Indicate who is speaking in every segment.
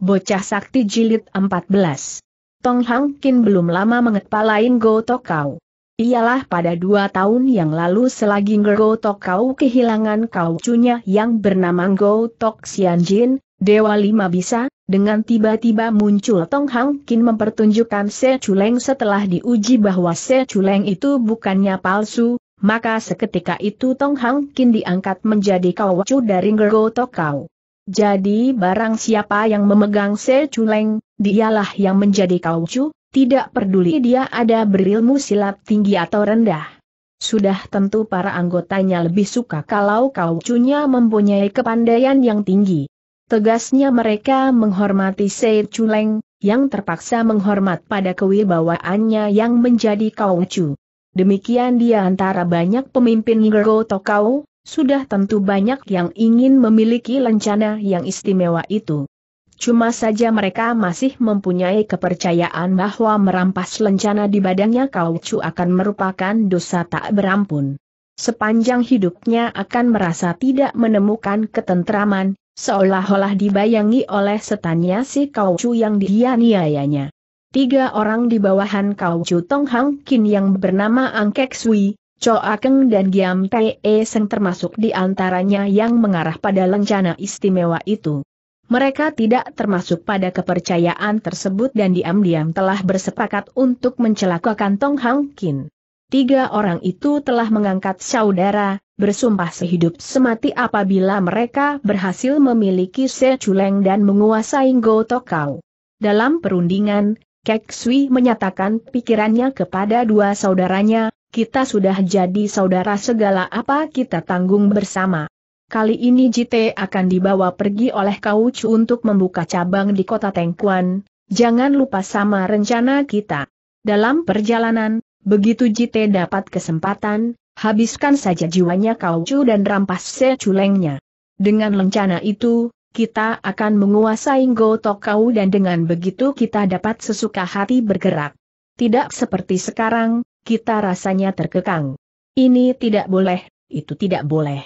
Speaker 1: Bocah Sakti Jilid 14. Tong Hang Kin belum lama mengepalain Go Tokau. Ialah pada dua tahun yang lalu selagi Go Tokau kehilangan kaucunya yang bernama Go Tok Sian Jin, Dewa Lima Bisa, dengan tiba-tiba muncul Tong Hang Kin mempertunjukkan Se Chuleng setelah diuji bahwa Se Chuleng itu bukannya palsu, maka seketika itu Tong Hang Kin diangkat menjadi kau kaucu dari Go Tokau. Jadi barang siapa yang memegang Se Chuleng, dialah yang menjadi kaucu, tidak peduli dia ada berilmu silat tinggi atau rendah. Sudah tentu para anggotanya lebih suka kalau kaucunya mempunyai kepandaian yang tinggi. Tegasnya mereka menghormati Se Chuleng, yang terpaksa menghormat pada kewibawaannya yang menjadi kaucu. Demikian dia antara banyak pemimpin Ngergo Tokau, sudah tentu banyak yang ingin memiliki lencana yang istimewa itu. Cuma saja mereka masih mempunyai kepercayaan bahwa merampas lencana di badannya Kaucu akan merupakan dosa tak berampun. Sepanjang hidupnya akan merasa tidak menemukan ketentraman, seolah-olah dibayangi oleh setannya si Kaucu yang dianiayanya. Tiga orang di bawahan Kaucu Tonghang Kin yang bernama Angkek Sui, Cho Akeng dan Giam Pei e Seng termasuk di antaranya yang mengarah pada lencana istimewa itu. Mereka tidak termasuk pada kepercayaan tersebut dan diam-diam telah bersepakat untuk mencelakakan Tong Hang Kin. Tiga orang itu telah mengangkat saudara, bersumpah sehidup semati apabila mereka berhasil memiliki Se Chuleng dan menguasai Go Tokau. Dalam perundingan, Kek Sui menyatakan pikirannya kepada dua saudaranya, kita sudah jadi saudara segala apa kita tanggung bersama. Kali ini Jite akan dibawa pergi oleh Chu untuk membuka cabang di kota Tengkuan, jangan lupa sama rencana kita. Dalam perjalanan, begitu Jite dapat kesempatan, habiskan saja jiwanya Chu dan rampas seculengnya. Dengan rencana itu, kita akan menguasai Gotok Kau dan dengan begitu kita dapat sesuka hati bergerak. Tidak seperti sekarang, kita rasanya terkekang. Ini tidak boleh, itu tidak boleh.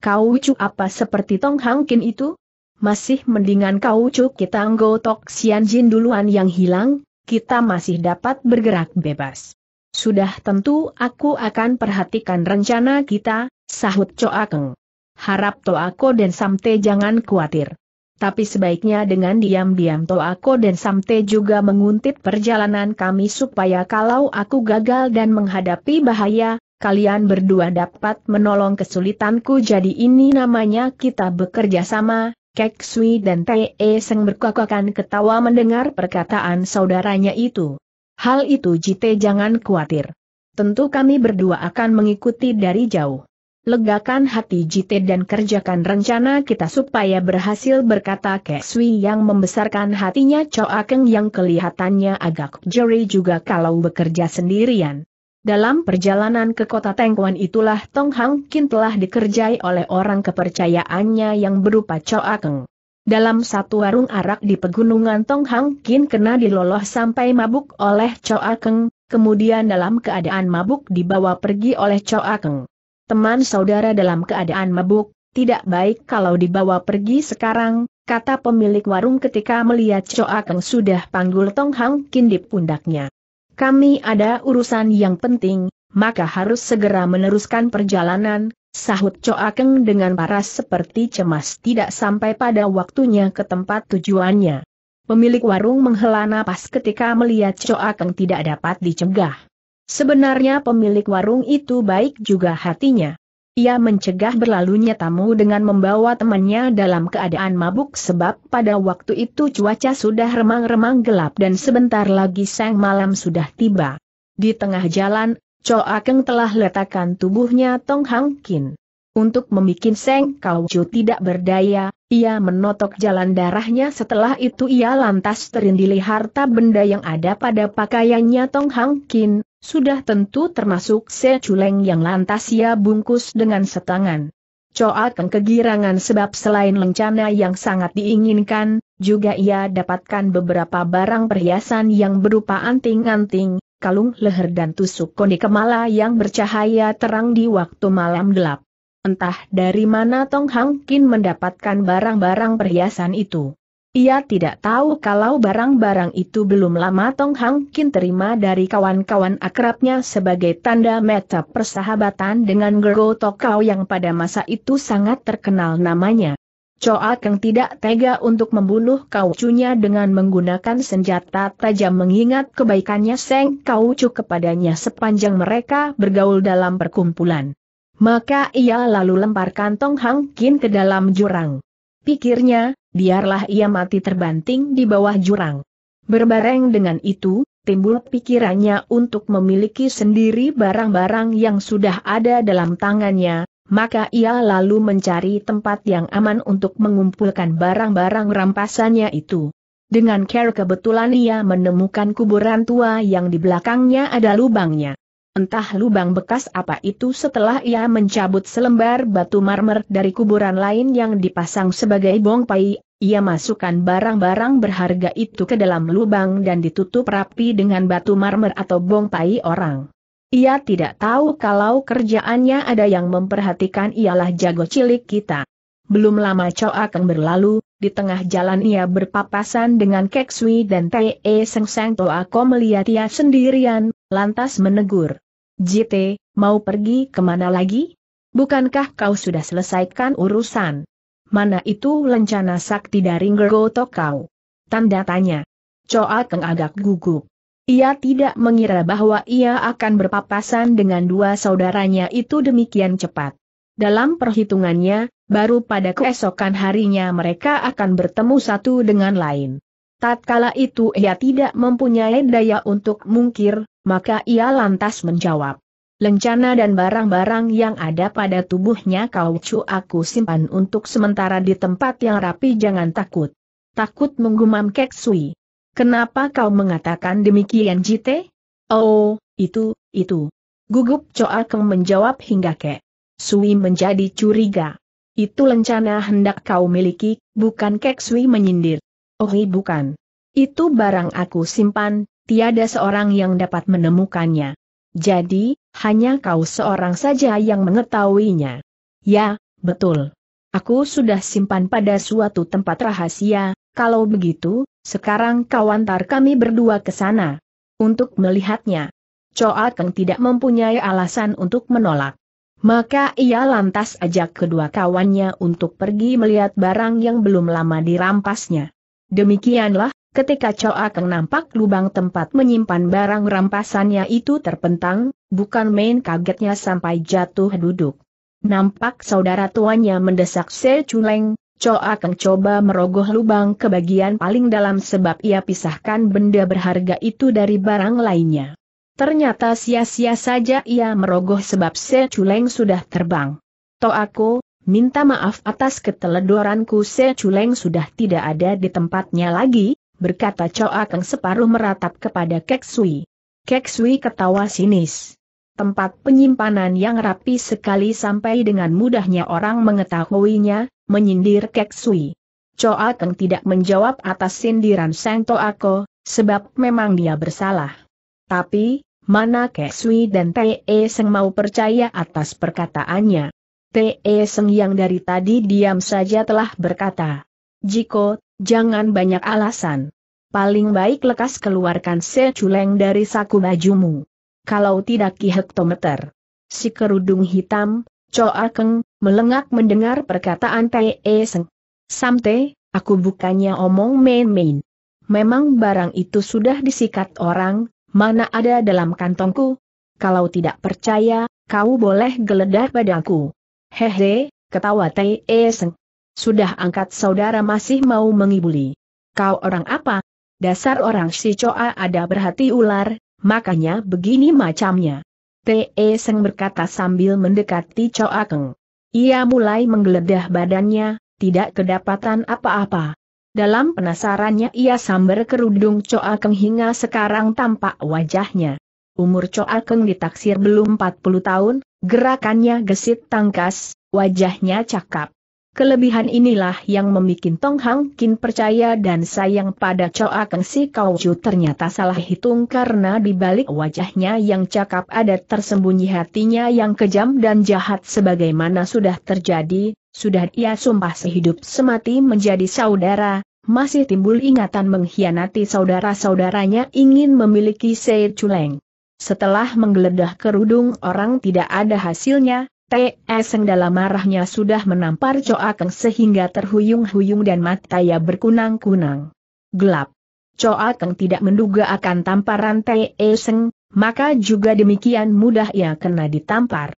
Speaker 1: Kau cu apa seperti Tong Hang Kin itu? Masih mendingan kau cu kita anggotok Sian Jin duluan yang hilang, kita masih dapat bergerak bebas. Sudah tentu aku akan perhatikan rencana kita, sahut Choa Keng. Harap Toako dan Samte jangan khawatir tapi sebaiknya dengan diam-diam aku dan Samte juga menguntit perjalanan kami supaya kalau aku gagal dan menghadapi bahaya, kalian berdua dapat menolong kesulitanku jadi ini namanya kita bekerja sama, Kek Sui dan Te Seng berkokokan ketawa mendengar perkataan saudaranya itu. Hal itu Jite jangan khawatir. Tentu kami berdua akan mengikuti dari jauh legakan hati Jite dan kerjakan rencana kita supaya berhasil berkata Keswi yang membesarkan hatinya Choa Keng yang kelihatannya agak jeri juga kalau bekerja sendirian. Dalam perjalanan ke kota Tengkuan itulah Tong Hang Kin telah dikerjai oleh orang kepercayaannya yang berupa Choa Keng. Dalam satu warung arak di pegunungan Tong Hang Kin kena diloloh sampai mabuk oleh Choa Keng, kemudian dalam keadaan mabuk dibawa pergi oleh Choa Keng teman saudara dalam keadaan mabuk, tidak baik kalau dibawa pergi sekarang, kata pemilik warung ketika melihat Choa Keng sudah panggul Tong Hang Kin di pundaknya. Kami ada urusan yang penting, maka harus segera meneruskan perjalanan, sahut Choa Keng dengan paras seperti cemas tidak sampai pada waktunya ke tempat tujuannya. Pemilik warung menghela napas ketika melihat Choa Keng tidak dapat dicegah. Sebenarnya pemilik warung itu baik juga hatinya. Ia mencegah berlalunya tamu dengan membawa temannya dalam keadaan mabuk sebab pada waktu itu cuaca sudah remang-remang gelap dan sebentar lagi sang malam sudah tiba. Di tengah jalan, Cho Akeng telah letakkan tubuhnya Tong Hang Kin. Untuk membuat Seng Kau Chu tidak berdaya, ia menotok jalan darahnya setelah itu ia lantas terindili harta benda yang ada pada pakaiannya Tong Hang Kin, sudah tentu termasuk seculeng yang lantas ia bungkus dengan setangan. Coa Keng kegirangan sebab selain lencana yang sangat diinginkan, juga ia dapatkan beberapa barang perhiasan yang berupa anting-anting, kalung leher dan tusuk kondi kemala yang bercahaya terang di waktu malam gelap. Entah dari mana Tong Hang Kin mendapatkan barang-barang perhiasan itu. Ia tidak tahu kalau barang-barang itu belum lama Tong Hang Kin terima dari kawan-kawan akrabnya sebagai tanda meta persahabatan dengan Gergo Tokau yang pada masa itu sangat terkenal namanya. Choa Keng tidak tega untuk membunuh kaucunya dengan menggunakan senjata tajam mengingat kebaikannya Seng Kaucu kepadanya sepanjang mereka bergaul dalam perkumpulan. Maka ia lalu lemparkan Tong Hang Kin ke dalam jurang. Pikirnya, biarlah ia mati terbanting di bawah jurang. Berbareng dengan itu, timbul pikirannya untuk memiliki sendiri barang-barang yang sudah ada dalam tangannya, maka ia lalu mencari tempat yang aman untuk mengumpulkan barang-barang rampasannya itu. Dengan care kebetulan ia menemukan kuburan tua yang di belakangnya ada lubangnya. Entah lubang bekas apa itu setelah ia mencabut selembar batu marmer dari kuburan lain yang dipasang sebagai bongpai, ia masukkan barang-barang berharga itu ke dalam lubang dan ditutup rapi dengan batu marmer atau bongpai orang. Ia tidak tahu kalau kerjaannya ada yang memperhatikan ialah jago cilik kita. Belum lama Cho akan berlalu, di tengah jalan ia berpapasan dengan Keksui dan T.E. Seng Seng Toa Ko melihat ia sendirian, lantas menegur. JT, mau pergi kemana lagi? Bukankah kau sudah selesaikan urusan? Mana itu lencana sakti dari Ngergoto kau? Tanda tanya. Choa Keng agak gugup. Ia tidak mengira bahwa ia akan berpapasan dengan dua saudaranya itu demikian cepat. Dalam perhitungannya, baru pada keesokan harinya mereka akan bertemu satu dengan lain. Tatkala itu ia tidak mempunyai daya untuk mungkir, maka ia lantas menjawab. Lencana dan barang-barang yang ada pada tubuhnya kau cu aku simpan untuk sementara di tempat yang rapi jangan takut. Takut menggumam Kek Sui. Kenapa kau mengatakan demikian Jite? Oh, itu, itu. Gugup Coa Keng menjawab hingga Kek. Sui menjadi curiga. Itu lencana hendak kau miliki, bukan Kek Sui menyindir. Oh bukan. Itu barang aku simpan, tiada seorang yang dapat menemukannya. Jadi, hanya kau seorang saja yang mengetahuinya. Ya, betul. Aku sudah simpan pada suatu tempat rahasia, kalau begitu, sekarang kau antar kami berdua ke sana. Untuk melihatnya. Coa Keng tidak mempunyai alasan untuk menolak. Maka ia lantas ajak kedua kawannya untuk pergi melihat barang yang belum lama dirampasnya. Demikianlah, Ketika Coa Keng nampak lubang tempat menyimpan barang rampasannya itu terpentang, bukan main kagetnya sampai jatuh duduk. Nampak saudara tuanya mendesak Se Chuleng, Coa Keng coba merogoh lubang ke bagian paling dalam sebab ia pisahkan benda berharga itu dari barang lainnya. Ternyata sia-sia saja ia merogoh sebab Se Chuleng sudah terbang. Toako, minta maaf atas keteledoranku Se Chuleng sudah tidak ada di tempatnya lagi, berkata Choa Keng separuh meratap kepada Kek Sui. Kek Sui ketawa sinis. Tempat penyimpanan yang rapi sekali sampai dengan mudahnya orang mengetahuinya, menyindir Kek Sui. Choa Keng tidak menjawab atas sindiran Sang Toako, sebab memang dia bersalah. Tapi, mana Kek Sui dan Te Seng mau percaya atas perkataannya? Te Seng yang dari tadi diam saja telah berkata, Jiko, jangan banyak alasan paling baik lekas keluarkan seculeng dari saku bajumu. Kalau tidak ki hektometer. Si kerudung hitam, Choa Keng, melengak mendengar perkataan Te Seng. Samte, aku bukannya omong main-main. Memang barang itu sudah disikat orang, mana ada dalam kantongku? Kalau tidak percaya, kau boleh geledah padaku. Hehe, ketawa Te Seng. Sudah angkat saudara masih mau mengibuli. Kau orang apa, Dasar orang si Coa ada berhati ular, makanya begini macamnya. T.E. Seng berkata sambil mendekati coa Keng. Ia mulai menggeledah badannya, tidak kedapatan apa-apa. Dalam penasarannya ia sambar kerudung coa Keng hingga sekarang tampak wajahnya. Umur coa Keng ditaksir belum 40 tahun, gerakannya gesit tangkas, wajahnya cakap. Kelebihan inilah yang membuat Tong Hang Kin percaya dan sayang pada Choa Keng Si Kau Ju ternyata salah hitung karena di balik wajahnya yang cakap ada tersembunyi hatinya yang kejam dan jahat sebagaimana sudah terjadi, sudah ia sumpah sehidup semati menjadi saudara, masih timbul ingatan mengkhianati saudara-saudaranya ingin memiliki Sei Chuleng. Setelah menggeledah kerudung orang tidak ada hasilnya, T.E. Seng dalam marahnya sudah menampar Coakeng sehingga terhuyung-huyung dan matanya berkunang-kunang. Gelap. Coakeng tidak menduga akan tamparan T.E. Seng, maka juga demikian mudah ia kena ditampar.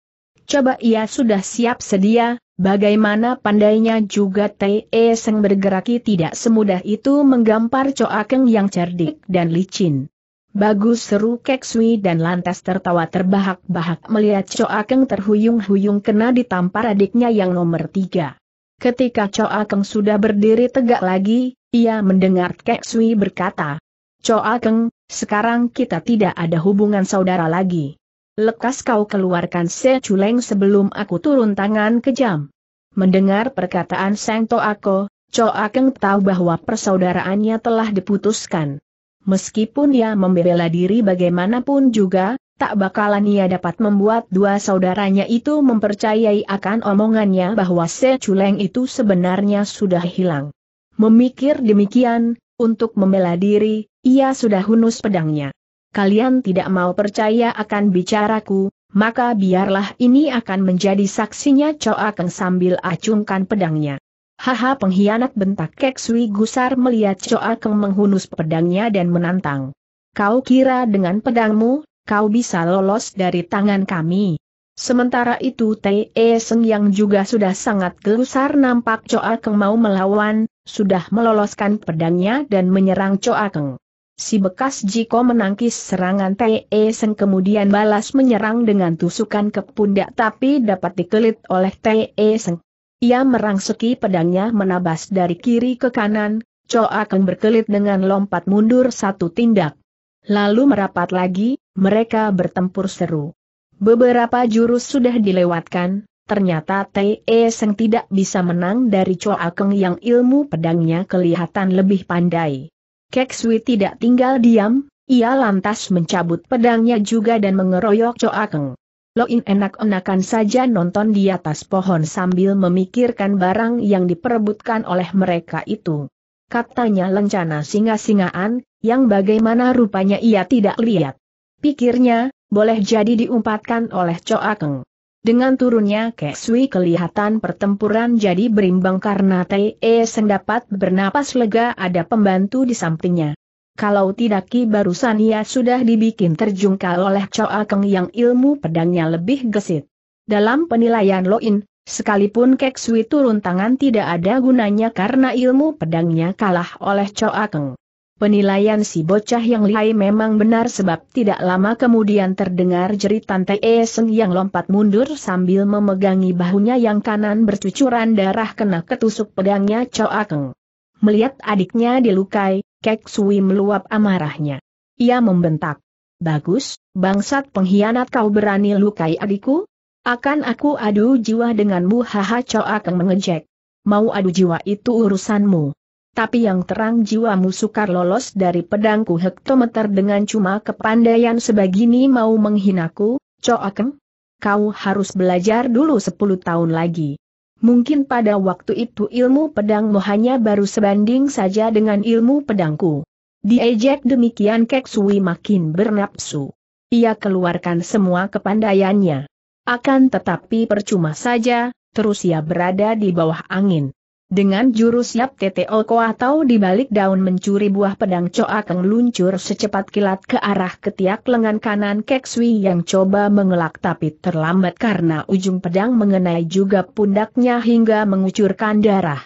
Speaker 1: Coba ia sudah siap sedia, bagaimana pandainya juga T.E. Seng bergeraki tidak semudah itu menggampar Coakeng yang cerdik dan licin. Bagus seru Keksui dan lantas tertawa terbahak-bahak melihat Choa Keng terhuyung-huyung kena ditampar adiknya yang nomor tiga. Ketika Choa Keng sudah berdiri tegak lagi, ia mendengar Keksui berkata, Choa Keng, sekarang kita tidak ada hubungan saudara lagi. Lekas kau keluarkan Se Culeng sebelum aku turun tangan kejam. Mendengar perkataan Sang Toako, Choa Keng tahu bahwa persaudaraannya telah diputuskan. Meskipun ia membela diri bagaimanapun juga, tak bakalan ia dapat membuat dua saudaranya itu mempercayai akan omongannya bahwa Se itu sebenarnya sudah hilang. Memikir demikian, untuk membela diri, ia sudah hunus pedangnya. Kalian tidak mau percaya akan bicaraku, maka biarlah ini akan menjadi saksinya Choa Keng sambil acungkan pedangnya. Haha pengkhianat bentak keksui Gusar melihat Choa Keng menghunus pedangnya dan menantang. Kau kira dengan pedangmu, kau bisa lolos dari tangan kami. Sementara itu Tae e Seng yang juga sudah sangat gelusar nampak Choa Keng mau melawan, sudah meloloskan pedangnya dan menyerang Choa Keng. Si bekas Jiko menangkis serangan Tae e Seng kemudian balas menyerang dengan tusukan ke pundak tapi dapat dikelit oleh Tae e Seng. Ia merangsuki pedangnya menabas dari kiri ke kanan, Keng berkelit dengan lompat mundur satu tindak. Lalu merapat lagi, mereka bertempur seru. Beberapa jurus sudah dilewatkan, ternyata T.E. Seng tidak bisa menang dari Keng yang ilmu pedangnya kelihatan lebih pandai. Kek Sui tidak tinggal diam, ia lantas mencabut pedangnya juga dan mengeroyok Keng. Loin enak-enakan saja nonton di atas pohon sambil memikirkan barang yang diperebutkan oleh mereka itu. Katanya lencana singa-singaan, yang bagaimana rupanya ia tidak lihat. Pikirnya, boleh jadi diumpatkan oleh Coakeng. Dengan turunnya Sui kelihatan pertempuran jadi berimbang karena T.E. Seng dapat bernapas lega ada pembantu di sampingnya. Kalau tidak Ki barusan ia sudah dibikin terjungkal oleh Choa Keng yang ilmu pedangnya lebih gesit. Dalam penilaian Loin, sekalipun Kek Sui turun tangan tidak ada gunanya karena ilmu pedangnya kalah oleh Choa Keng. Penilaian si bocah yang lihai memang benar sebab tidak lama kemudian terdengar jeritan Te Sung yang lompat mundur sambil memegangi bahunya yang kanan bercucuran darah kena ketusuk pedangnya Choa Keng. Melihat adiknya dilukai, Kek Sui meluap amarahnya. Ia membentak. Bagus, bangsat pengkhianat kau berani lukai adikku? Akan aku adu jiwa denganmu haha coa Keng mengejek. Mau adu jiwa itu urusanmu. Tapi yang terang jiwamu sukar lolos dari pedangku hektometer dengan cuma kepandaian sebegini mau menghinaku, coa Keng? Kau harus belajar dulu sepuluh tahun lagi. Mungkin pada waktu itu ilmu pedangmu hanya baru sebanding saja dengan ilmu pedangku. Diejek demikian Kek Sui makin bernapsu. Ia keluarkan semua kepandaiannya. Akan tetapi percuma saja, terus ia berada di bawah angin. Dengan jurus Yap TTO atau di balik daun mencuri buah pedang Choa Keng luncur secepat kilat ke arah ketiak lengan kanan keksui yang coba mengelak tapi terlambat karena ujung pedang mengenai juga pundaknya hingga mengucurkan darah.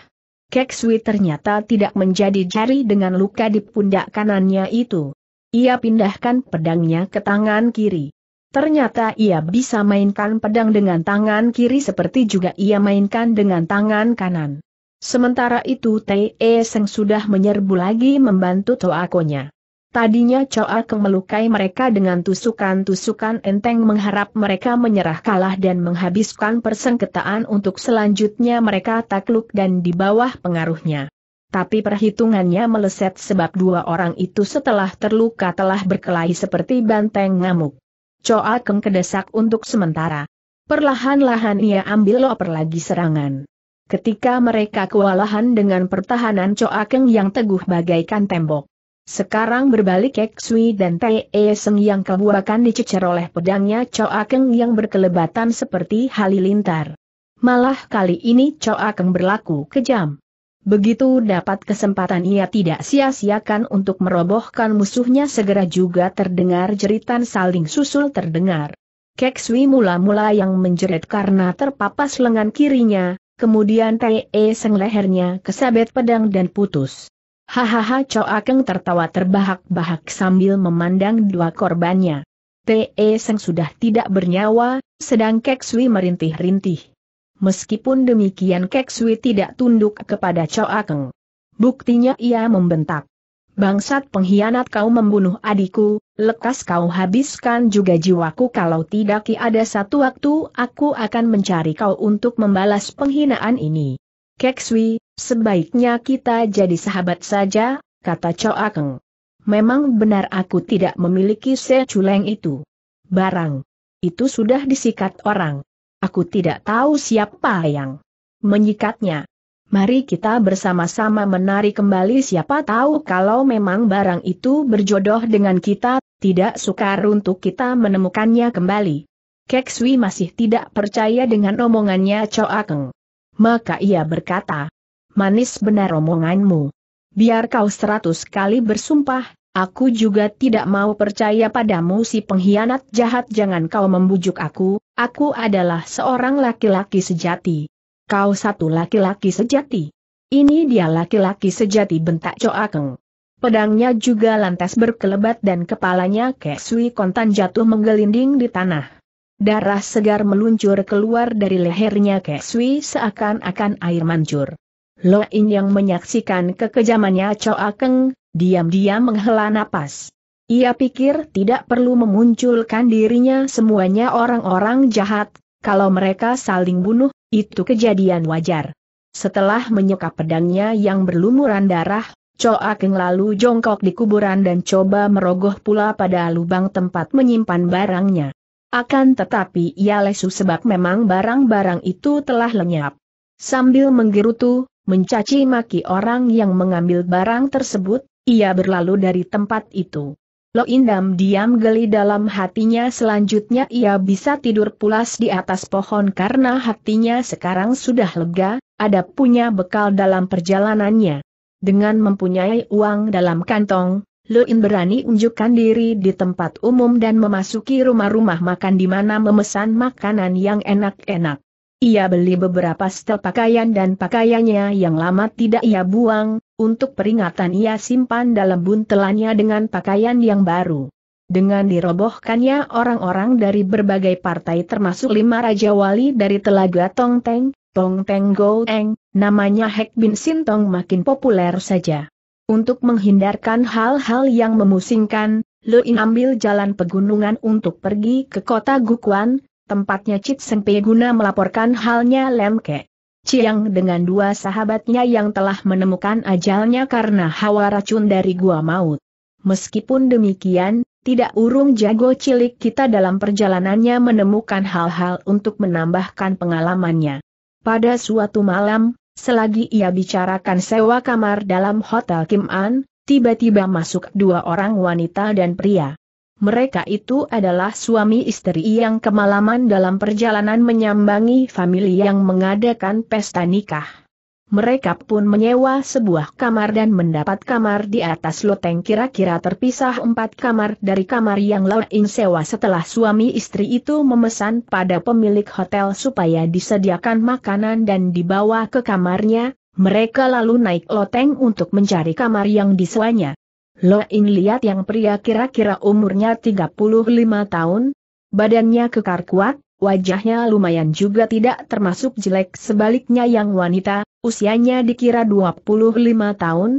Speaker 1: Keksui ternyata tidak menjadi jari dengan luka di pundak kanannya itu. Ia pindahkan pedangnya ke tangan kiri. Ternyata ia bisa mainkan pedang dengan tangan kiri seperti juga ia mainkan dengan tangan kanan. Sementara itu Tei Seng sudah menyerbu lagi membantu Toakonya. Tadinya Choa Keng melukai mereka dengan tusukan-tusukan enteng mengharap mereka menyerah kalah dan menghabiskan persengketaan untuk selanjutnya mereka takluk dan di bawah pengaruhnya. Tapi perhitungannya meleset sebab dua orang itu setelah terluka telah berkelahi seperti banteng ngamuk. Choa Keng kedesak untuk sementara. Perlahan-lahan ia ambil loper lagi serangan. Ketika mereka kewalahan dengan pertahanan Coakeng yang teguh bagaikan tembok. Sekarang berbalik Kek Sui dan Tae e Seng yang kebuakan dicecer oleh pedangnya Coakeng yang berkelebatan seperti halilintar. Malah kali ini Coakeng berlaku kejam. Begitu dapat kesempatan ia tidak sia-siakan untuk merobohkan musuhnya segera juga terdengar jeritan saling susul terdengar. Kekswi mula-mula yang menjerit karena terpapas lengan kirinya, kemudian TE e Seng lehernya kesabet pedang dan putus. Hahaha Cho Akeng tertawa terbahak-bahak sambil memandang dua korbannya. Te e Seng sudah tidak bernyawa, sedang Kek Sui merintih-rintih. Meskipun demikian Kek Sui tidak tunduk kepada Cho Akeng. Buktinya ia membentak. Bangsat pengkhianat kau membunuh adikku, lekas kau habiskan juga jiwaku kalau tidak ada satu waktu aku akan mencari kau untuk membalas penghinaan ini. Kekswi, sebaiknya kita jadi sahabat saja, kata Choa Keng. Memang benar aku tidak memiliki seculeng itu. Barang. Itu sudah disikat orang. Aku tidak tahu siapa yang menyikatnya. Mari kita bersama-sama menari kembali siapa tahu kalau memang barang itu berjodoh dengan kita tidak sukar untuk kita menemukannya kembali. Kekswi masih tidak percaya dengan omongannya Choa Keng. Maka ia berkata, manis benar omonganmu. Biar kau seratus kali bersumpah, aku juga tidak mau percaya padamu si pengkhianat jahat jangan kau membujuk aku, aku adalah seorang laki-laki sejati. Kau satu laki-laki sejati. Ini dia laki-laki sejati bentak Choa Keng. Pedangnya juga lantas berkelebat dan kepalanya Kesui Kontan jatuh menggelinding di tanah. Darah segar meluncur keluar dari lehernya Kesui seakan-akan air mancur. Loin yang menyaksikan kekejamannya Choa Keng, diam-diam menghela napas. Ia pikir tidak perlu memunculkan dirinya semuanya orang-orang jahat, kalau mereka saling bunuh, itu kejadian wajar. Setelah menyekap pedangnya yang berlumuran darah, Cho Aking lalu jongkok di kuburan dan coba merogoh pula pada lubang tempat menyimpan barangnya. Akan tetapi ia lesu sebab memang barang-barang itu telah lenyap. Sambil menggerutu, mencaci maki orang yang mengambil barang tersebut, ia berlalu dari tempat itu. Lo Indam diam geli dalam hatinya selanjutnya ia bisa tidur pulas di atas pohon karena hatinya sekarang sudah lega, ada punya bekal dalam perjalanannya dengan mempunyai uang dalam kantong, Luin berani unjukkan diri di tempat umum dan memasuki rumah-rumah makan di mana memesan makanan yang enak-enak. Ia beli beberapa setel pakaian dan pakaiannya yang lama tidak ia buang, untuk peringatan ia simpan dalam buntelannya dengan pakaian yang baru. Dengan dirobohkannya orang-orang dari berbagai partai termasuk lima Raja Wali dari Telaga Tongteng, Tong teng Go Eng, namanya Hek Bin Sintong makin populer saja. Untuk menghindarkan hal-hal yang memusingkan, Luin ambil jalan pegunungan untuk pergi ke kota Gukuan, tempatnya Seng Pei guna melaporkan halnya Lemke. Chiang dengan dua sahabatnya yang telah menemukan ajalnya karena hawa racun dari gua maut. Meskipun demikian, tidak urung jago cilik kita dalam perjalanannya menemukan hal-hal untuk menambahkan pengalamannya. Pada suatu malam, selagi ia bicarakan sewa kamar dalam Hotel Kim An, tiba-tiba masuk dua orang wanita dan pria. Mereka itu adalah suami istri yang kemalaman dalam perjalanan menyambangi famili yang mengadakan pesta nikah mereka pun menyewa sebuah kamar dan mendapat kamar di atas loteng kira-kira terpisah empat kamar dari kamar yang Lao In sewa setelah suami istri itu memesan pada pemilik hotel supaya disediakan makanan dan dibawa ke kamarnya, mereka lalu naik loteng untuk mencari kamar yang disewanya. Lao In lihat yang pria kira-kira umurnya 35 tahun, badannya kekar kuat, wajahnya lumayan juga tidak termasuk jelek sebaliknya yang wanita, usianya dikira 25 tahun,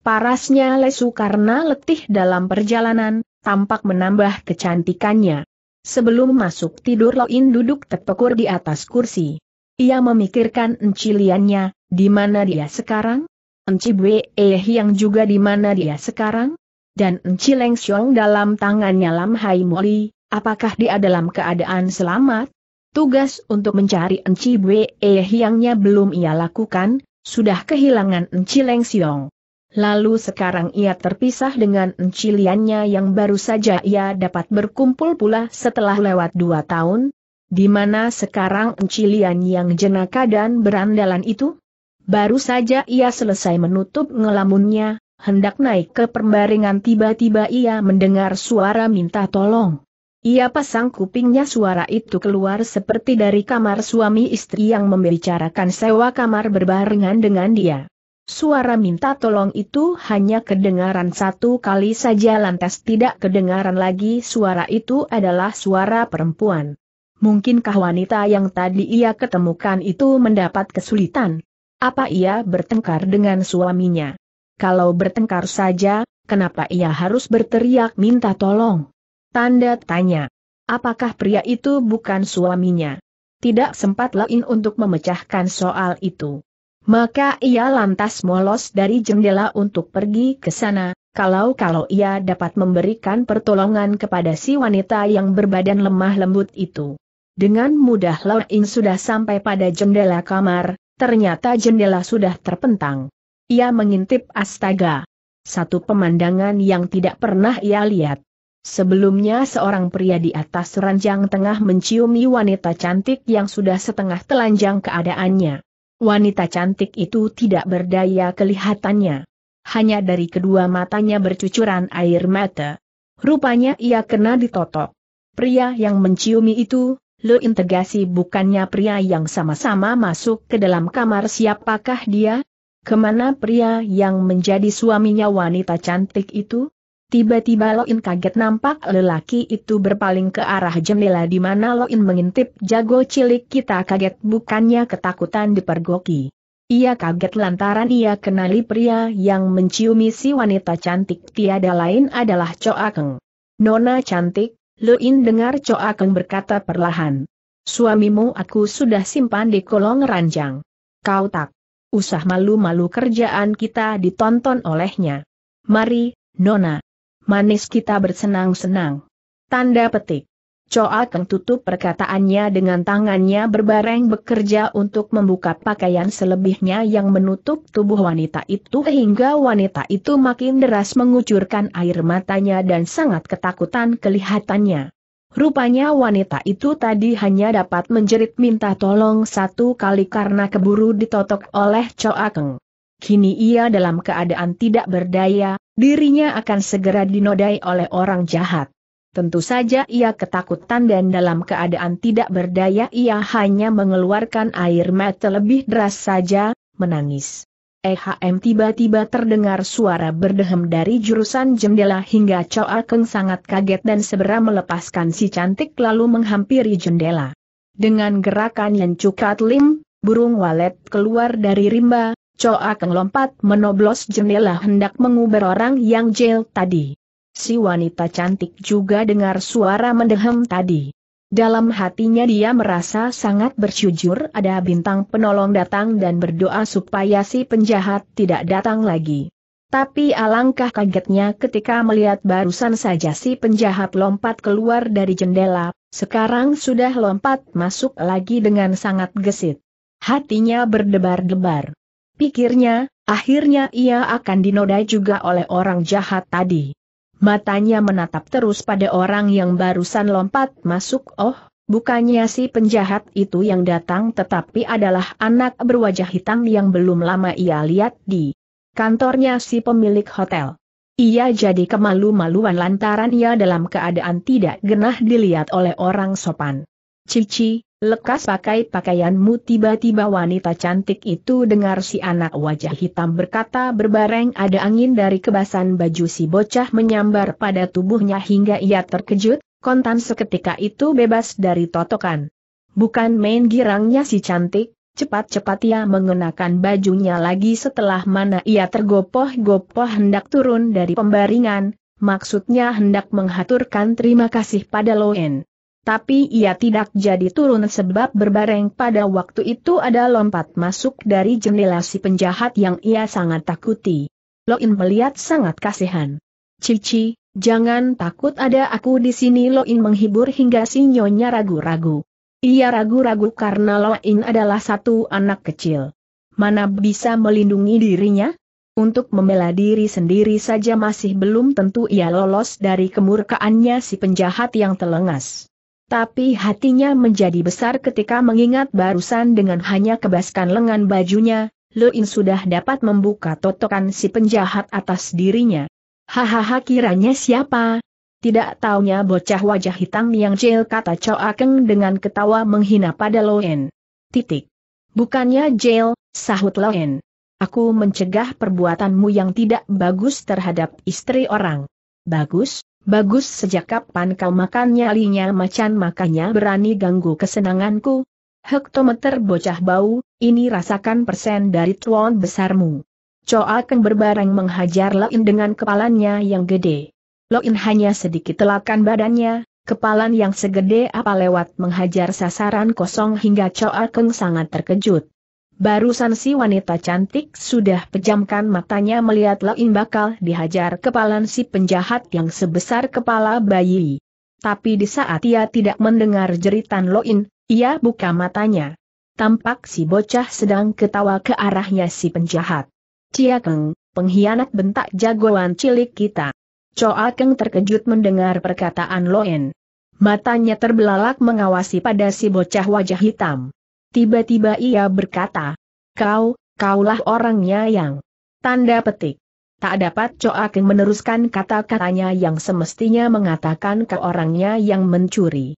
Speaker 1: parasnya lesu karena letih dalam perjalanan, tampak menambah kecantikannya. Sebelum masuk tidur Loin duduk terpekur di atas kursi. Ia memikirkan enciliannya, di mana dia sekarang? Enci eh, yang juga di mana dia sekarang? dan Enci Leng Xiong dalam tangannya Lam Hai Moli, apakah dia dalam keadaan selamat? Tugas untuk mencari Enci Bwe eh, Hiangnya belum ia lakukan, sudah kehilangan Enci Leng Siong. Lalu sekarang ia terpisah dengan Enci Liannya yang baru saja ia dapat berkumpul pula setelah lewat dua tahun, di mana sekarang Enci Lian yang jenaka dan berandalan itu? Baru saja ia selesai menutup ngelamunnya, hendak naik ke perbaringan tiba-tiba ia mendengar suara minta tolong. Ia pasang kupingnya suara itu keluar seperti dari kamar suami istri yang membicarakan sewa kamar berbarengan dengan dia. Suara minta tolong itu hanya kedengaran satu kali saja lantas tidak kedengaran lagi suara itu adalah suara perempuan. Mungkinkah wanita yang tadi ia ketemukan itu mendapat kesulitan? Apa ia bertengkar dengan suaminya? Kalau bertengkar saja, kenapa ia harus berteriak minta tolong? Tanda tanya. Apakah pria itu bukan suaminya? Tidak sempat lain untuk memecahkan soal itu. Maka ia lantas molos dari jendela untuk pergi ke sana, kalau-kalau ia dapat memberikan pertolongan kepada si wanita yang berbadan lemah lembut itu. Dengan mudah Lain sudah sampai pada jendela kamar, ternyata jendela sudah terpentang. Ia mengintip astaga. Satu pemandangan yang tidak pernah ia lihat. Sebelumnya seorang pria di atas ranjang tengah menciumi wanita cantik yang sudah setengah telanjang keadaannya. Wanita cantik itu tidak berdaya kelihatannya. Hanya dari kedua matanya bercucuran air mata. Rupanya ia kena ditotok. Pria yang menciumi itu, lo Integasi bukannya pria yang sama-sama masuk ke dalam kamar siapakah dia? Kemana pria yang menjadi suaminya wanita cantik itu? Tiba-tiba Loin kaget nampak lelaki itu berpaling ke arah jendela di mana Loin mengintip jago cilik kita kaget bukannya ketakutan dipergoki. Ia kaget lantaran ia kenali pria yang menciumi si wanita cantik tiada lain adalah Choa Keng. Nona cantik, Loin dengar Choa Keng berkata perlahan. Suamimu aku sudah simpan di kolong ranjang. Kau tak usah malu-malu kerjaan kita ditonton olehnya. Mari, Nona manis kita bersenang-senang. Tanda petik. Coa Keng tutup perkataannya dengan tangannya berbareng bekerja untuk membuka pakaian selebihnya yang menutup tubuh wanita itu hingga wanita itu makin deras mengucurkan air matanya dan sangat ketakutan kelihatannya. Rupanya wanita itu tadi hanya dapat menjerit minta tolong satu kali karena keburu ditotok oleh Coa Keng. Kini ia dalam keadaan tidak berdaya, dirinya akan segera dinodai oleh orang jahat. Tentu saja ia ketakutan dan dalam keadaan tidak berdaya ia hanya mengeluarkan air mata lebih deras saja, menangis. EHM tiba-tiba terdengar suara berdehem dari jurusan jendela hingga Choa Keng sangat kaget dan segera melepaskan si cantik lalu menghampiri jendela. Dengan gerakan yang cukat lim, burung walet keluar dari rimba, Coa Keng lompat menoblos jendela hendak menguber orang yang jail tadi. Si wanita cantik juga dengar suara mendehem tadi. Dalam hatinya dia merasa sangat bersyukur ada bintang penolong datang dan berdoa supaya si penjahat tidak datang lagi. Tapi alangkah kagetnya ketika melihat barusan saja si penjahat lompat keluar dari jendela, sekarang sudah lompat masuk lagi dengan sangat gesit. Hatinya berdebar-debar. Pikirnya, akhirnya ia akan dinodai juga oleh orang jahat tadi. Matanya menatap terus pada orang yang barusan lompat masuk oh, bukannya si penjahat itu yang datang tetapi adalah anak berwajah hitam yang belum lama ia lihat di kantornya si pemilik hotel. Ia jadi kemalu-maluan lantaran ia dalam keadaan tidak genah dilihat oleh orang sopan. Cici, Lekas pakai pakaianmu tiba-tiba wanita cantik itu dengar si anak wajah hitam berkata berbareng ada angin dari kebasan baju si bocah menyambar pada tubuhnya hingga ia terkejut, kontan seketika itu bebas dari totokan. Bukan main girangnya si cantik, cepat-cepat ia mengenakan bajunya lagi setelah mana ia tergopoh-gopoh hendak turun dari pembaringan, maksudnya hendak menghaturkan terima kasih pada Loen tapi ia tidak jadi turun sebab berbareng pada waktu itu ada lompat masuk dari jendela si penjahat yang ia sangat takuti. Loin melihat sangat kasihan. Cici, jangan takut ada aku di sini Loin menghibur hingga si nyonya ragu-ragu. Ia ragu-ragu karena Loin adalah satu anak kecil. Mana bisa melindungi dirinya? Untuk membela diri sendiri saja masih belum tentu ia lolos dari kemurkaannya si penjahat yang telengas. Tapi hatinya menjadi besar ketika mengingat barusan dengan hanya kebaskan lengan bajunya, In sudah dapat membuka totokan si penjahat atas dirinya. Hahaha kiranya siapa? Tidak taunya bocah wajah hitam yang jail kata Chow Akeng dengan ketawa menghina pada Loen. Titik. Bukannya jail, sahut Loen. Aku mencegah perbuatanmu yang tidak bagus terhadap istri orang. Bagus? Bagus sejak kapan kau makan nyalinya macan makanya berani ganggu kesenanganku? Hektometer bocah bau, ini rasakan persen dari tuan besarmu. Choa Keng berbareng menghajar Loin dengan kepalanya yang gede. Loin hanya sedikit telakan badannya, kepalan yang segede apa lewat menghajar sasaran kosong hingga Choa Keng sangat terkejut. Barusan si wanita cantik sudah pejamkan matanya melihat Lain bakal dihajar kepalan si penjahat yang sebesar kepala bayi. Tapi di saat ia tidak mendengar jeritan Loin, ia buka matanya. Tampak si bocah sedang ketawa ke arahnya si penjahat. Cia keng, pengkhianat bentak jagoan cilik kita. Coa Keng terkejut mendengar perkataan Loin. Matanya terbelalak mengawasi pada si bocah wajah hitam. Tiba-tiba ia berkata, kau, kaulah orangnya yang. Tanda petik. Tak dapat Coakin meneruskan kata-katanya yang semestinya mengatakan ke orangnya yang mencuri.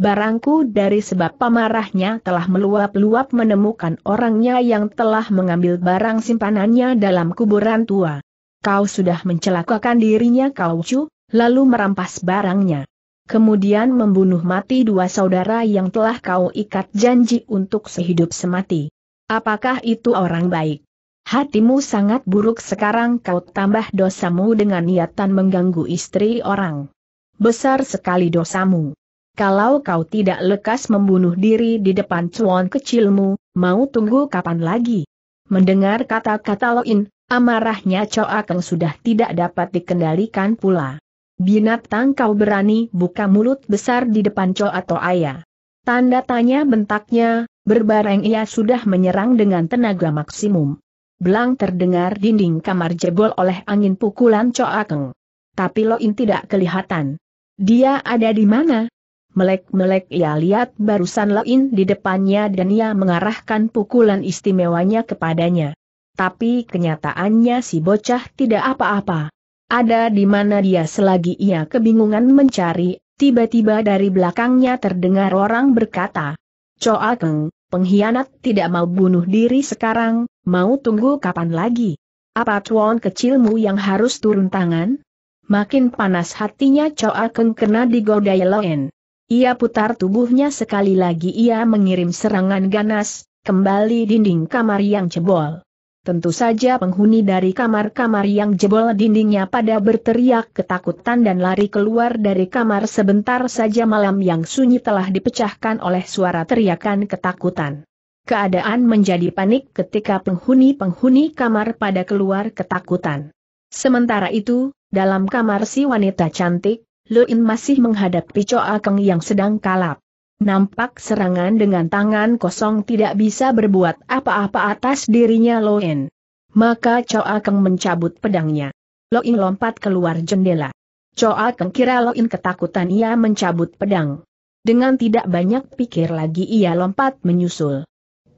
Speaker 1: Barangku dari sebab pamarahnya telah meluap-luap menemukan orangnya yang telah mengambil barang simpanannya dalam kuburan tua. Kau sudah mencelakakan dirinya kau cu, lalu merampas barangnya kemudian membunuh mati dua saudara yang telah kau ikat janji untuk sehidup semati. Apakah itu orang baik? Hatimu sangat buruk sekarang kau tambah dosamu dengan niatan mengganggu istri orang. Besar sekali dosamu. Kalau kau tidak lekas membunuh diri di depan cuan kecilmu, mau tunggu kapan lagi? Mendengar kata-kata Loin, amarahnya Choa Keng sudah tidak dapat dikendalikan pula. Binatang kau berani buka mulut besar di depan Co atau ayah. Tanda tanya bentaknya, berbareng ia sudah menyerang dengan tenaga maksimum. Belang terdengar dinding kamar jebol oleh angin pukulan Co Akeng. Tapi Loin tidak kelihatan. Dia ada di mana? Melek-melek ia lihat barusan Loin di depannya dan ia mengarahkan pukulan istimewanya kepadanya. Tapi kenyataannya si bocah tidak apa-apa. Ada di mana dia selagi ia kebingungan mencari, tiba-tiba dari belakangnya terdengar orang berkata, Choa Keng, pengkhianat tidak mau bunuh diri sekarang, mau tunggu kapan lagi? Apa tuan kecilmu yang harus turun tangan? Makin panas hatinya Choa Keng kena digodai Loen. Ia putar tubuhnya sekali lagi ia mengirim serangan ganas, kembali dinding kamar yang cebol. Tentu saja penghuni dari kamar-kamar yang jebol dindingnya pada berteriak ketakutan dan lari keluar dari kamar sebentar saja malam yang sunyi telah dipecahkan oleh suara teriakan ketakutan. Keadaan menjadi panik ketika penghuni-penghuni kamar pada keluar ketakutan. Sementara itu, dalam kamar si wanita cantik, Luin masih menghadapi Choa Keng yang sedang kalap. Nampak serangan dengan tangan kosong tidak bisa berbuat apa-apa atas dirinya Loen. Maka Choa Keng mencabut pedangnya. Loen lompat keluar jendela. Choa Keng kira Loen ketakutan ia mencabut pedang. Dengan tidak banyak pikir lagi ia lompat menyusul.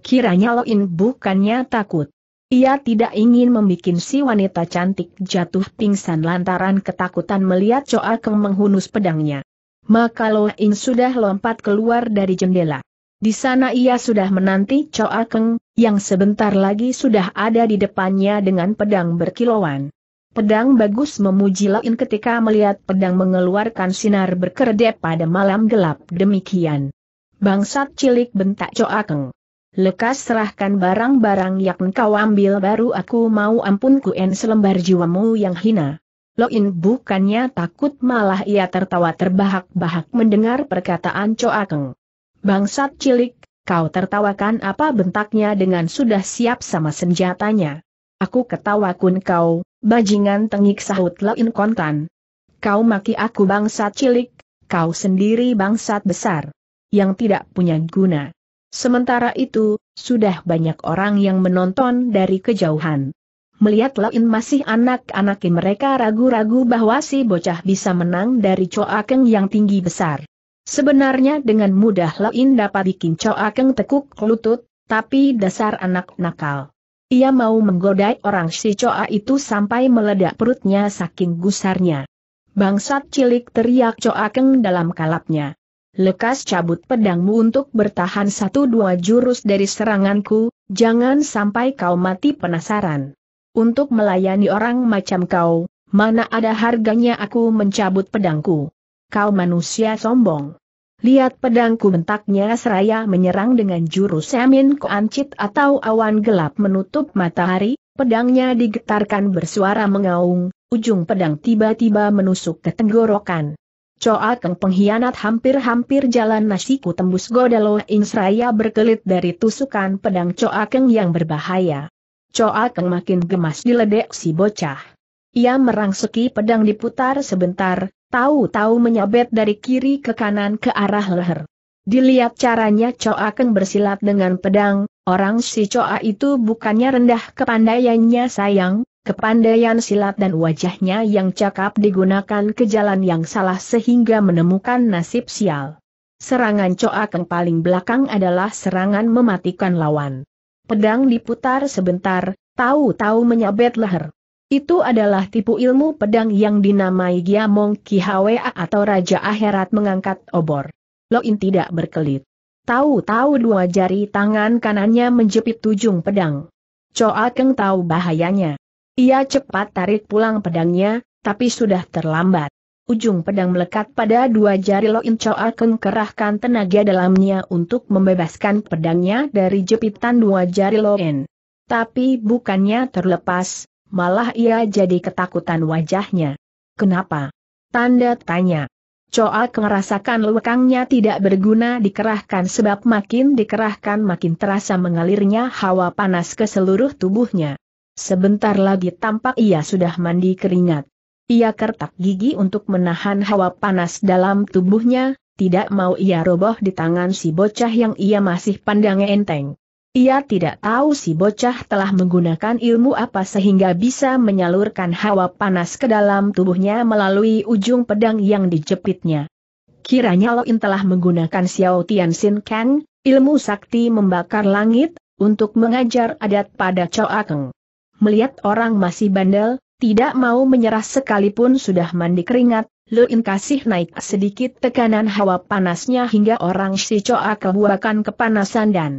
Speaker 1: Kiranya Loen bukannya takut. Ia tidak ingin membuat si wanita cantik jatuh pingsan lantaran ketakutan melihat Choa Keng menghunus pedangnya. Maka Lo In sudah lompat keluar dari jendela. Di sana ia sudah menanti Choa Keng, yang sebentar lagi sudah ada di depannya dengan pedang berkilauan. Pedang bagus memuji in ketika melihat pedang mengeluarkan sinar berkedip pada malam gelap demikian. Bangsat cilik bentak Coakeng. Lekas serahkan barang-barang yang kau ambil baru aku mau ampunku en selembar jiwamu yang hina. Loin bukannya takut malah ia tertawa terbahak-bahak mendengar perkataan Coakeng. Bangsat cilik, kau tertawakan apa bentaknya dengan sudah siap sama senjatanya. Aku ketawa kun kau, bajingan tengik sahut Loin kontan. Kau maki aku bangsat cilik, kau sendiri bangsat besar. Yang tidak punya guna. Sementara itu, sudah banyak orang yang menonton dari kejauhan melihat lain masih anak anaknya mereka ragu-ragu bahwa si bocah bisa menang dari Coakeng yang tinggi besar. Sebenarnya dengan mudah Lain dapat bikin Coakeng tekuk lutut, tapi dasar anak nakal. Ia mau menggodai orang si Coa itu sampai meledak perutnya saking gusarnya. Bangsat cilik teriak Coakeng dalam kalapnya. Lekas cabut pedangmu untuk bertahan satu dua jurus dari seranganku, jangan sampai kau mati penasaran. Untuk melayani orang macam kau, mana ada harganya aku mencabut pedangku. Kau manusia sombong. Lihat pedangku bentaknya seraya menyerang dengan jurus Amin Koancit atau awan gelap menutup matahari, pedangnya digetarkan bersuara mengaung, ujung pedang tiba-tiba menusuk ke tenggorokan. Coa Keng pengkhianat hampir-hampir jalan nasiku tembus godalo Insraya berkelit dari tusukan pedang Coa Keng yang berbahaya. Coa Keng makin gemas diledek si bocah. Ia merangseki pedang diputar sebentar, tahu-tahu menyabet dari kiri ke kanan ke arah leher. Dilihat caranya Coa Keng bersilat dengan pedang, orang si Coa itu bukannya rendah kepandaiannya sayang, Kepandaian silat dan wajahnya yang cakap digunakan ke jalan yang salah sehingga menemukan nasib sial. Serangan Coa Keng paling belakang adalah serangan mematikan lawan. Pedang diputar sebentar, tahu-tahu menyabet leher. Itu adalah tipu ilmu pedang yang dinamai Giamong Kihwa atau Raja Akhirat mengangkat obor. Loin tidak berkelit. Tahu-tahu dua jari tangan kanannya menjepit tujung pedang. Choa Keng tahu bahayanya. Ia cepat tarik pulang pedangnya, tapi sudah terlambat ujung pedang melekat pada dua jari Lo In Cho kerahkan tenaga dalamnya untuk membebaskan pedangnya dari jepitan dua jari Lo Tapi bukannya terlepas, malah ia jadi ketakutan wajahnya. Kenapa? Tanda tanya. Coa merasakan lekangnya tidak berguna dikerahkan sebab makin dikerahkan makin terasa mengalirnya hawa panas ke seluruh tubuhnya. Sebentar lagi tampak ia sudah mandi keringat. Ia kertak gigi untuk menahan hawa panas dalam tubuhnya, tidak mau ia roboh di tangan si bocah yang ia masih pandang enteng. Ia tidak tahu si bocah telah menggunakan ilmu apa sehingga bisa menyalurkan hawa panas ke dalam tubuhnya melalui ujung pedang yang dijepitnya. Kiranya Loin telah menggunakan Xiao Tian Sin Kang, ilmu sakti membakar langit, untuk mengajar adat pada Choa Keng. Melihat orang masih bandel, tidak mau menyerah sekalipun sudah mandi keringat, Luin kasih naik sedikit tekanan hawa panasnya hingga orang si Shichoa kebuakan kepanasan dan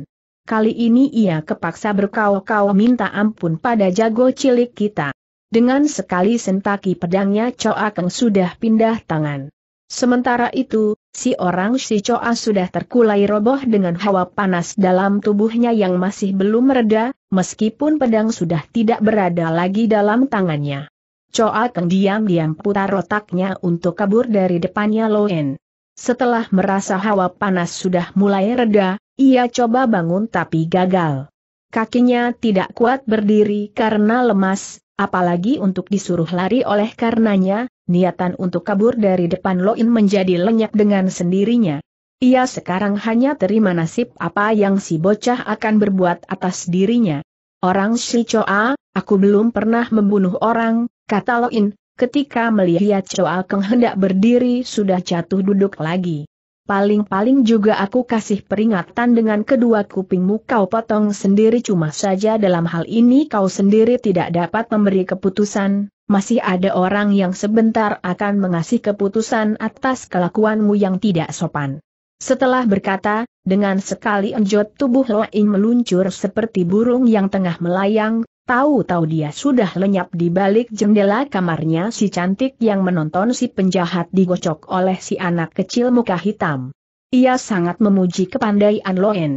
Speaker 1: kali ini ia kepaksa berkau-kau minta ampun pada jago cilik kita. Dengan sekali sentaki pedangnya Choa Keng sudah pindah tangan. Sementara itu, si orang si Shichoa sudah terkulai roboh dengan hawa panas dalam tubuhnya yang masih belum mereda meskipun pedang sudah tidak berada lagi dalam tangannya. Choa Keng diam-diam putar otaknya untuk kabur dari depannya Loen. Setelah merasa hawa panas sudah mulai reda, ia coba bangun tapi gagal. Kakinya tidak kuat berdiri karena lemas, apalagi untuk disuruh lari oleh karenanya, niatan untuk kabur dari depan Loin menjadi lenyap dengan sendirinya. Ia sekarang hanya terima nasib apa yang si bocah akan berbuat atas dirinya. Orang si Choa, aku belum pernah membunuh orang, kata Loin, ketika melihat Choa Keng hendak berdiri sudah jatuh duduk lagi. Paling-paling juga aku kasih peringatan dengan kedua kupingmu kau potong sendiri cuma saja dalam hal ini kau sendiri tidak dapat memberi keputusan, masih ada orang yang sebentar akan mengasih keputusan atas kelakuanmu yang tidak sopan. Setelah berkata, dengan sekali enjot tubuh Loing meluncur seperti burung yang tengah melayang, tahu-tahu dia sudah lenyap di balik jendela kamarnya si cantik yang menonton si penjahat digocok oleh si anak kecil muka hitam. Ia sangat memuji kepandaian Loen.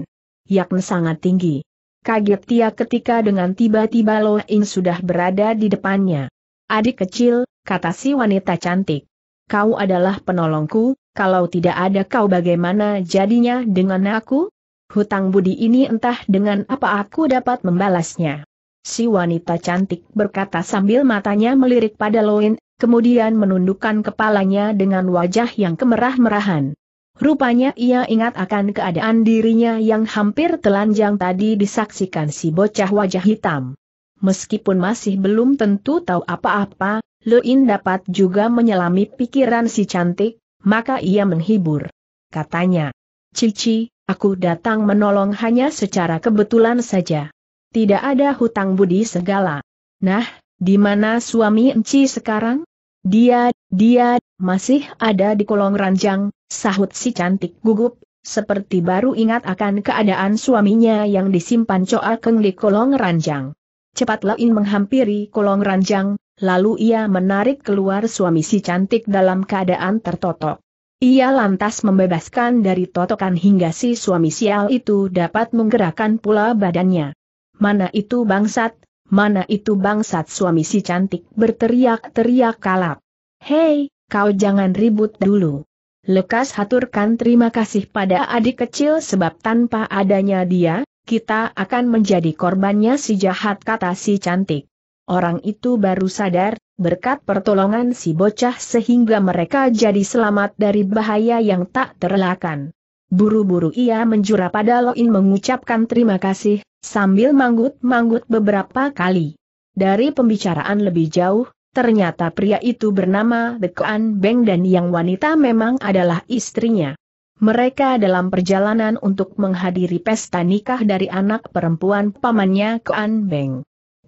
Speaker 1: Yakni sangat tinggi. Kaget dia ketika dengan tiba-tiba Loen sudah berada di depannya. Adik kecil, kata si wanita cantik. Kau adalah penolongku, kalau tidak ada kau bagaimana jadinya dengan aku? Hutang budi ini entah dengan apa aku dapat membalasnya. Si wanita cantik berkata sambil matanya melirik pada Loin, kemudian menundukkan kepalanya dengan wajah yang kemerah-merahan. Rupanya ia ingat akan keadaan dirinya yang hampir telanjang tadi disaksikan si bocah wajah hitam. Meskipun masih belum tentu tahu apa-apa, Loin dapat juga menyelami pikiran si cantik, maka ia menghibur. Katanya, Cici, aku datang menolong hanya secara kebetulan saja. Tidak ada hutang budi segala. Nah, di mana suami Enci sekarang? Dia, dia, masih ada di kolong ranjang, sahut si cantik gugup, seperti baru ingat akan keadaan suaminya yang disimpan Choa Keng di kolong ranjang. Cepatlah In menghampiri kolong ranjang, lalu ia menarik keluar suami si cantik dalam keadaan tertotok. Ia lantas membebaskan dari totokan hingga si suami sial itu dapat menggerakkan pula badannya. Mana itu bangsat, mana itu bangsat suami si cantik berteriak-teriak kalap. Hei, kau jangan ribut dulu. Lekas haturkan terima kasih pada adik kecil sebab tanpa adanya dia, kita akan menjadi korbannya si jahat kata si cantik. Orang itu baru sadar, berkat pertolongan si bocah sehingga mereka jadi selamat dari bahaya yang tak terelakkan. Buru-buru ia menjura pada Loin mengucapkan terima kasih, sambil manggut-manggut beberapa kali. Dari pembicaraan lebih jauh, ternyata pria itu bernama Dekuan Beng dan yang wanita memang adalah istrinya. Mereka dalam perjalanan untuk menghadiri pesta nikah dari anak perempuan pamannya Kuan Beng.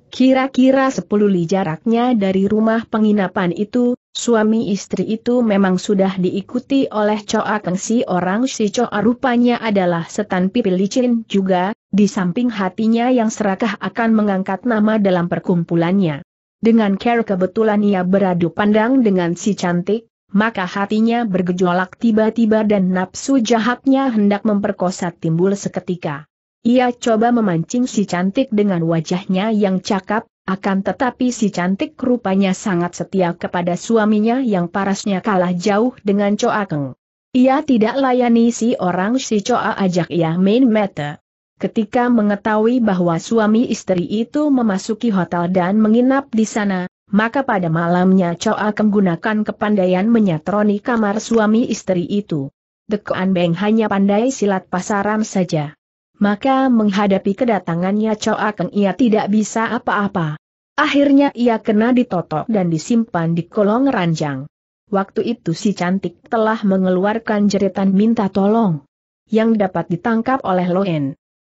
Speaker 1: Kira-kira sepuluh li jaraknya dari rumah penginapan itu, suami istri itu memang sudah diikuti oleh Choa si orang si Choa rupanya adalah setan pipil licin juga, di samping hatinya yang serakah akan mengangkat nama dalam perkumpulannya. Dengan care kebetulan ia beradu pandang dengan si cantik, maka hatinya bergejolak tiba-tiba dan nafsu jahatnya hendak memperkosa timbul seketika. Ia coba memancing si cantik dengan wajahnya yang cakap, akan tetapi si cantik rupanya sangat setia kepada suaminya yang parasnya kalah jauh dengan coakeng. Ia tidak layani si orang si coa ajak ia main mata. Ketika mengetahui bahwa suami istri itu memasuki hotel dan menginap di sana, maka pada malamnya coa Keng gunakan kepandaian menyatroni kamar suami istri itu. Dekuan Beng hanya pandai silat pasaran saja maka menghadapi kedatangannya Cho keng ia tidak bisa apa-apa. Akhirnya ia kena ditotok dan disimpan di kolong ranjang. Waktu itu si cantik telah mengeluarkan jeritan minta tolong. Yang dapat ditangkap oleh Loen.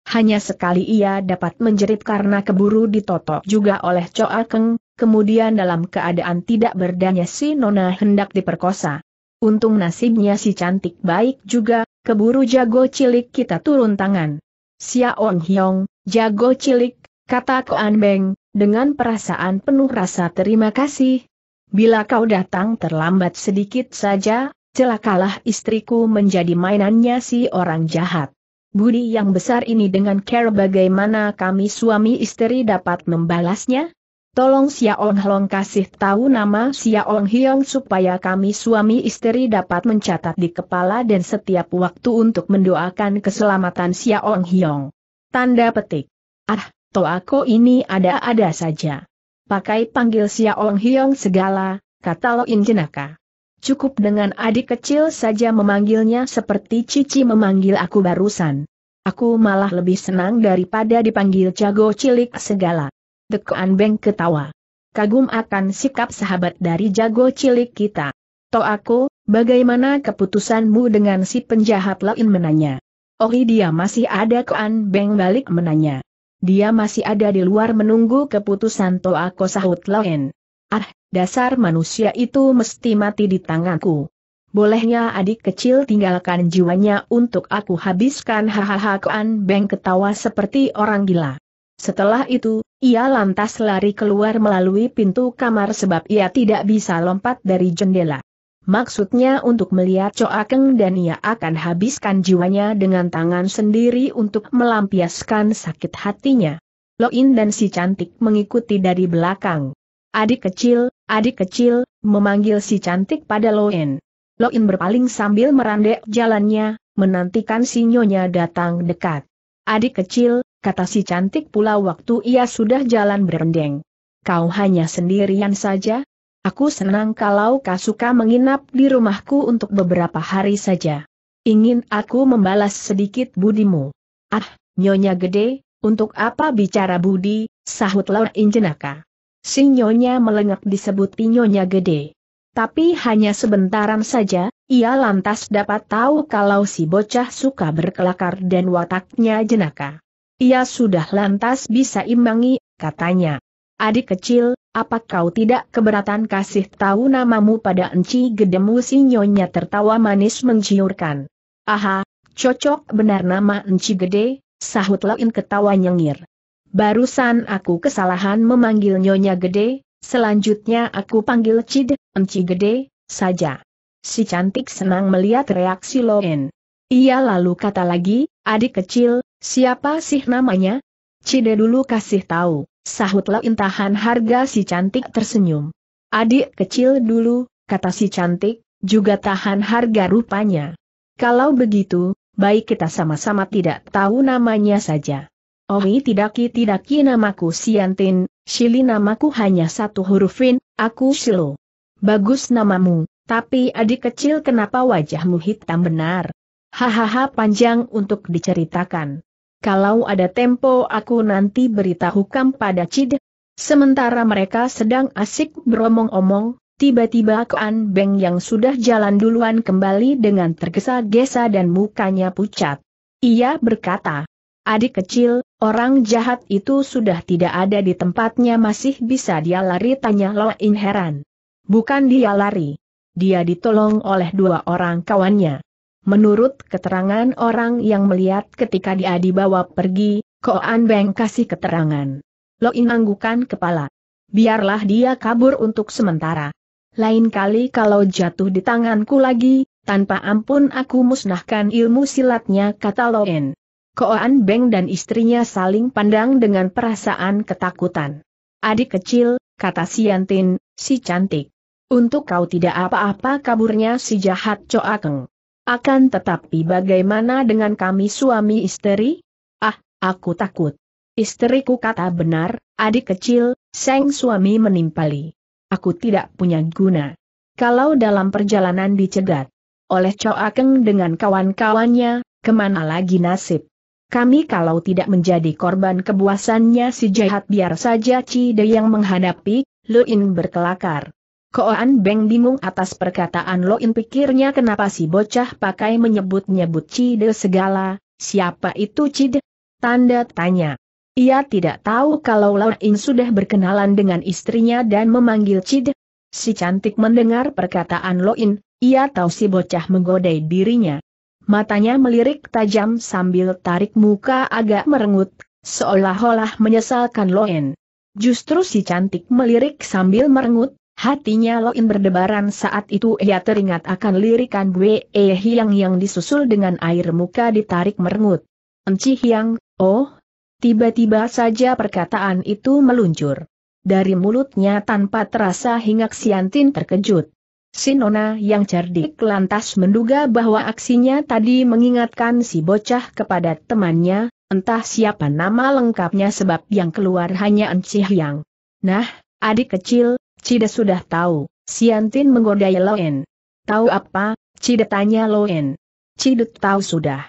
Speaker 1: Hanya sekali ia dapat menjerit karena keburu ditotok juga oleh Cho Akeng, kemudian dalam keadaan tidak berdaya si Nona hendak diperkosa. Untung nasibnya si cantik baik juga, keburu jago cilik kita turun tangan. Xiaon Hyong, jago cilik, kata Koan Beng, dengan perasaan penuh rasa terima kasih. Bila kau datang terlambat sedikit saja, celakalah istriku menjadi mainannya si orang jahat. Budi yang besar ini dengan care bagaimana kami suami istri dapat membalasnya? Tolong Xiaong Long kasih tahu nama Xiaong Hiong supaya kami suami istri dapat mencatat di kepala dan setiap waktu untuk mendoakan keselamatan Xiaong Hiong. Tanda petik. Ah, toako ini ada-ada saja. Pakai panggil Xiaong Hiong segala, kata Lo In Jenaka. Cukup dengan adik kecil saja memanggilnya seperti Cici memanggil aku barusan. Aku malah lebih senang daripada dipanggil jago cilik segala. Dekoan Beng ketawa. Kagum akan sikap sahabat dari jago cilik kita. aku, bagaimana keputusanmu dengan si penjahat lain menanya? Oh dia masih ada Koan Beng balik menanya. Dia masih ada di luar menunggu keputusan aku sahut lain. Ah, dasar manusia itu mesti mati di tanganku. Bolehnya adik kecil tinggalkan jiwanya untuk aku habiskan hahaha Koan Beng ketawa seperti orang gila. Setelah itu, ia lantas lari keluar melalui pintu kamar sebab ia tidak bisa lompat dari jendela. Maksudnya untuk melihat Coakeng dan ia akan habiskan jiwanya dengan tangan sendiri untuk melampiaskan sakit hatinya. Loin dan si cantik mengikuti dari belakang. Adik kecil, adik kecil, memanggil si cantik pada Loin. Loin berpaling sambil merandek jalannya, menantikan sinyonya datang dekat. Adik kecil, kata si cantik pula waktu ia sudah jalan berendeng. Kau hanya sendirian saja? Aku senang kalau kau suka menginap di rumahku untuk beberapa hari saja. Ingin aku membalas sedikit budimu. Ah, nyonya gede, untuk apa bicara budi, sahut Lor Injenaka. Si nyonya melengak disebut pinyonya gede. Tapi hanya sebentaran saja, ia lantas dapat tahu kalau si bocah suka berkelakar dan wataknya jenaka. Ia sudah lantas bisa imbangi, katanya. Adik kecil, apa kau tidak keberatan kasih tahu namamu pada enci gedemu si nyonya tertawa manis menciurkan. Aha, cocok benar nama enci gede, sahut lain ketawa nyengir. Barusan aku kesalahan memanggil nyonya gede, selanjutnya aku panggil cid, enci gede, saja. Si cantik senang melihat reaksi Loen. Ia lalu kata lagi, adik kecil, siapa sih namanya? Cide dulu kasih tahu, sahutlah intahan harga si cantik tersenyum. Adik kecil dulu, kata si cantik, juga tahan harga rupanya. Kalau begitu, baik kita sama-sama tidak tahu namanya saja. ki oh, tidak tidaki namaku Siantin, Shili namaku hanya satu hurufin, aku Shilo. Bagus namamu, tapi adik kecil kenapa wajahmu hitam benar? Hahaha panjang untuk diceritakan. Kalau ada tempo aku nanti beritahukan pada Cid. Sementara mereka sedang asik beromong-omong, tiba-tiba Koan Beng yang sudah jalan duluan kembali dengan tergesa-gesa dan mukanya pucat. Ia berkata, adik kecil, orang jahat itu sudah tidak ada di tempatnya masih bisa dia lari tanya Lo heran. Bukan dia lari. Dia ditolong oleh dua orang kawannya. Menurut keterangan orang yang melihat ketika dia dibawa pergi, Koan Beng kasih keterangan. Lo anggukan kepala. Biarlah dia kabur untuk sementara. Lain kali kalau jatuh di tanganku lagi, tanpa ampun aku musnahkan ilmu silatnya kata Loen. Koan Beng dan istrinya saling pandang dengan perasaan ketakutan. Adik kecil, kata Siantin, si cantik. Untuk kau tidak apa-apa kaburnya si jahat Coakeng. Akan tetapi bagaimana dengan kami suami istri? Ah, aku takut. Istriku kata benar, adik kecil, seng suami menimpali. Aku tidak punya guna. Kalau dalam perjalanan dicegat oleh Akeng dengan kawan-kawannya, kemana lagi nasib? Kami kalau tidak menjadi korban kebuasannya si jahat biar saja Cide yang menghadapi, Luin berkelakar. Koan Beng bingung atas perkataan Loin pikirnya kenapa si bocah pakai menyebut-nyebut Cide segala, siapa itu Cide? Tanda tanya. Ia tidak tahu kalau Loin sudah berkenalan dengan istrinya dan memanggil Cide. Si cantik mendengar perkataan Loin, ia tahu si bocah menggodai dirinya. Matanya melirik tajam sambil tarik muka agak merengut, seolah-olah menyesalkan Loin. Justru si cantik melirik sambil merengut, Hatinya Loin berdebaran saat itu ia teringat akan lirikan Bue E Hiang yang disusul dengan air muka ditarik merengut. Enci Hiang, oh, tiba-tiba saja perkataan itu meluncur. Dari mulutnya tanpa terasa hingga Siantin terkejut. Sinona yang cerdik lantas menduga bahwa aksinya tadi mengingatkan si bocah kepada temannya, entah siapa nama lengkapnya sebab yang keluar hanya Enci Hiang. Nah, adik kecil, Cide sudah tahu, Siantin menggodai Loen. Tahu apa? Cide tanya Loen. Cide tahu sudah.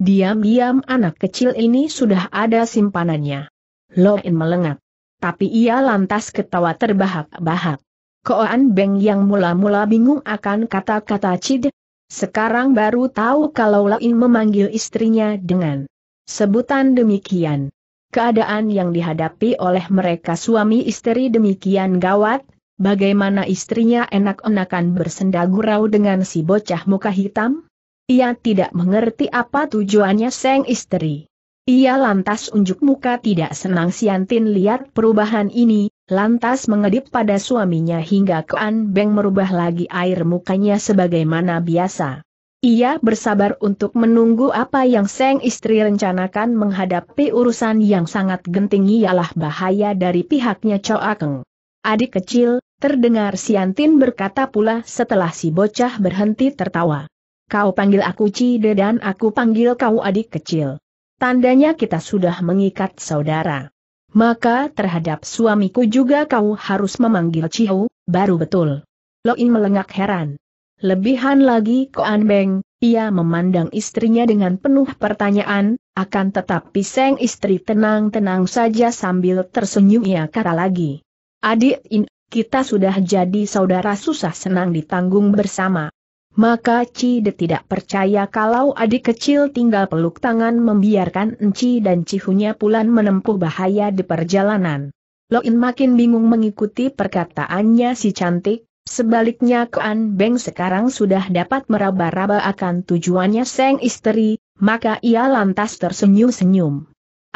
Speaker 1: Diam-diam anak kecil ini sudah ada simpanannya. Loen melengat. Tapi ia lantas ketawa terbahak-bahak. Koan Beng yang mula-mula bingung akan kata-kata Cide. sekarang baru tahu kalau Loen memanggil istrinya dengan sebutan demikian. Keadaan yang dihadapi oleh mereka suami istri demikian gawat, Bagaimana istrinya enak-enakan bersenda gurau dengan si bocah muka hitam? Ia tidak mengerti apa tujuannya sang istri. Ia lantas unjuk muka tidak senang Siantin lihat perubahan ini, lantas mengedip pada suaminya hingga kean Beng merubah lagi air mukanya sebagaimana biasa. Ia bersabar untuk menunggu apa yang Seng istri rencanakan menghadapi urusan yang sangat genting ialah bahaya dari pihaknya Coakeng. Adik kecil, terdengar Siantin berkata pula setelah si bocah berhenti tertawa. Kau panggil aku Cide dan aku panggil kau adik kecil. Tandanya kita sudah mengikat saudara. Maka terhadap suamiku juga kau harus memanggil Cihou, baru betul. Loin melengak heran. Lebihan lagi Koan Beng, ia memandang istrinya dengan penuh pertanyaan, akan tetapi sang istri tenang-tenang saja sambil tersenyum ia kata lagi. Adik in, kita sudah jadi saudara susah senang ditanggung bersama. Maka Cide tidak percaya kalau adik kecil tinggal peluk tangan membiarkan Enci dan Cihunya pulan menempuh bahaya di perjalanan. Loin makin bingung mengikuti perkataannya si cantik, sebaliknya Kuan Beng sekarang sudah dapat meraba-raba akan tujuannya sang Istri, maka ia lantas tersenyum-senyum.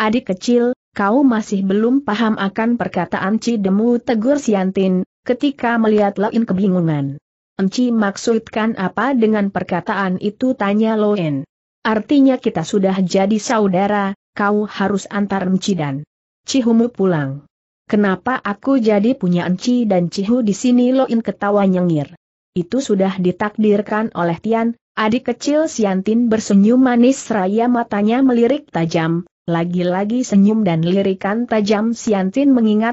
Speaker 1: Adik kecil, kau masih belum paham akan perkataan Cidemu tegur Siantin, ketika melihat Loen kebingungan. Enci maksudkan apa dengan perkataan itu tanya Loen. Artinya kita sudah jadi saudara, kau harus antar Enci dan Cihumu pulang. Kenapa aku jadi punya Enci dan Cihu di sini Loen ketawa nyengir. Itu sudah ditakdirkan oleh Tian, adik kecil Siantin bersenyum manis raya matanya melirik tajam, lagi-lagi senyum dan lirikan tajam Siantin ia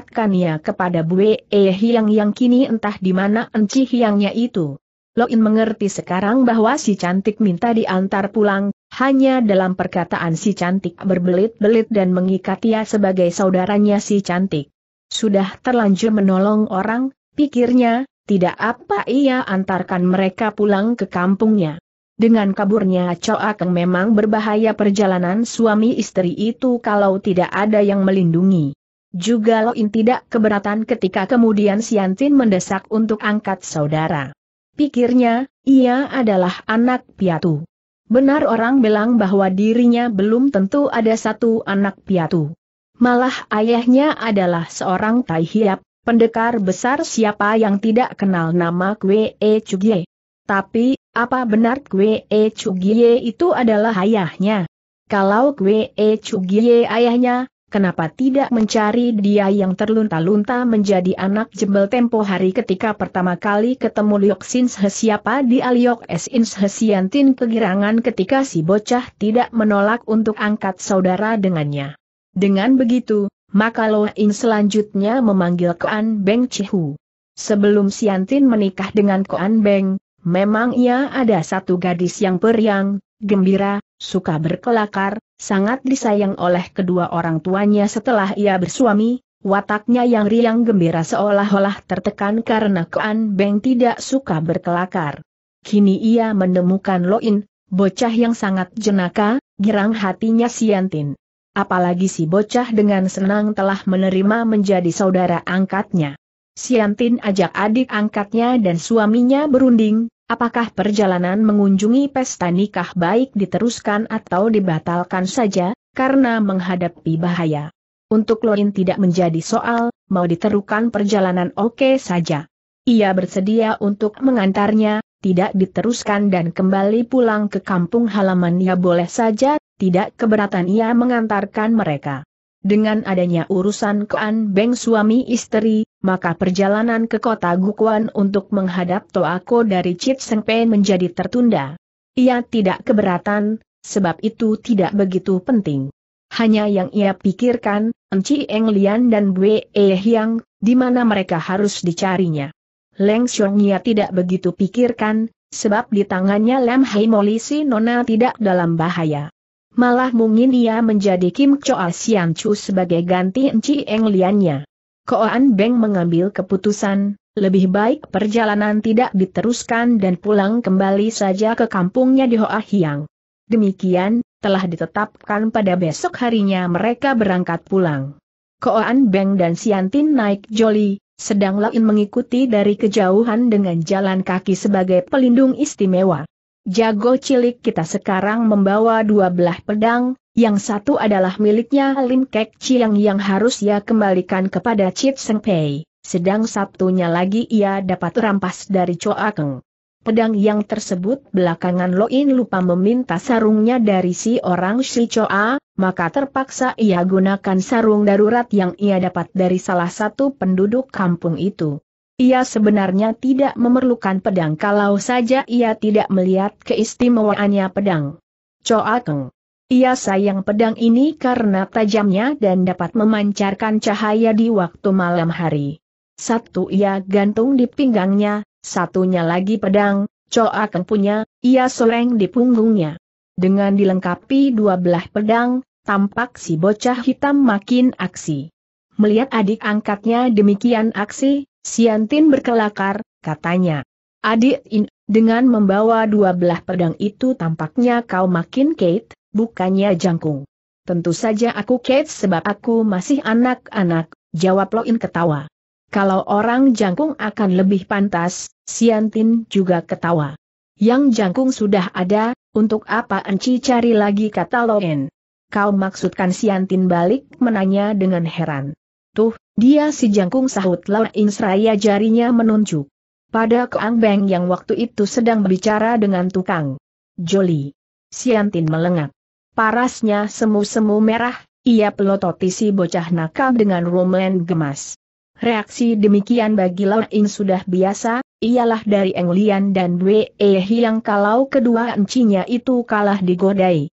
Speaker 1: kepada Bue e Hiang yang kini entah di mana enci Hiangnya itu. Loin mengerti sekarang bahwa si cantik minta diantar pulang, hanya dalam perkataan si cantik berbelit-belit dan mengikat ia sebagai saudaranya si cantik. Sudah terlanjur menolong orang, pikirnya, tidak apa ia antarkan mereka pulang ke kampungnya. Dengan kaburnya Choa Keng memang berbahaya perjalanan suami istri itu kalau tidak ada yang melindungi. Juga Loin tidak keberatan ketika kemudian Siantin mendesak untuk angkat saudara. Pikirnya, ia adalah anak piatu. Benar orang bilang bahwa dirinya belum tentu ada satu anak piatu. Malah ayahnya adalah seorang tai hiap, pendekar besar siapa yang tidak kenal nama Kwe e Chugye. Tapi, apa benar Kwe E Chugie itu adalah ayahnya? Kalau Kwe E Chugie ayahnya, kenapa tidak mencari dia yang terlunta-lunta menjadi anak jembel tempo hari ketika pertama kali ketemu Liok Sin siapa di Aliok Sin Siantin kegirangan ketika si bocah tidak menolak untuk angkat saudara dengannya. Dengan begitu, maka Lo In selanjutnya memanggil Koan Beng Chihu. Sebelum Siantin menikah dengan Koan Beng, Memang ia ada satu gadis yang periang, gembira, suka berkelakar, sangat disayang oleh kedua orang tuanya setelah ia bersuami, wataknya yang riang gembira seolah-olah tertekan karena Kean Beng tidak suka berkelakar. Kini ia menemukan Loin, bocah yang sangat jenaka, girang hatinya Siantin. Apalagi si bocah dengan senang telah menerima menjadi saudara angkatnya. Siantin ajak adik angkatnya dan suaminya berunding, apakah perjalanan mengunjungi pesta nikah baik diteruskan atau dibatalkan saja, karena menghadapi bahaya. Untuk Loin tidak menjadi soal, mau diterukan perjalanan oke okay saja. Ia bersedia untuk mengantarnya, tidak diteruskan dan kembali pulang ke kampung halaman halamannya boleh saja, tidak keberatan ia mengantarkan mereka. Dengan adanya urusan Koan Beng suami istri, maka perjalanan ke kota Gukuan untuk menghadap Toako dari Chit Seng Pe menjadi tertunda. Ia tidak keberatan, sebab itu tidak begitu penting. Hanya yang ia pikirkan, Enci Eng Lian dan Bue E Hiang, di mana mereka harus dicarinya. Leng Xiong ia tidak begitu pikirkan, sebab di tangannya Lam Hai Molisi Nona tidak dalam bahaya. Malah mungkin ia menjadi Kim Choa Sian Chu sebagai ganti Enci Eng Liannya. Koan Beng mengambil keputusan, lebih baik perjalanan tidak diteruskan dan pulang kembali saja ke kampungnya di Hoa Hiang. Demikian, telah ditetapkan pada besok harinya mereka berangkat pulang. Koan Beng dan Siantin naik joli, sedang Lain mengikuti dari kejauhan dengan jalan kaki sebagai pelindung istimewa. Jago cilik kita sekarang membawa dua belah pedang, yang satu adalah miliknya Lim Kek Chiang yang harus ia kembalikan kepada Chit Seng Pei, sedang sabtunya lagi ia dapat rampas dari Choa Keng. Pedang yang tersebut belakangan Loin lupa meminta sarungnya dari si orang si Choa, maka terpaksa ia gunakan sarung darurat yang ia dapat dari salah satu penduduk kampung itu. Ia sebenarnya tidak memerlukan pedang kalau saja ia tidak melihat keistimewaannya pedang. Choa Keng. Ia sayang pedang ini karena tajamnya dan dapat memancarkan cahaya di waktu malam hari. Satu ia gantung di pinggangnya, satunya lagi pedang, Choa Keng punya, ia soreng di punggungnya. Dengan dilengkapi dua belah pedang, tampak si bocah hitam makin aksi. Melihat adik angkatnya demikian aksi, Siantin berkelakar, katanya. Adik In, dengan membawa dua belah pedang itu tampaknya kau makin Kate, bukannya jangkung. Tentu saja aku Kate sebab aku masih anak-anak, jawab In ketawa. Kalau orang jangkung akan lebih pantas, Siantin juga ketawa. Yang jangkung sudah ada, untuk apa Enci cari lagi kata In. Kau maksudkan Siantin balik menanya dengan heran. Tuh, dia si jangkung sahut Lau Insraya jarinya menunjuk. Pada Keang Beng yang waktu itu sedang berbicara dengan tukang. Joli. Siantin melengak. Parasnya semu-semu merah, ia pelototi si bocah nakal dengan rumen gemas. Reaksi demikian bagi Lau In sudah biasa, ialah dari Englian dan Wei Ehi yang kalau kedua encinya itu kalah digodai.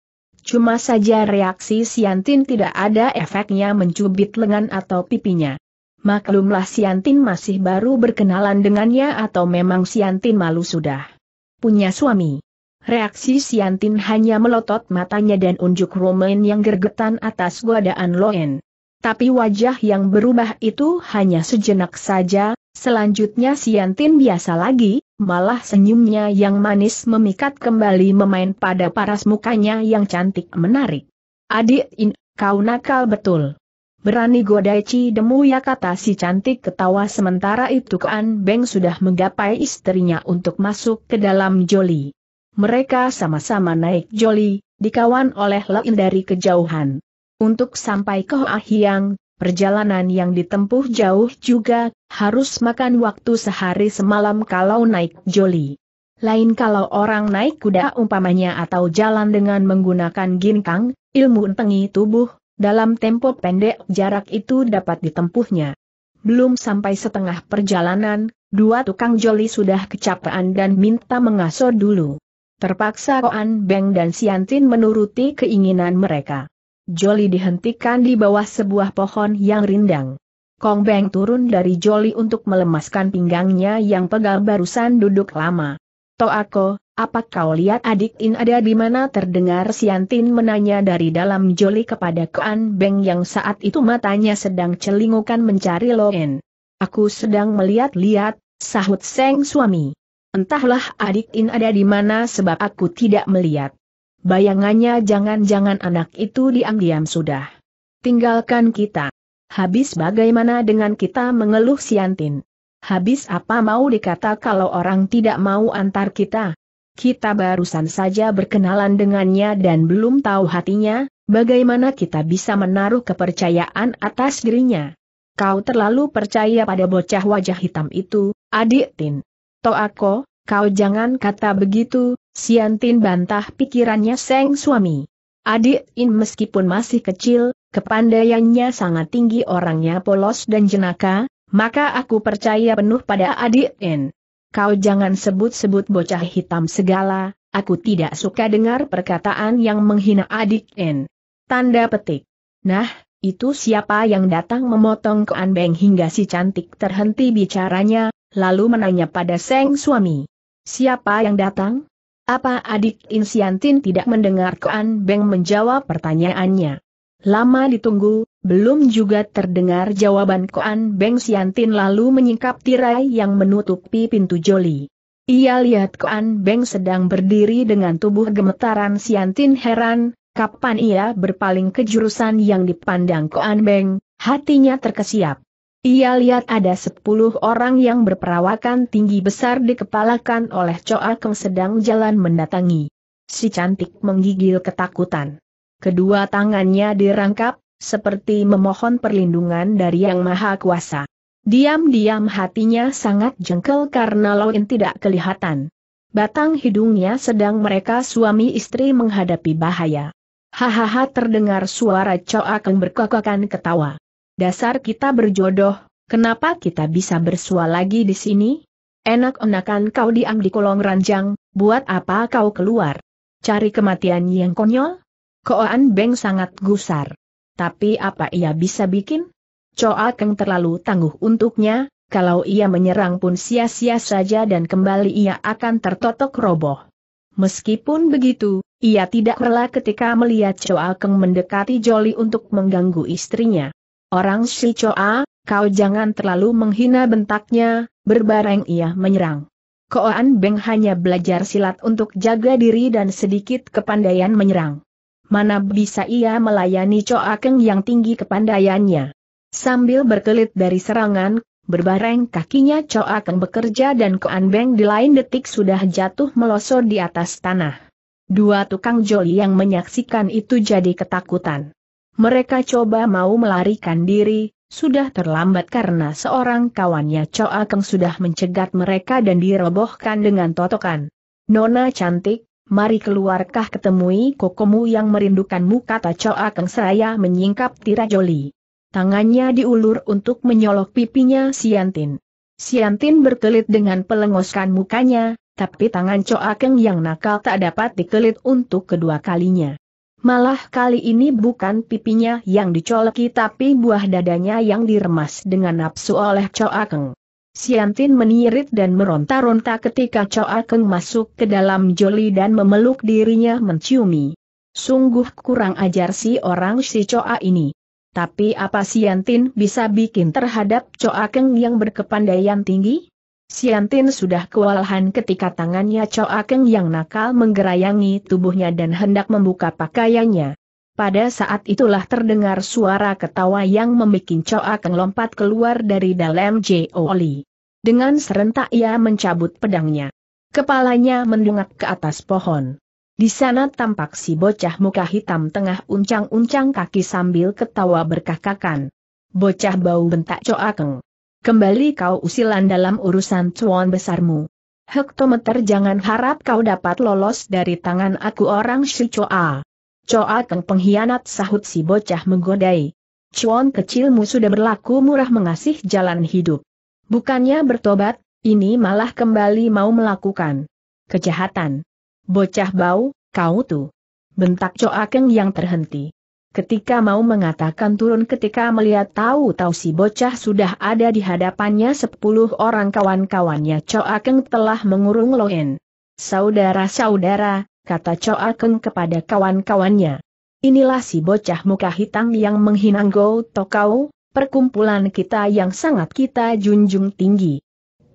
Speaker 1: Cuma saja reaksi Siantin tidak ada efeknya mencubit lengan atau pipinya. Maklumlah Siantin masih baru berkenalan dengannya atau memang Siantin malu sudah punya suami. Reaksi Siantin hanya melotot matanya dan unjuk Roman yang gergetan atas godaan Loen. Tapi wajah yang berubah itu hanya sejenak saja, selanjutnya Siantin biasa lagi, malah senyumnya yang manis memikat kembali memain pada paras mukanya yang cantik menarik. Adik In, kau nakal betul. Berani godai Ci Demu ya kata si cantik ketawa sementara itu Kean Beng sudah menggapai istrinya untuk masuk ke dalam joli. Mereka sama-sama naik joli, dikawan oleh lain dari kejauhan. Untuk sampai ke Hoa perjalanan yang ditempuh jauh juga, harus makan waktu sehari semalam kalau naik joli. Lain kalau orang naik kuda umpamanya atau jalan dengan menggunakan ginkang, ilmu entengi tubuh, dalam tempo pendek jarak itu dapat ditempuhnya. Belum sampai setengah perjalanan, dua tukang joli sudah kecapean dan minta mengaso dulu. Terpaksa Koan Beng dan Siantin menuruti keinginan mereka. Joli dihentikan di bawah sebuah pohon yang rindang. Kong Beng turun dari Joli untuk melemaskan pinggangnya yang pegal barusan duduk lama. Toako, apa kau lihat adik In ada di mana terdengar Siantin menanya dari dalam Joli kepada Kuan Beng yang saat itu matanya sedang celingukan mencari Loen. Aku sedang melihat-lihat, sahut Seng suami. Entahlah adik In ada di mana sebab aku tidak melihat bayangannya jangan-jangan anak itu diam-diam sudah. Tinggalkan kita. Habis bagaimana dengan kita mengeluh Siantin? Habis apa mau dikata kalau orang tidak mau antar kita? Kita barusan saja berkenalan dengannya dan belum tahu hatinya, bagaimana kita bisa menaruh kepercayaan atas dirinya? Kau terlalu percaya pada bocah wajah hitam itu, adik Tin. Toako, Kau jangan kata begitu, Siantin bantah pikirannya Seng suami. Adik In meskipun masih kecil, kepandaiannya sangat tinggi orangnya polos dan jenaka, maka aku percaya penuh pada adik In. Kau jangan sebut-sebut bocah hitam segala, aku tidak suka dengar perkataan yang menghina adik In. Tanda petik. Nah, itu siapa yang datang memotong ke Anbeng hingga si cantik terhenti bicaranya, lalu menanya pada Seng suami. Siapa yang datang? Apa adik Insiantin tidak mendengar Koan Beng menjawab pertanyaannya? Lama ditunggu, belum juga terdengar jawaban Koan Beng Siantin lalu menyingkap tirai yang menutupi pintu joli. Ia lihat Koan Beng sedang berdiri dengan tubuh gemetaran Siantin heran, kapan ia berpaling ke jurusan yang dipandang Koan Beng, hatinya terkesiap. Ia lihat ada sepuluh orang yang berperawakan tinggi besar dikepalakan oleh Choa Keng sedang jalan mendatangi. Si cantik menggigil ketakutan. Kedua tangannya dirangkap, seperti memohon perlindungan dari Yang Maha Kuasa. Diam-diam hatinya sangat jengkel karena Loin tidak kelihatan. Batang hidungnya sedang mereka suami istri menghadapi bahaya. Hahaha terdengar suara Choa Keng berkokokan ketawa. Dasar kita berjodoh, kenapa kita bisa bersua lagi di sini? Enak-enakan kau diam di kolong ranjang, buat apa kau keluar? Cari kematian yang konyol? Koan Beng sangat gusar. Tapi apa ia bisa bikin? Choa Keng terlalu tangguh untuknya, kalau ia menyerang pun sia-sia saja dan kembali ia akan tertotok roboh. Meskipun begitu, ia tidak rela ketika melihat Choa Keng mendekati Joli untuk mengganggu istrinya. Orang Sicoa, kau jangan terlalu menghina bentaknya, berbareng ia menyerang. Koan Beng hanya belajar silat untuk jaga diri dan sedikit kepandaian menyerang. Mana bisa ia melayani Coakeng yang tinggi kepandaiannya. Sambil berkelit dari serangan, berbareng kakinya Coakeng bekerja dan Koan Beng di lain detik sudah jatuh melosot di atas tanah. Dua tukang joli yang menyaksikan itu jadi ketakutan. Mereka coba mau melarikan diri, sudah terlambat karena seorang kawannya Choa Keng sudah mencegat mereka dan dirobohkan dengan totokan. Nona cantik, mari keluarkah ketemui kokomu yang merindukanmu kata Choa Keng seraya menyingkap Tirajoli. Tangannya diulur untuk menyolok pipinya Siantin. Siantin berkelit dengan pelengoskan mukanya, tapi tangan Choa Keng yang nakal tak dapat dikelit untuk kedua kalinya. Malah kali ini bukan pipinya yang dicoleki tapi buah dadanya yang diremas dengan nafsu oleh Choa Keng. Siantin menirit dan meronta-ronta ketika Choa Keng masuk ke dalam joli dan memeluk dirinya menciumi. Sungguh kurang ajar si orang si Choa ini. Tapi apa Siantin bisa bikin terhadap Choa Keng yang berkepandaian tinggi? Siantin sudah kewalahan ketika tangannya Coakeng yang nakal menggerayangi tubuhnya dan hendak membuka pakaiannya. Pada saat itulah terdengar suara ketawa yang membuat Coakeng lompat keluar dari dalam Joli. Dengan serentak ia mencabut pedangnya. Kepalanya mendungak ke atas pohon. Di sana tampak si bocah muka hitam tengah uncang-uncang kaki sambil ketawa berkakakan. Bocah bau bentak Coakeng kembali kau usilan dalam urusan cuan besarmu. Hektometer jangan harap kau dapat lolos dari tangan aku orang si coa. Choa keng pengkhianat sahut si bocah menggodai. Cuan kecilmu sudah berlaku murah mengasih jalan hidup. Bukannya bertobat, ini malah kembali mau melakukan kejahatan. Bocah bau, kau tuh. Bentak coa Keng yang terhenti. Ketika mau mengatakan turun ketika melihat tahu-tahu si bocah sudah ada di hadapannya sepuluh orang kawan-kawannya keng telah mengurung Loen. Saudara-saudara, kata keng kepada kawan-kawannya. Inilah si bocah muka hitam yang menghina Go Tokau, perkumpulan kita yang sangat kita junjung tinggi.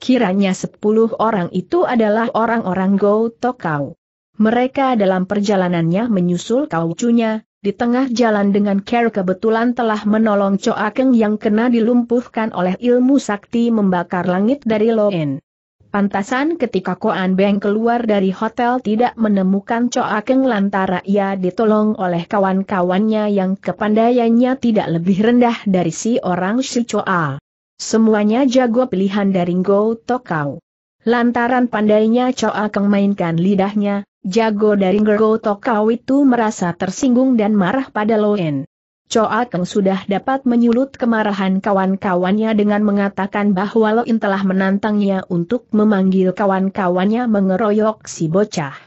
Speaker 1: Kiranya sepuluh orang itu adalah orang-orang Go Tokau. Mereka dalam perjalanannya menyusul kaucunya, di tengah jalan dengan care kebetulan telah menolong Coa Keng yang kena dilumpuhkan oleh ilmu sakti membakar langit dari Loen. Pantasan ketika Koan Beng keluar dari hotel tidak menemukan Coa Keng lantara ia ditolong oleh kawan-kawannya yang kepandaiannya tidak lebih rendah dari si orang si Choa. Semuanya jago pilihan dari Ngo Tokau. Lantaran pandainya Choa Keng mainkan lidahnya, jago dari Gergo Tokau itu merasa tersinggung dan marah pada Loen. Choa Keng sudah dapat menyulut kemarahan kawan-kawannya dengan mengatakan bahwa Loen telah menantangnya untuk memanggil kawan-kawannya mengeroyok si bocah.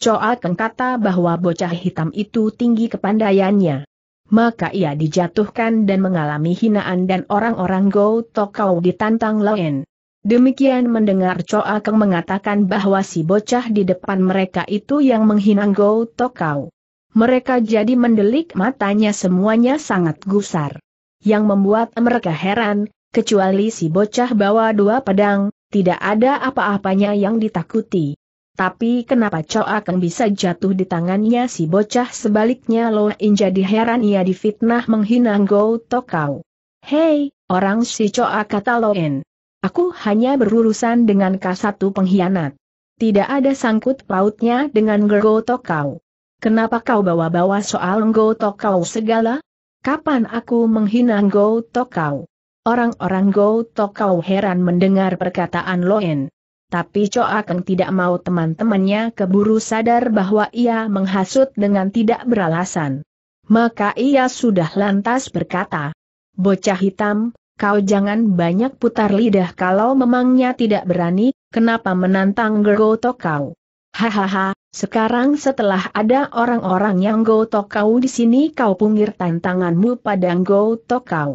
Speaker 1: Choa Keng kata bahwa bocah hitam itu tinggi kepandaiannya. Maka ia dijatuhkan dan mengalami hinaan dan orang-orang Go Tokau ditantang Loen. Demikian mendengar Coa Keng mengatakan bahwa si bocah di depan mereka itu yang menghina Go Tokau. Mereka jadi mendelik matanya semuanya sangat gusar. Yang membuat mereka heran, kecuali si bocah bawa dua pedang, tidak ada apa-apanya yang ditakuti. Tapi kenapa Coa Keng bisa jatuh di tangannya si bocah sebaliknya loh In jadi heran ia difitnah menghina Go Tokau. Hei, orang si Coa kata loin. Aku hanya berurusan dengan kasatu pengkhianat. Tidak ada sangkut pautnya dengan Gergoto kau. Kenapa kau bawa-bawa soal Gergoto kau segala? Kapan aku menghina Gergoto kau? Orang-orang Gergoto kau heran mendengar perkataan Loen. Tapi Cho Akeng tidak mau teman-temannya keburu sadar bahwa ia menghasut dengan tidak beralasan. Maka ia sudah lantas berkata, Bocah hitam, kau jangan banyak putar lidah kalau memangnya tidak berani, kenapa menantang Gergoto kau? Hahaha, sekarang setelah ada orang-orang yang Gotok kau di sini kau pungir tantanganmu pada Gotok kau.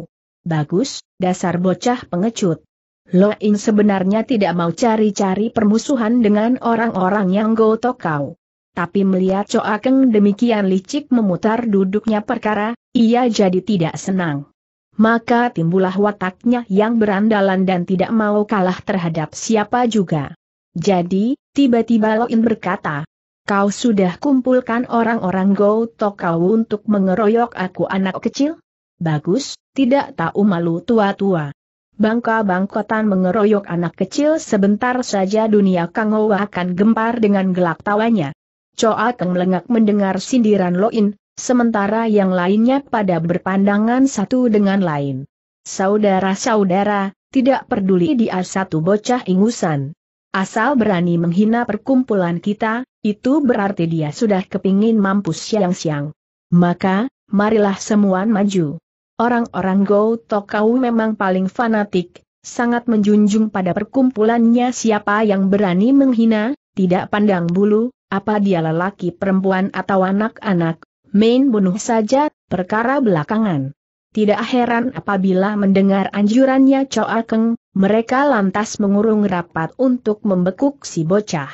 Speaker 1: Bagus, dasar bocah pengecut. Lo in sebenarnya tidak mau cari-cari permusuhan dengan orang-orang yang Gotok kau. Tapi melihat Coakeng demikian licik memutar duduknya perkara, ia jadi tidak senang maka timbullah wataknya yang berandalan dan tidak mau kalah terhadap siapa juga. Jadi, tiba-tiba Loin berkata, Kau sudah kumpulkan orang-orang Go To kau untuk mengeroyok aku anak kecil? Bagus, tidak tahu malu tua-tua. Bangka-bangkotan mengeroyok anak kecil sebentar saja dunia Kangowa akan gempar dengan gelak tawanya. Coa Keng lengak mendengar sindiran Loin, Sementara yang lainnya pada berpandangan satu dengan lain. Saudara-saudara, tidak peduli dia satu bocah ingusan. Asal berani menghina perkumpulan kita, itu berarti dia sudah kepingin mampus siang-siang. Maka, marilah semua maju. Orang-orang Go Tokau memang paling fanatik, sangat menjunjung pada perkumpulannya siapa yang berani menghina, tidak pandang bulu, apa dia lelaki perempuan atau anak-anak, main bunuh saja, perkara belakangan. Tidak heran apabila mendengar anjurannya Choa Keng, mereka lantas mengurung rapat untuk membekuk si bocah.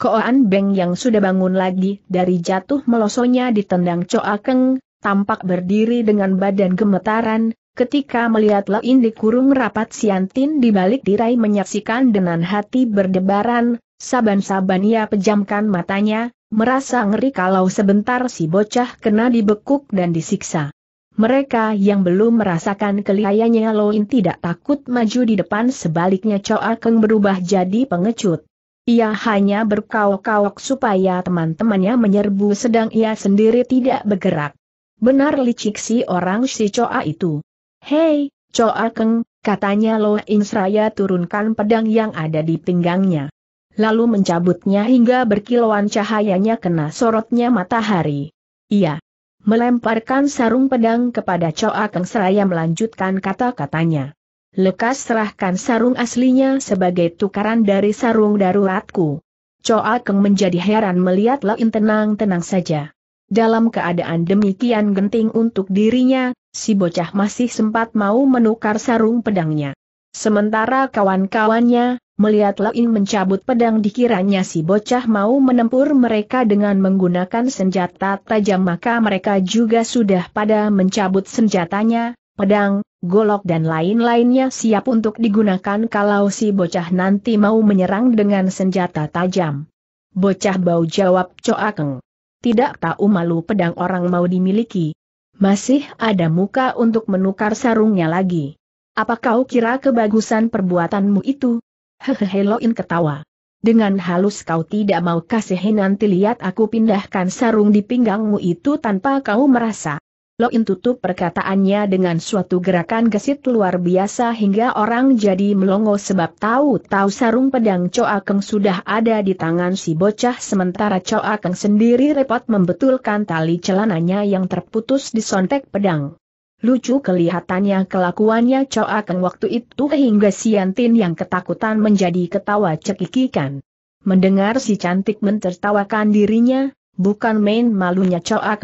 Speaker 1: Koan Beng yang sudah bangun lagi dari jatuh melosonya ditendang Choa Keng, tampak berdiri dengan badan gemetaran, ketika melihat Lain dikurung rapat Siantin di balik tirai menyaksikan dengan hati berdebaran, saban-saban ia pejamkan matanya, Merasa ngeri kalau sebentar si bocah kena dibekuk dan disiksa. Mereka yang belum merasakan keliayanya Loin tidak takut maju di depan sebaliknya Choa Keng berubah jadi pengecut. Ia hanya berkawok-kawok supaya teman-temannya menyerbu sedang ia sendiri tidak bergerak. Benar licik si orang si Choa itu. Hei, Choa Keng, katanya Loin seraya turunkan pedang yang ada di pinggangnya lalu mencabutnya hingga berkilauan cahayanya kena sorotnya matahari. Ia Melemparkan sarung pedang kepada Choa Keng seraya melanjutkan kata-katanya. Lekas serahkan sarung aslinya sebagai tukaran dari sarung daruratku. Choa Keng menjadi heran melihat Lain tenang-tenang saja. Dalam keadaan demikian genting untuk dirinya, si bocah masih sempat mau menukar sarung pedangnya. Sementara kawan-kawannya, Melihat Lain mencabut pedang dikiranya si bocah mau menempur mereka dengan menggunakan senjata tajam maka mereka juga sudah pada mencabut senjatanya, pedang, golok dan lain-lainnya siap untuk digunakan kalau si bocah nanti mau menyerang dengan senjata tajam. Bocah bau jawab Coakeng. Tidak tahu malu pedang orang mau dimiliki. Masih ada muka untuk menukar sarungnya lagi. Apa kau kira kebagusan perbuatanmu itu? Hehehe Loin ketawa. Dengan halus kau tidak mau kasihi nanti lihat aku pindahkan sarung di pinggangmu itu tanpa kau merasa. Loin tutup perkataannya dengan suatu gerakan gesit luar biasa hingga orang jadi melongo sebab tahu-tahu sarung pedang Choa Keng sudah ada di tangan si bocah sementara Choa Keng sendiri repot membetulkan tali celananya yang terputus di sontek pedang. Lucu kelihatannya kelakuannya Choa waktu itu hingga Siantin yang ketakutan menjadi ketawa cekikikan. Mendengar si cantik mentertawakan dirinya, bukan main malunya Choa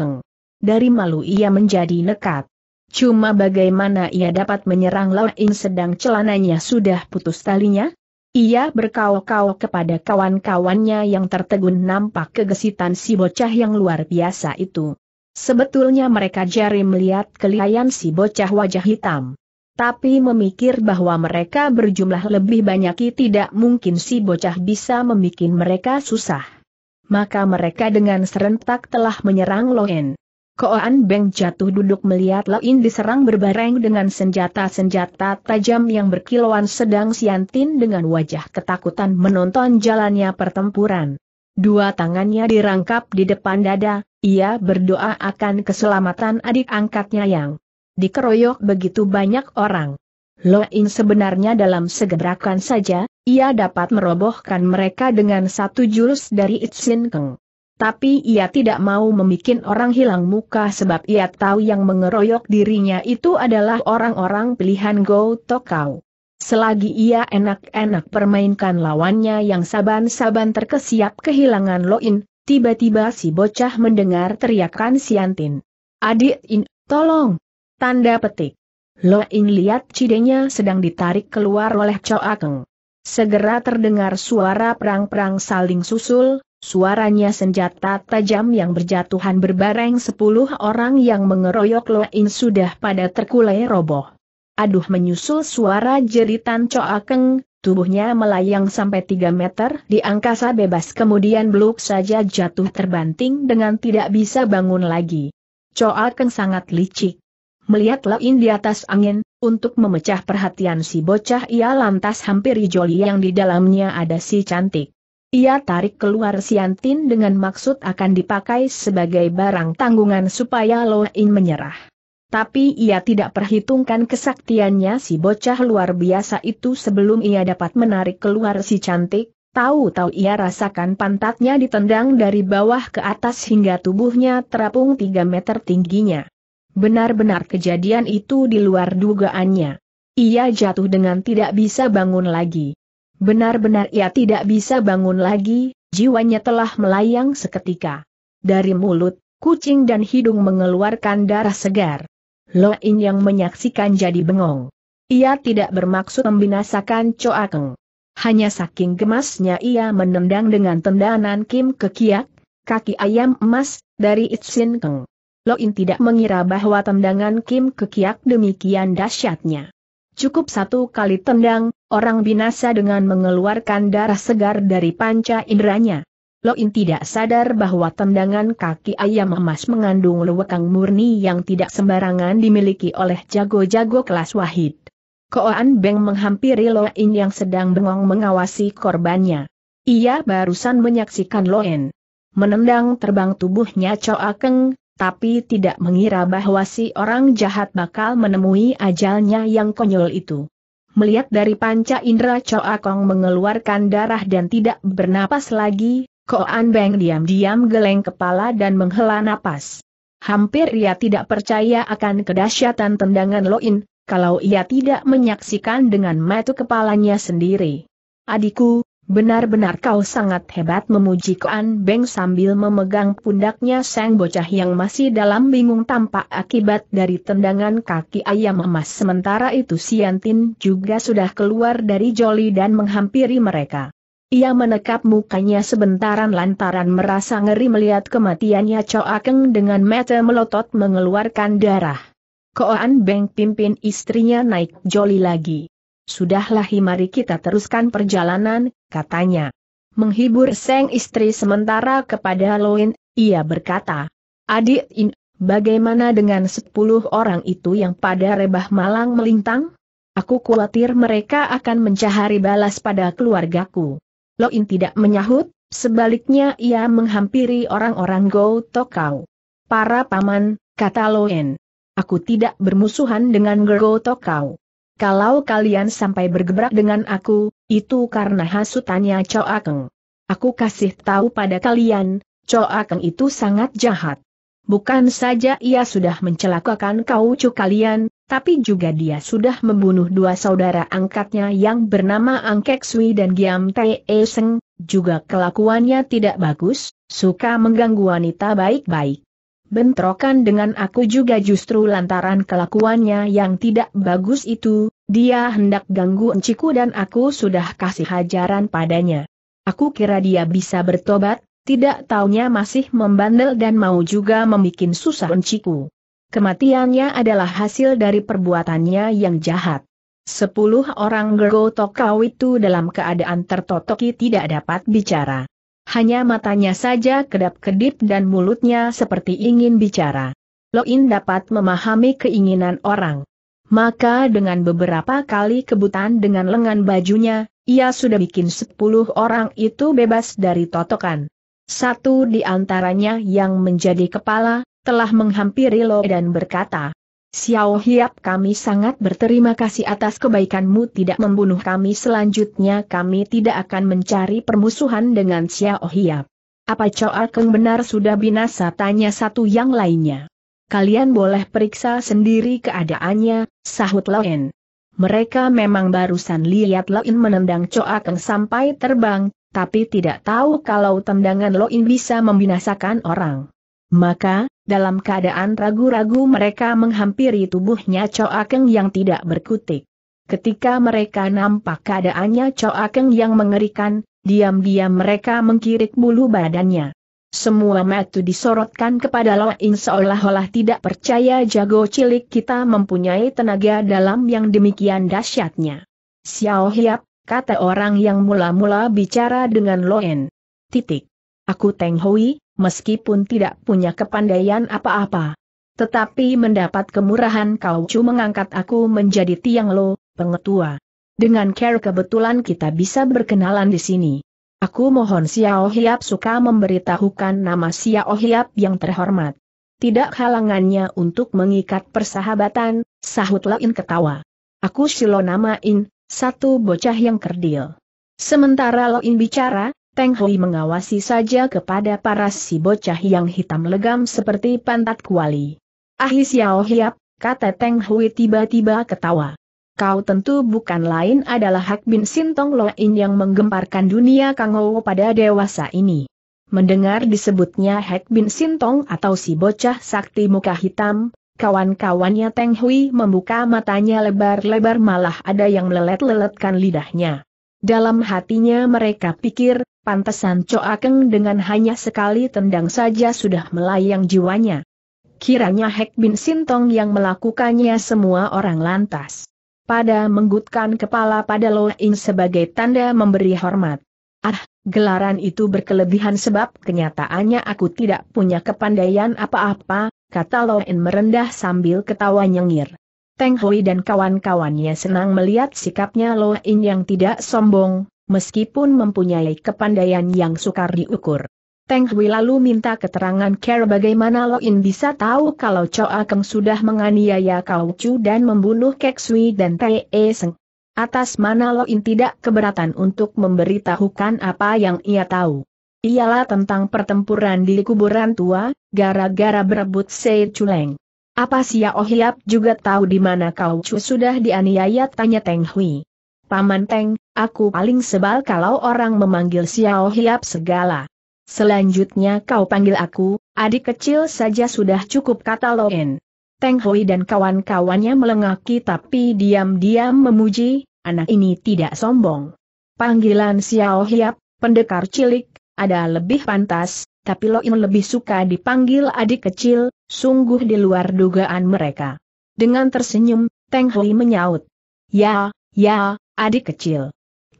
Speaker 1: Dari malu ia menjadi nekat. Cuma bagaimana ia dapat menyerang Lao sedang celananya sudah putus talinya? Ia berkau-kau kepada kawan-kawannya yang tertegun nampak kegesitan si bocah yang luar biasa itu. Sebetulnya mereka jari melihat kelihayan si bocah wajah hitam. Tapi memikir bahwa mereka berjumlah lebih banyak tidak mungkin si bocah bisa membuat mereka susah. Maka mereka dengan serentak telah menyerang Loen. Koan Beng jatuh duduk melihat Loen diserang berbareng dengan senjata-senjata tajam yang berkilauan sedang Siantin dengan wajah ketakutan menonton jalannya pertempuran. Dua tangannya dirangkap di depan dada, ia berdoa akan keselamatan adik angkatnya yang dikeroyok begitu banyak orang. Lo Loin sebenarnya dalam segerakan saja, ia dapat merobohkan mereka dengan satu jurus dari Itsin Keng. Tapi ia tidak mau membuat orang hilang muka sebab ia tahu yang mengeroyok dirinya itu adalah orang-orang pilihan Go Tokau. Selagi ia enak-enak permainkan lawannya yang saban-saban terkesiap kehilangan Loin, tiba-tiba si bocah mendengar teriakan Siantin. Adik In, tolong! Tanda petik. Loin lihat cidenya sedang ditarik keluar oleh Coakeng. Segera terdengar suara perang-perang saling susul, suaranya senjata tajam yang berjatuhan berbareng sepuluh orang yang mengeroyok Loin sudah pada terkulai roboh aduh menyusul suara jeritan Coakeng, tubuhnya melayang sampai 3 meter di angkasa bebas kemudian beluk saja jatuh terbanting dengan tidak bisa bangun lagi. Coakeng sangat licik. Melihat Lain di atas angin, untuk memecah perhatian si bocah ia lantas hampiri joli yang di dalamnya ada si cantik. Ia tarik keluar Siantin dengan maksud akan dipakai sebagai barang tanggungan supaya Loin menyerah tapi ia tidak perhitungkan kesaktiannya si bocah luar biasa itu sebelum ia dapat menarik keluar si cantik, tahu-tahu ia rasakan pantatnya ditendang dari bawah ke atas hingga tubuhnya terapung 3 meter tingginya. Benar-benar kejadian itu di luar dugaannya. Ia jatuh dengan tidak bisa bangun lagi. Benar-benar ia tidak bisa bangun lagi, jiwanya telah melayang seketika. Dari mulut, kucing dan hidung mengeluarkan darah segar. Loin yang menyaksikan jadi bengong. Ia tidak bermaksud membinasakan Coakeng, Hanya saking gemasnya ia menendang dengan tendangan Kim ke kiak, kaki ayam emas, dari Itsin Keng. Loin tidak mengira bahwa tendangan Kim ke kiak demikian dahsyatnya. Cukup satu kali tendang, orang binasa dengan mengeluarkan darah segar dari panca inderanya. Loin tidak sadar bahwa tendangan kaki ayam emas mengandung lewekang murni yang tidak sembarangan dimiliki oleh jago-jago kelas wahid. Koan Beng menghampiri Loin yang sedang bengong mengawasi korbannya. Ia barusan menyaksikan Loen Menendang terbang tubuhnya Choa Keng, tapi tidak mengira bahwa si orang jahat bakal menemui ajalnya yang konyol itu. Melihat dari panca indera Choa Kong mengeluarkan darah dan tidak bernapas lagi, Koan Beng diam-diam geleng kepala dan menghela napas. Hampir ia tidak percaya akan kedahsyatan tendangan Loin, kalau ia tidak menyaksikan dengan mata kepalanya sendiri. Adikku, benar-benar kau sangat hebat memuji Koan Beng sambil memegang pundaknya sang bocah yang masih dalam bingung tampak akibat dari tendangan kaki ayam emas. Sementara itu Siantin juga sudah keluar dari joli dan menghampiri mereka. Ia menekap mukanya sebentaran lantaran merasa ngeri melihat kematiannya Choa Keng dengan mata melotot mengeluarkan darah. Koan Beng pimpin istrinya naik joli lagi. Sudahlah mari kita teruskan perjalanan, katanya. Menghibur seng istri sementara kepada Loin, ia berkata. Adik In, bagaimana dengan sepuluh orang itu yang pada rebah malang melintang? Aku khawatir mereka akan mencari balas pada keluargaku. Loin tidak menyahut, sebaliknya ia menghampiri orang-orang Go Tokau. Para paman, kata Loin. Aku tidak bermusuhan dengan Go Tokau. Kalau kalian sampai bergebrak dengan aku, itu karena hasutannya Coakeng. Aku kasih tahu pada kalian, Coakeng itu sangat jahat. Bukan saja ia sudah mencelakakan kaucu kalian, tapi juga dia sudah membunuh dua saudara angkatnya yang bernama Angkek Sui dan Giam Tae e Seng, juga kelakuannya tidak bagus, suka mengganggu wanita baik-baik. Bentrokan dengan aku juga justru lantaran kelakuannya yang tidak bagus itu, dia hendak ganggu enciku dan aku sudah kasih hajaran padanya. Aku kira dia bisa bertobat, tidak taunya masih membandel dan mau juga membuat susah enciku. Kematiannya adalah hasil dari perbuatannya yang jahat. Sepuluh orang Gergo Tokau itu dalam keadaan tertotoki tidak dapat bicara. Hanya matanya saja kedap-kedip dan mulutnya seperti ingin bicara. Loin dapat memahami keinginan orang. Maka dengan beberapa kali kebutan dengan lengan bajunya, ia sudah bikin sepuluh orang itu bebas dari totokan. Satu di antaranya yang menjadi kepala, telah menghampiri Lo dan berkata, Xiao Hiap kami sangat berterima kasih atas kebaikanmu tidak membunuh kami selanjutnya kami tidak akan mencari permusuhan dengan Xiao Hiap. Apa Choa Keng benar sudah binasa tanya satu yang lainnya. Kalian boleh periksa sendiri keadaannya, sahut Loen. Mereka memang barusan lihat Loin menendang Choa Keng sampai terbang, tapi tidak tahu kalau tendangan Loin bisa membinasakan orang. Maka, dalam keadaan ragu-ragu mereka menghampiri tubuhnya Choa Keng yang tidak berkutik. Ketika mereka nampak keadaannya Choa Keng yang mengerikan, diam-diam mereka mengkirik bulu badannya. Semua metu disorotkan kepada Loin seolah-olah tidak percaya jago cilik kita mempunyai tenaga dalam yang demikian dahsyatnya. Xiao Hiap, kata orang yang mula-mula bicara dengan Loin. Titik. Aku Teng Hui, meskipun tidak punya kepandaian apa-apa. Tetapi mendapat kemurahan kau cu mengangkat aku menjadi tiang lo, pengetua. Dengan care kebetulan kita bisa berkenalan di sini. Aku mohon Xiao Hiap suka memberitahukan nama Xiao Hiap yang terhormat. Tidak halangannya untuk mengikat persahabatan, sahut Lain ketawa. Aku silo nama In, satu bocah yang kerdil. Sementara in bicara, Teng Hui mengawasi saja kepada para si bocah yang hitam legam seperti pantat kuali. Ahi Xiao Hiap, kata Teng Hui tiba-tiba ketawa. Kau tentu bukan lain adalah Hak Bin Sintong Loin yang menggemparkan dunia Kang Ho pada dewasa ini. Mendengar disebutnya Hak Bin Sintong atau si bocah sakti muka hitam, kawan-kawannya Teng Hui membuka matanya lebar-lebar malah ada yang melelet-leletkan lidahnya. Dalam hatinya mereka pikir, Pantesan Coakeng dengan hanya sekali tendang saja sudah melayang jiwanya. Kiranya Hek Bin Sintong yang melakukannya semua orang lantas. Pada menggutkan kepala pada Lo In sebagai tanda memberi hormat. Ah, gelaran itu berkelebihan sebab kenyataannya aku tidak punya kepandaian apa-apa, kata Lo In merendah sambil ketawa nyengir. Teng Hui dan kawan-kawannya senang melihat sikapnya Lo In yang tidak sombong, meskipun mempunyai kepandaian yang sukar diukur. Teng Hui lalu minta keterangan Care bagaimana Lo In bisa tahu kalau Choa Keng sudah menganiaya Kau Chu dan membunuh Kek Sui dan Tae e Seng. Atas mana Lo In tidak keberatan untuk memberitahukan apa yang ia tahu. Ialah tentang pertempuran di kuburan tua, gara-gara berebut Sei Chuleng. Apa Sia Oh Hiap juga tahu di mana Kau Chu sudah dianiaya tanya Teng Hui. Paman Teng, aku paling sebal kalau orang memanggil Xiao Hiap segala. Selanjutnya kau panggil aku, adik kecil saja sudah cukup kata Loen. Teng Hui dan kawan-kawannya melengaki tapi diam-diam memuji, anak ini tidak sombong. Panggilan Xiao Hiap, pendekar cilik, ada lebih pantas, tapi Loin lebih suka dipanggil adik kecil, sungguh di luar dugaan mereka. Dengan tersenyum, Teng Hui menyaut. Ya, ya, Adik kecil.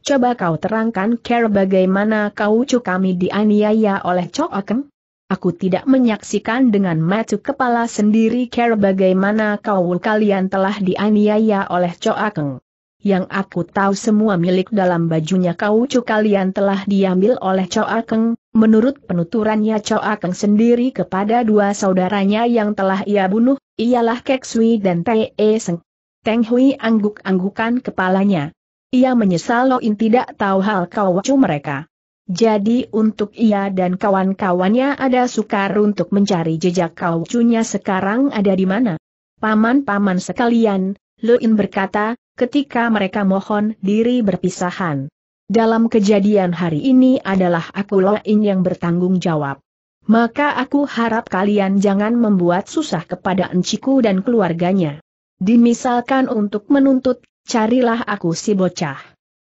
Speaker 1: Coba kau terangkan care bagaimana kau cu kami dianiaya oleh Cok Akem? Aku tidak menyaksikan dengan mata kepala sendiri care bagaimana kau kalian telah dianiaya oleh Coakeng. Yang aku tahu semua milik dalam bajunya kau cu kalian telah diambil oleh Coakeng, menurut penuturannya Coakeng sendiri kepada dua saudaranya yang telah ia bunuh, ialah Keksui dan Tae Seng. Teng Hui angguk-anggukan kepalanya. Ia menyesal Loin tidak tahu hal kawacu mereka. Jadi untuk ia dan kawan-kawannya ada sukar untuk mencari jejak kawacunya sekarang ada di mana. Paman-paman sekalian, Loin berkata, ketika mereka mohon diri berpisahan. Dalam kejadian hari ini adalah aku Loin yang bertanggung jawab. Maka aku harap kalian jangan membuat susah kepada enciku dan keluarganya. Dimisalkan untuk menuntut Carilah aku si bocah.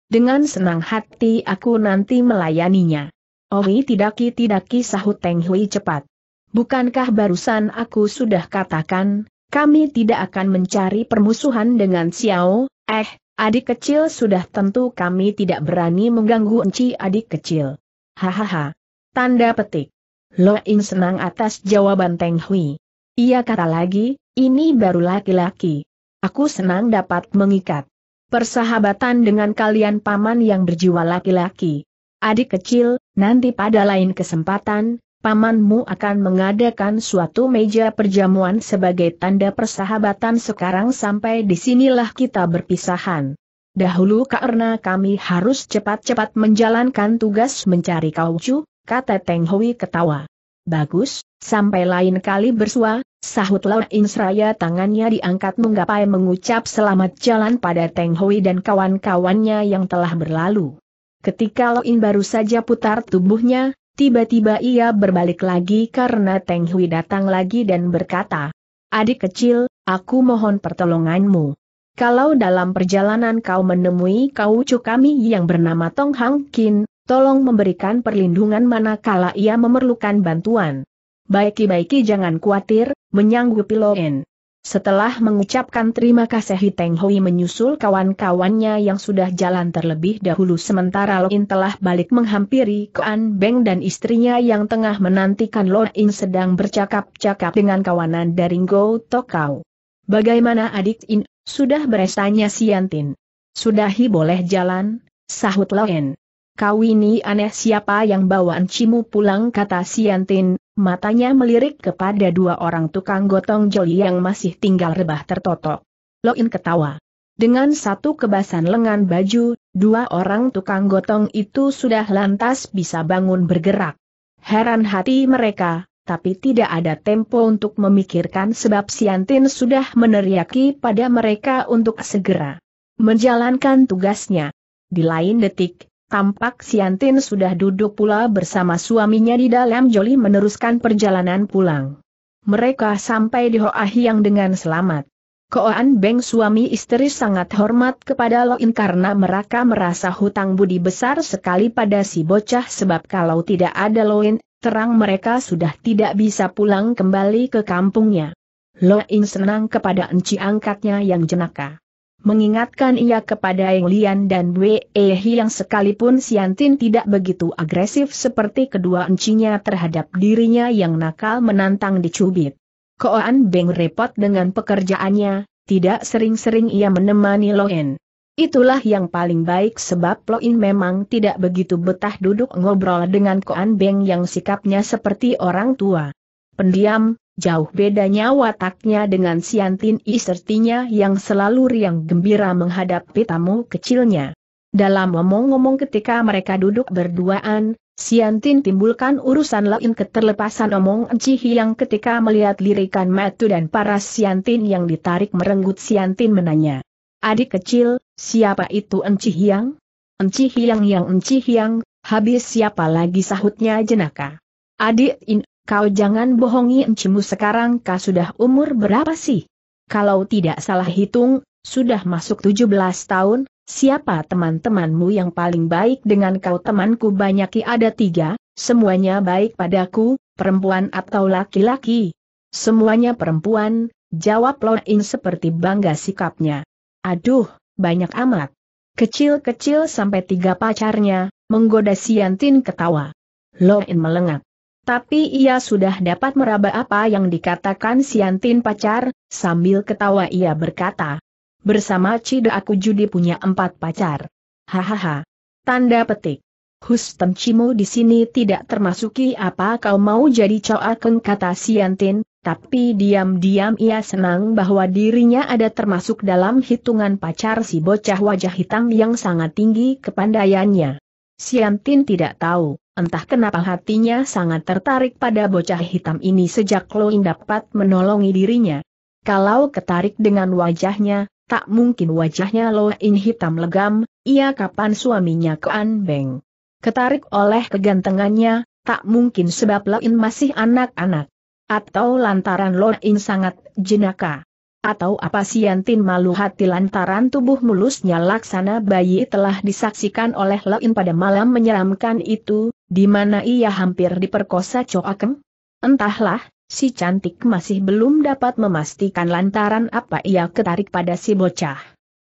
Speaker 1: Dengan senang hati aku nanti melayaninya. ki tidak tidaki sahut Teng Hui cepat. Bukankah barusan aku sudah katakan, kami tidak akan mencari permusuhan dengan Xiao, eh, adik kecil sudah tentu kami tidak berani mengganggu enci adik kecil. Hahaha. Tanda petik. Lo Ing senang atas jawaban Teng Hui. Ia kata lagi, ini baru laki-laki aku senang dapat mengikat persahabatan dengan kalian paman yang berjiwa laki-laki. Adik kecil, nanti pada lain kesempatan, pamanmu akan mengadakan suatu meja perjamuan sebagai tanda persahabatan sekarang sampai disinilah kita berpisahan. Dahulu karena kami harus cepat-cepat menjalankan tugas mencari kaucu, kata Teng Hui ketawa. Bagus, Sampai lain kali bersua, sahut Lord Insraya tangannya diangkat menggapai mengucap selamat jalan pada Teng Hui dan kawan-kawannya yang telah berlalu. Ketika Lo In baru saja putar tubuhnya, tiba-tiba ia berbalik lagi karena Teng Hui datang lagi dan berkata, Adik kecil, aku mohon pertolonganmu. Kalau dalam perjalanan kau menemui kaucu kami yang bernama Tong Hang Kin, tolong memberikan perlindungan manakala ia memerlukan bantuan. Baiki-baiki jangan khawatir, menyanggupi Loen. Setelah mengucapkan terima kasih Hiteng Hui menyusul kawan-kawannya yang sudah jalan terlebih dahulu sementara Loin telah balik menghampiri Kuan Beng dan istrinya yang tengah menantikan Loin sedang bercakap-cakap dengan kawanan dari Ngo Tokau. Bagaimana adik In, sudah beresanya Siantin? Sudahi boleh jalan, sahut Loin. Kau ini aneh siapa yang bawaan cimu pulang kata Siantin, matanya melirik kepada dua orang tukang gotong joli yang masih tinggal rebah tertotok. Loin ketawa. Dengan satu kebasan lengan baju, dua orang tukang gotong itu sudah lantas bisa bangun bergerak. Heran hati mereka, tapi tidak ada tempo untuk memikirkan sebab Siantin sudah meneriaki pada mereka untuk segera menjalankan tugasnya. Di lain detik, Tampak Siantin sudah duduk pula bersama suaminya di dalam joli meneruskan perjalanan pulang. Mereka sampai di Hoa ah Hiang dengan selamat. Koan Beng suami istri sangat hormat kepada Loin karena mereka merasa hutang budi besar sekali pada si bocah sebab kalau tidak ada Loin, terang mereka sudah tidak bisa pulang kembali ke kampungnya. Loin senang kepada enci angkatnya yang jenaka mengingatkan ia kepada Eng Lian dan Wei Ehi yang sekalipun Siantin tidak begitu agresif seperti kedua encinya terhadap dirinya yang nakal menantang dicubit. Koan Beng repot dengan pekerjaannya, tidak sering-sering ia menemani Loen. Itulah yang paling baik sebab Loen memang tidak begitu betah duduk ngobrol dengan Koan Beng yang sikapnya seperti orang tua. Pendiam, Jauh bedanya wataknya dengan Siantin isertinya yang selalu riang gembira menghadapi tamu kecilnya. Dalam omong-omong ketika mereka duduk berduaan, Siantin timbulkan urusan lain keterlepasan omong Cihi yang ketika melihat lirikan Matu dan para Siantin yang ditarik merenggut Siantin menanya. Adik kecil, siapa itu Enci yang? Enci yang yang Enci yang, habis siapa lagi sahutnya jenaka. Adik In Kau jangan bohongi encimu sekarang kau sudah umur berapa sih? Kalau tidak salah hitung, sudah masuk 17 tahun, siapa teman-temanmu yang paling baik dengan kau temanku banyaki ada tiga, semuanya baik padaku, perempuan atau laki-laki. Semuanya perempuan, jawab Loin seperti bangga sikapnya. Aduh, banyak amat. Kecil-kecil sampai tiga pacarnya, menggoda Siantin ketawa. Loin melengak. Tapi ia sudah dapat meraba apa yang dikatakan Siantin pacar, sambil ketawa ia berkata. Bersama Cida aku judi punya empat pacar. Hahaha. Tanda petik. Hustemcimu di sini tidak termasuki apa kau mau jadi coakeng kata Siantin, tapi diam-diam ia senang bahwa dirinya ada termasuk dalam hitungan pacar si bocah wajah hitam yang sangat tinggi kepandaiannya. Siantin tidak tahu Entah kenapa hatinya sangat tertarik pada bocah hitam ini sejak Loin dapat menolongi dirinya. Kalau ketarik dengan wajahnya, tak mungkin wajahnya Loin hitam legam, ia kapan suaminya ke Anbeng. Ketarik oleh kegantengannya, tak mungkin sebab Loin masih anak-anak. Atau lantaran Loin sangat jenaka. Atau apa Siantin malu hati lantaran tubuh mulusnya laksana bayi telah disaksikan oleh Loin pada malam menyeramkan itu, di mana ia hampir diperkosa Coakeng? Entahlah, si cantik masih belum dapat memastikan lantaran apa ia ketarik pada si bocah.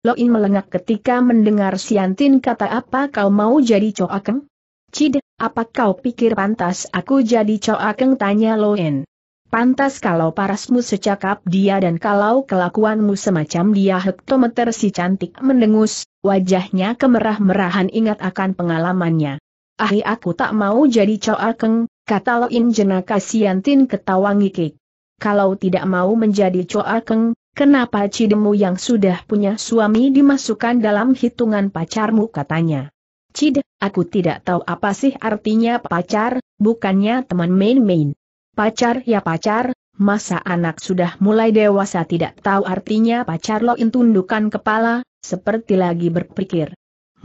Speaker 1: Loin melengak ketika mendengar Siantin kata apa kau mau jadi Coakeng? Cid, apa kau pikir pantas aku jadi Coakeng tanya Loin. Pantas kalau parasmu secakap dia dan kalau kelakuanmu semacam dia hektometer si cantik mendengus, wajahnya kemerah-merahan ingat akan pengalamannya ahi aku tak mau jadi coakeng, kata Loin jenaka siantin ketawa ngikik. Kalau tidak mau menjadi coakeng, kenapa cidemu yang sudah punya suami dimasukkan dalam hitungan pacarmu katanya. Cid, aku tidak tahu apa sih artinya pacar, bukannya teman main-main. Pacar ya pacar, masa anak sudah mulai dewasa tidak tahu artinya pacar Loin tundukan kepala, seperti lagi berpikir.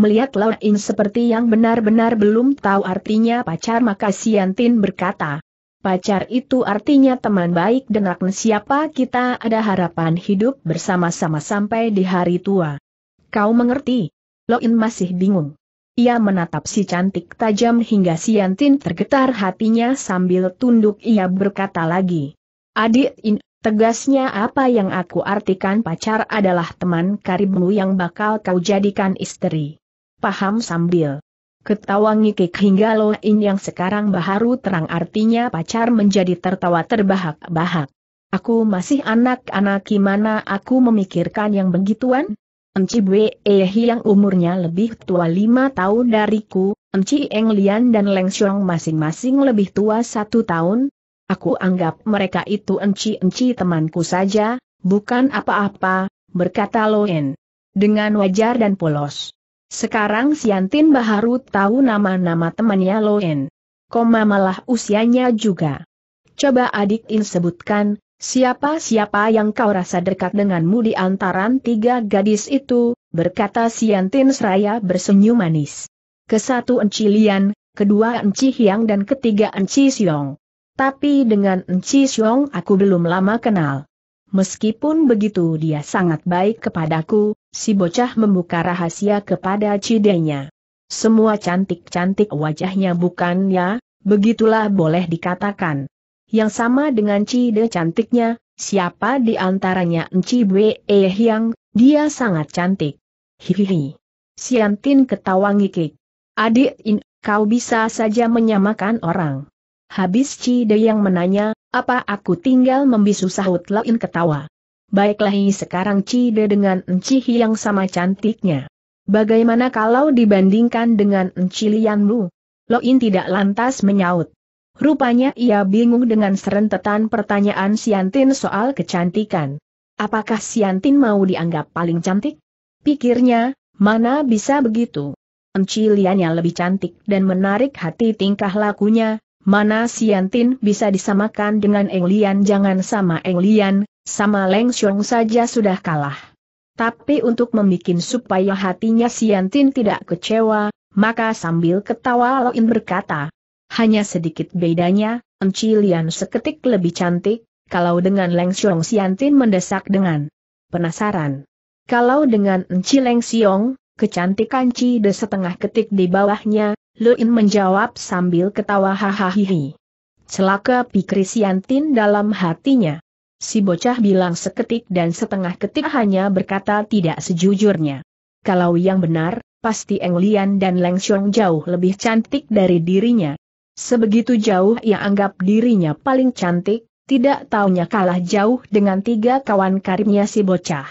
Speaker 1: Melihat Lao In seperti yang benar-benar belum tahu artinya pacar maka Siantin berkata. Pacar itu artinya teman baik dan akan siapa kita ada harapan hidup bersama-sama sampai di hari tua. Kau mengerti? login masih bingung. Ia menatap si cantik tajam hingga Siantin tergetar hatinya sambil tunduk ia berkata lagi. Adik In, tegasnya apa yang aku artikan pacar adalah teman karibmu yang bakal kau jadikan istri paham sambil Ketawa ngikik hingga Loin yang sekarang baharu terang artinya pacar menjadi tertawa terbahak-bahak. Aku masih anak-anak gimana aku memikirkan yang begituan? Enci Bwe yang umurnya lebih tua lima tahun dariku, Enci Eng Lian dan Leng Xiong masing-masing lebih tua satu tahun. Aku anggap mereka itu enci-enci temanku saja, bukan apa-apa, berkata Loen, Dengan wajar dan polos. Sekarang Siantin Baharu tahu nama-nama temannya Loen. Koma malah usianya juga. Coba adik In sebutkan, siapa-siapa yang kau rasa dekat denganmu di antaran tiga gadis itu, berkata Siantin seraya bersenyum manis. Kesatu Enci Lian, kedua Enci Hyang dan ketiga Enci Siong. Tapi dengan Enci Siong aku belum lama kenal. Meskipun begitu dia sangat baik kepadaku, si bocah membuka rahasia kepada cidenya. Semua cantik-cantik wajahnya bukan ya, begitulah boleh dikatakan. Yang sama dengan cide cantiknya, siapa di antaranya Nci Bwe yang, dia sangat cantik. Hihihi. Siantin ketawa ngikik. Adik in, kau bisa saja menyamakan orang. Habis Cide yang menanya, apa aku tinggal membisu sahut Lain ketawa. Baiklah sekarang Cide dengan Encihi yang sama cantiknya. Bagaimana kalau dibandingkan dengan Encilianmu? Loin tidak lantas menyaut. Rupanya ia bingung dengan serentetan pertanyaan Siantin soal kecantikan. Apakah Siantin mau dianggap paling cantik? Pikirnya, mana bisa begitu? Enciliannya lebih cantik dan menarik hati tingkah lakunya, mana Siantin bisa disamakan dengan Englian jangan sama Englian, sama Leng Xiong saja sudah kalah. Tapi untuk membuat supaya hatinya Siantin tidak kecewa, maka sambil ketawa Loin berkata, hanya sedikit bedanya, Enci Lian seketik lebih cantik, kalau dengan Leng Xiong Siantin mendesak dengan penasaran. Kalau dengan Enci Leng Xiong, kecantikan Ci de setengah ketik di bawahnya, Luin menjawab sambil ketawa hahaha. Celaka pikir Siantin dalam hatinya. Si bocah bilang seketik dan setengah ketik hanya berkata tidak sejujurnya. Kalau yang benar, pasti Eng Lian dan Leng Xiong jauh lebih cantik dari dirinya. Sebegitu jauh ia anggap dirinya paling cantik, tidak taunya kalah jauh dengan tiga kawan karibnya si bocah.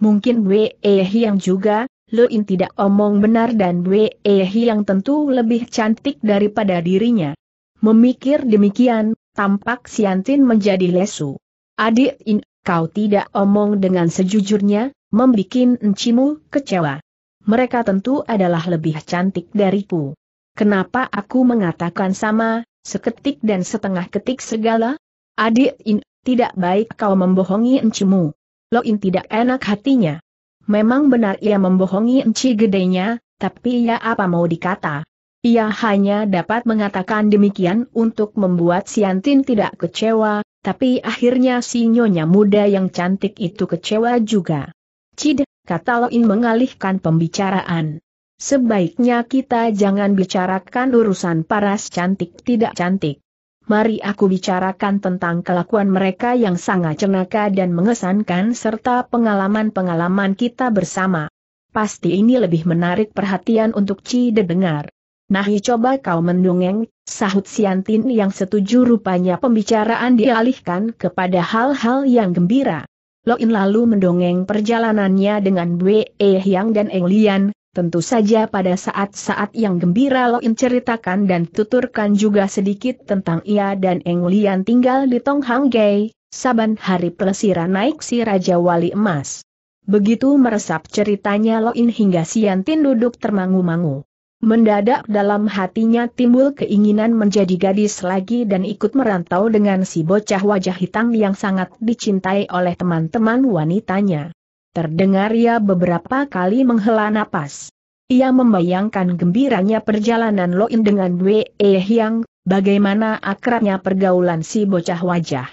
Speaker 1: Mungkin Wei yang juga, Luin tidak omong benar dan Wei yang tentu lebih cantik daripada dirinya. Memikir demikian, tampak Siantin menjadi lesu. Adik in, kau tidak omong dengan sejujurnya, membikin encimu kecewa. Mereka tentu adalah lebih cantik dariku. Kenapa aku mengatakan sama, seketik dan setengah ketik segala? Adik in, tidak baik kau membohongi encimu. Loin tidak enak hatinya. Memang benar ia membohongi enci gedenya, tapi ia apa mau dikata. Ia hanya dapat mengatakan demikian untuk membuat Siantin tidak kecewa, tapi akhirnya si nyonya muda yang cantik itu kecewa juga. Cid, kata Loin mengalihkan pembicaraan. Sebaiknya kita jangan bicarakan urusan paras cantik tidak cantik. Mari aku bicarakan tentang kelakuan mereka yang sangat cenaka dan mengesankan serta pengalaman-pengalaman kita bersama. Pasti ini lebih menarik perhatian untuk Cide dengar. Nah, ya coba kau mendongeng, sahut Siantin yang setuju rupanya pembicaraan dialihkan kepada hal-hal yang gembira. Loin lalu mendongeng perjalanannya dengan Bwe Hyang dan Eng Lian, Tentu saja pada saat-saat yang gembira Loin ceritakan dan tuturkan juga sedikit tentang ia dan Eng Lian tinggal di Tonghanggei. Gai, saban hari pelesiran naik si Raja Wali Emas. Begitu meresap ceritanya Loin hingga Siantin duduk termangu-mangu. Mendadak dalam hatinya timbul keinginan menjadi gadis lagi dan ikut merantau dengan si bocah wajah hitam yang sangat dicintai oleh teman-teman wanitanya. Terdengar ia beberapa kali menghela napas. Ia membayangkan gembiranya perjalanan Loin dengan Wei Yang, bagaimana akrabnya pergaulan si bocah wajah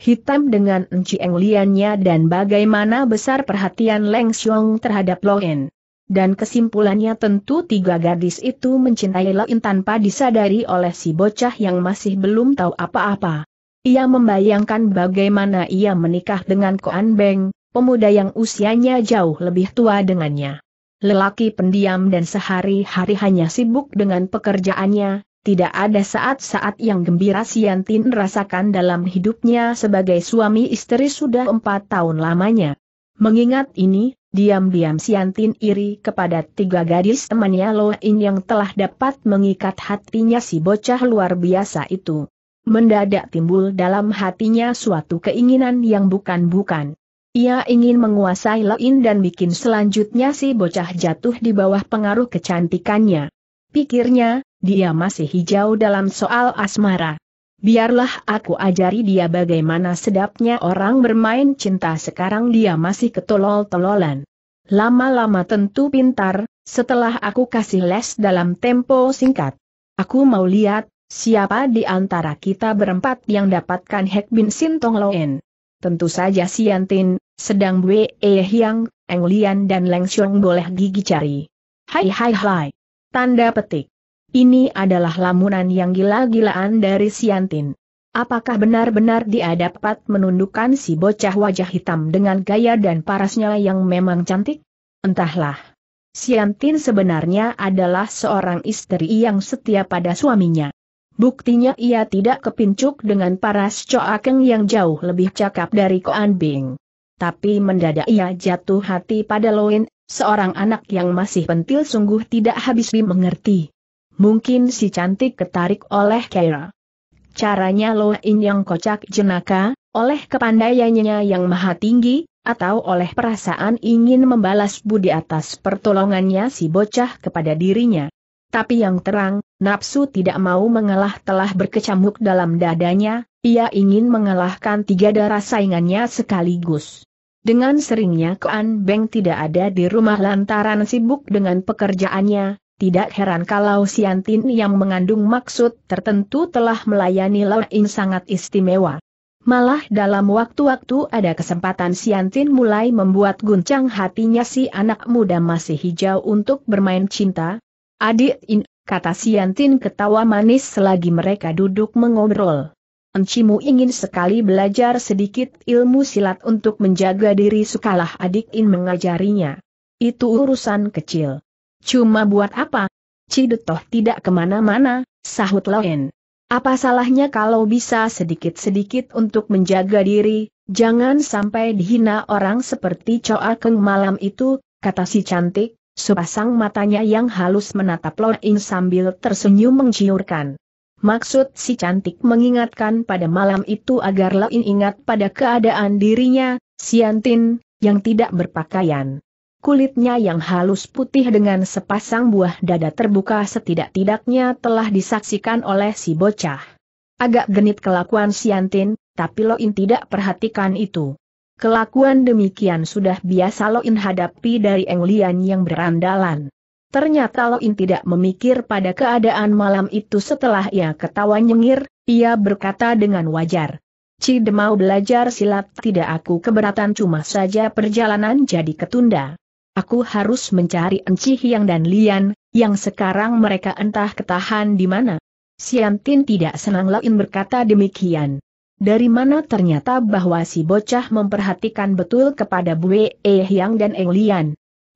Speaker 1: hitam dengan Enci Engliannya dan bagaimana besar perhatian Leng Xiong terhadap Loin dan kesimpulannya tentu tiga gadis itu mencintai Lain tanpa disadari oleh si bocah yang masih belum tahu apa-apa. Ia membayangkan bagaimana ia menikah dengan Koan Beng, pemuda yang usianya jauh lebih tua dengannya. Lelaki pendiam dan sehari-hari hanya sibuk dengan pekerjaannya, tidak ada saat-saat yang gembira Siantin rasakan dalam hidupnya sebagai suami istri sudah empat tahun lamanya. Mengingat ini, Diam-diam Siantin iri kepada tiga gadis temannya Loin yang telah dapat mengikat hatinya si bocah luar biasa itu. Mendadak timbul dalam hatinya suatu keinginan yang bukan-bukan. Ia ingin menguasai Loin dan bikin selanjutnya si bocah jatuh di bawah pengaruh kecantikannya. Pikirnya, dia masih hijau dalam soal asmara. Biarlah aku ajari dia bagaimana sedapnya orang bermain cinta sekarang dia masih ketolol-tololan. Lama-lama tentu pintar, setelah aku kasih les dalam tempo singkat. Aku mau lihat, siapa di antara kita berempat yang dapatkan Hek Bin Sintong Loen. Tentu saja Siantin, sedang Wei E Hyang, Eng Lian dan Leng Xiong boleh gigi cari. Hai hai hai. Tanda petik. Ini adalah lamunan yang gila-gilaan dari Siantin. Apakah benar-benar dia dapat menundukkan si bocah wajah hitam dengan gaya dan parasnya yang memang cantik? Entahlah. Siantin sebenarnya adalah seorang istri yang setia pada suaminya. Buktinya ia tidak kepincuk dengan paras Coakeng yang jauh lebih cakap dari Koan Bing. Tapi mendadak ia jatuh hati pada Loin, seorang anak yang masih pentil sungguh tidak habis dimengerti. Mungkin si cantik ketarik oleh Kaira. Caranya loh In yang kocak jenaka, oleh kepandaiannya yang maha tinggi, atau oleh perasaan ingin membalas budi atas pertolongannya si bocah kepada dirinya. Tapi yang terang, nafsu tidak mau mengalah telah berkecamuk dalam dadanya, ia ingin mengalahkan tiga darah saingannya sekaligus. Dengan seringnya Koan Beng tidak ada di rumah lantaran sibuk dengan pekerjaannya, tidak heran kalau Siantin yang mengandung maksud tertentu telah melayani Lao Ing sangat istimewa. Malah dalam waktu-waktu ada kesempatan Siantin mulai membuat guncang hatinya si anak muda masih hijau untuk bermain cinta. Adik In, kata Siantin ketawa manis selagi mereka duduk mengobrol. Encimu ingin sekali belajar sedikit ilmu silat untuk menjaga diri sukalah adik In mengajarinya. Itu urusan kecil. Cuma buat apa? Cidutoh tidak kemana-mana, sahut Loen. Apa salahnya kalau bisa sedikit-sedikit untuk menjaga diri, jangan sampai dihina orang seperti Choa Keng malam itu, kata si cantik, sepasang matanya yang halus menatap Loen sambil tersenyum menciurkan. Maksud si cantik mengingatkan pada malam itu agar Loen ingat pada keadaan dirinya, Siantin, yang tidak berpakaian kulitnya yang halus putih dengan sepasang buah dada terbuka setidak-tidaknya telah disaksikan oleh si bocah. Agak genit kelakuan Siantin, tapi Loin tidak perhatikan itu. Kelakuan demikian sudah biasa Loin hadapi dari Englian yang berandalan. Ternyata Loin tidak memikir pada keadaan malam itu setelah ia ketawa nyengir, ia berkata dengan wajar. mau belajar silat tidak aku keberatan cuma saja perjalanan jadi ketunda. Aku harus mencari Enci Hiang dan Lian, yang sekarang mereka entah ketahan di mana. Siantin tidak senang lain berkata demikian. Dari mana ternyata bahwa si bocah memperhatikan betul kepada Bue E Hiang dan Eng Lian.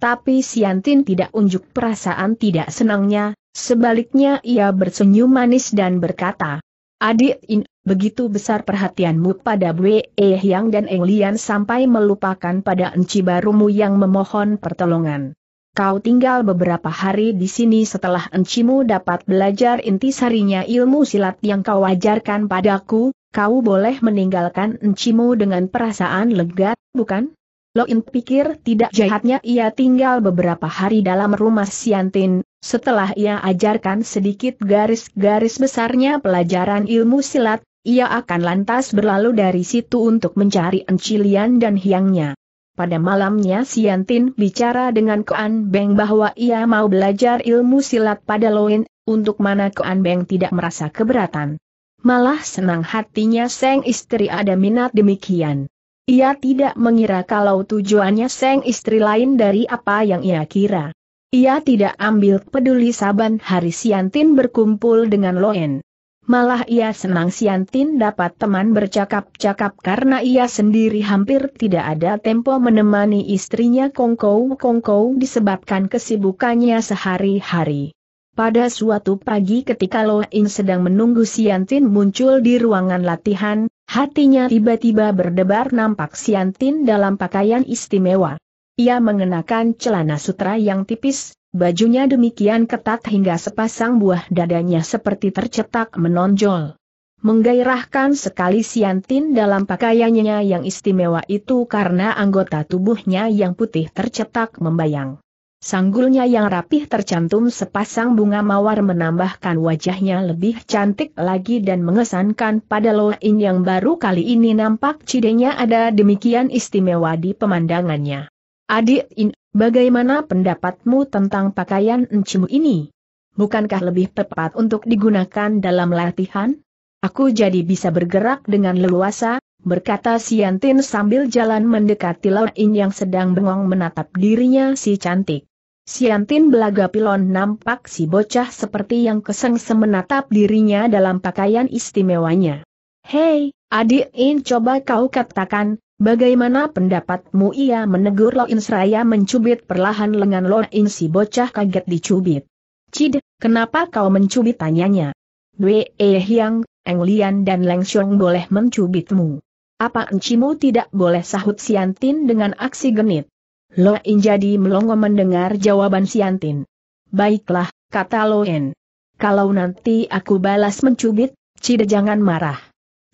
Speaker 1: Tapi Siantin tidak unjuk perasaan tidak senangnya, sebaliknya ia bersenyum manis dan berkata, Adik In, Begitu besar perhatianmu pada Bwe eh Yang dan Eng sampai melupakan pada enci barumu yang memohon pertolongan. Kau tinggal beberapa hari di sini setelah encimu dapat belajar inti sarinya ilmu silat yang kau ajarkan padaku, kau boleh meninggalkan encimu dengan perasaan lega, bukan? Loin pikir tidak jahatnya ia tinggal beberapa hari dalam rumah Siantin, setelah ia ajarkan sedikit garis-garis besarnya pelajaran ilmu silat, ia akan lantas berlalu dari situ untuk mencari Encilian dan hiangnya. Pada malamnya Siantin bicara dengan Koan Beng bahwa ia mau belajar ilmu silat pada Loin, untuk mana Koan Beng tidak merasa keberatan. Malah senang hatinya Seng istri ada minat demikian. Ia tidak mengira kalau tujuannya Seng istri lain dari apa yang ia kira. Ia tidak ambil peduli saban hari Siantin berkumpul dengan Loen. Malah ia senang Siantin dapat teman bercakap-cakap karena ia sendiri hampir tidak ada tempo menemani istrinya Kongkow-Kongkow disebabkan kesibukannya sehari-hari. Pada suatu pagi ketika Lo In sedang menunggu Siantin muncul di ruangan latihan, hatinya tiba-tiba berdebar nampak Siantin dalam pakaian istimewa. Ia mengenakan celana sutra yang tipis, Bajunya demikian ketat hingga sepasang buah dadanya seperti tercetak menonjol. Menggairahkan sekali Siantin dalam pakaiannya yang istimewa itu karena anggota tubuhnya yang putih tercetak membayang. Sanggulnya yang rapih tercantum sepasang bunga mawar menambahkan wajahnya lebih cantik lagi dan mengesankan pada Loin yang baru kali ini nampak cidenya ada demikian istimewa di pemandangannya. Adik In Bagaimana pendapatmu tentang pakaian encimu ini? Bukankah lebih tepat untuk digunakan dalam latihan? Aku jadi bisa bergerak dengan leluasa, berkata Siantin sambil jalan mendekati Lauin yang sedang bengong menatap dirinya si cantik. Siantin belaga pilon nampak si bocah seperti yang kesengsem menatap dirinya dalam pakaian istimewanya. Hei, adik In coba kau katakan, Bagaimana pendapatmu ia menegur Lo Seraya mencubit perlahan lengan Lo si bocah kaget dicubit. Cid, kenapa kau mencubit tanyanya? Dwe E Hiang, Eng Lian dan Leng Xiong boleh mencubitmu. Apa encimu tidak boleh sahut Siantin dengan aksi genit? Lo jadi melongo mendengar jawaban Siantin. Baiklah, kata Lo In. Kalau nanti aku balas mencubit, Cid jangan marah.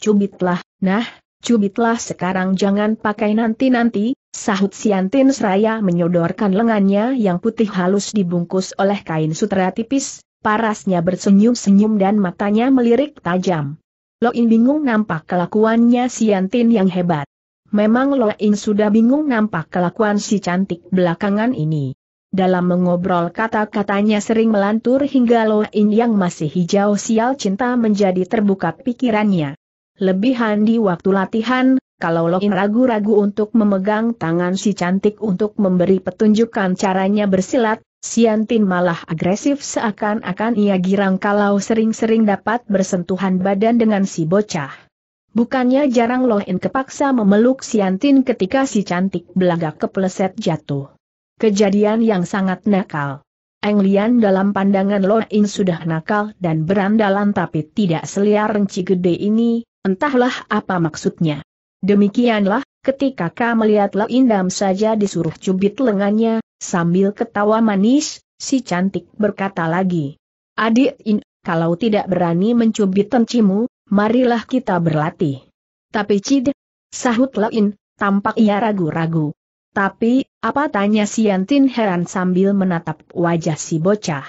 Speaker 1: Cubitlah, nah, Cubitlah sekarang jangan pakai nanti-nanti, sahut Siantin Seraya menyodorkan lengannya yang putih halus dibungkus oleh kain sutra tipis, parasnya bersenyum-senyum dan matanya melirik tajam. Loin bingung nampak kelakuannya Siantin yang hebat. Memang Loin sudah bingung nampak kelakuan si cantik belakangan ini. Dalam mengobrol kata-katanya sering melantur hingga Loin yang masih hijau sial cinta menjadi terbuka pikirannya. Lebih handi waktu latihan, kalau Loin ragu-ragu untuk memegang tangan si cantik untuk memberi petunjukkan caranya bersilat, Siantin malah agresif seakan-akan ia girang kalau sering-sering dapat bersentuhan badan dengan si bocah. Bukannya jarang Loin kepaksa memeluk Siantin ketika si cantik belaga kepleset jatuh. Kejadian yang sangat nakal. Eng dalam pandangan Lo In sudah nakal dan berandalan tapi tidak seliar renci gede ini, Entahlah apa maksudnya. Demikianlah, ketika Ka melihat Indam saja disuruh cubit lengannya, sambil ketawa manis, si cantik berkata lagi. Adik In, kalau tidak berani mencubit tencimu, marilah kita berlatih. Tapi Cid, sahut Lain, tampak ia ragu-ragu. Tapi, apa tanya si Yantin heran sambil menatap wajah si bocah.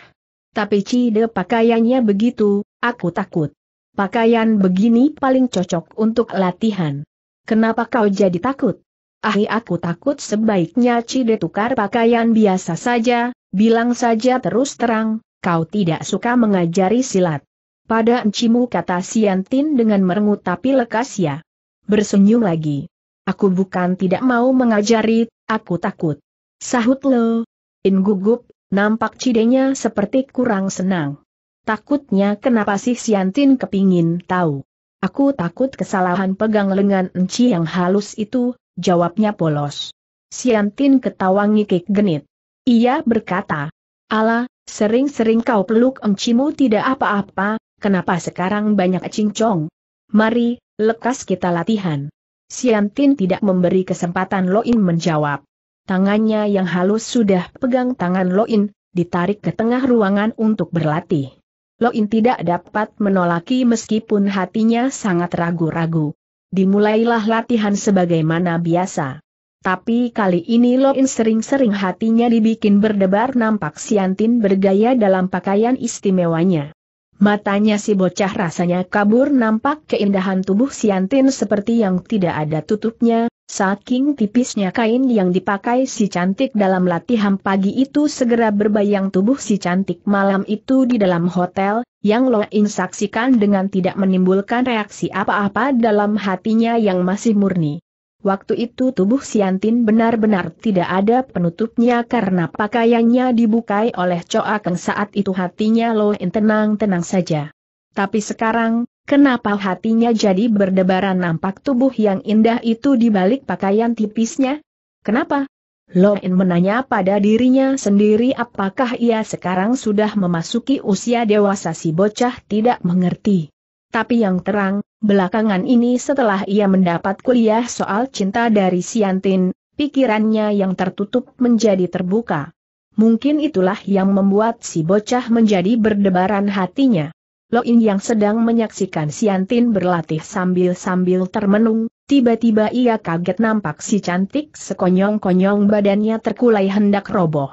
Speaker 1: Tapi Cide pakaiannya begitu, aku takut. Pakaian begini paling cocok untuk latihan. Kenapa kau jadi takut? Ahi aku takut sebaiknya Cide tukar pakaian biasa saja, bilang saja terus terang, kau tidak suka mengajari silat. Pada encimu kata Siantin dengan merengut tapi lekas ya. Bersenyum lagi. Aku bukan tidak mau mengajari, aku takut. Sahut lo. In gugup, nampak Cidenya seperti kurang senang. Takutnya kenapa sih Siantin kepingin tahu. Aku takut kesalahan pegang lengan enci yang halus itu, jawabnya polos. Siantin ketawa ngikik genit. Ia berkata, Ala, sering-sering kau peluk encimu tidak apa-apa, kenapa sekarang banyak cincong? Mari, lekas kita latihan. Siantin tidak memberi kesempatan Loin menjawab. Tangannya yang halus sudah pegang tangan Loin, ditarik ke tengah ruangan untuk berlatih. Loin tidak dapat menolaki meskipun hatinya sangat ragu-ragu. Dimulailah latihan sebagaimana biasa. Tapi kali ini Loin sering-sering hatinya dibikin berdebar nampak Siantin bergaya dalam pakaian istimewanya. Matanya si bocah rasanya kabur nampak keindahan tubuh Siantin seperti yang tidak ada tutupnya, Saking tipisnya kain yang dipakai si cantik dalam latihan pagi itu segera berbayang tubuh si cantik malam itu di dalam hotel, yang lo saksikan dengan tidak menimbulkan reaksi apa-apa dalam hatinya yang masih murni. Waktu itu tubuh Siantin benar-benar tidak ada penutupnya karena pakaiannya dibukai oleh Choa Keng saat itu hatinya Loin tenang-tenang saja. Tapi sekarang, Kenapa hatinya jadi berdebaran nampak tubuh yang indah itu di balik pakaian tipisnya? Kenapa? Loin menanya pada dirinya sendiri apakah ia sekarang sudah memasuki usia dewasa si bocah tidak mengerti. Tapi yang terang, belakangan ini setelah ia mendapat kuliah soal cinta dari Siantin, pikirannya yang tertutup menjadi terbuka. Mungkin itulah yang membuat si bocah menjadi berdebaran hatinya. Loin yang sedang menyaksikan Siantin berlatih sambil-sambil termenung, tiba-tiba ia kaget nampak si cantik sekonyong-konyong badannya terkulai hendak roboh.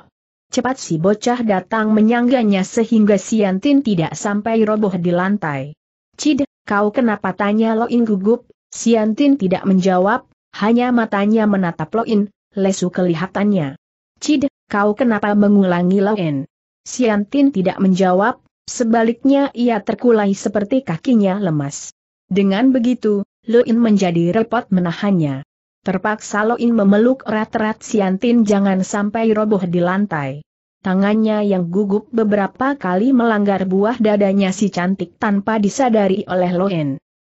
Speaker 1: Cepat si bocah datang menyangganya sehingga Siantin tidak sampai roboh di lantai. Cid, kau kenapa tanya Loin gugup? Siantin tidak menjawab, hanya matanya menatap Loin, lesu kelihatannya. Cid, kau kenapa mengulangi Loin? Siantin tidak menjawab, Sebaliknya ia terkulai seperti kakinya lemas. Dengan begitu, Luin menjadi repot menahannya. Terpaksa Luin memeluk erat-erat Siantin jangan sampai roboh di lantai. Tangannya yang gugup beberapa kali melanggar buah dadanya si cantik tanpa disadari oleh Loin.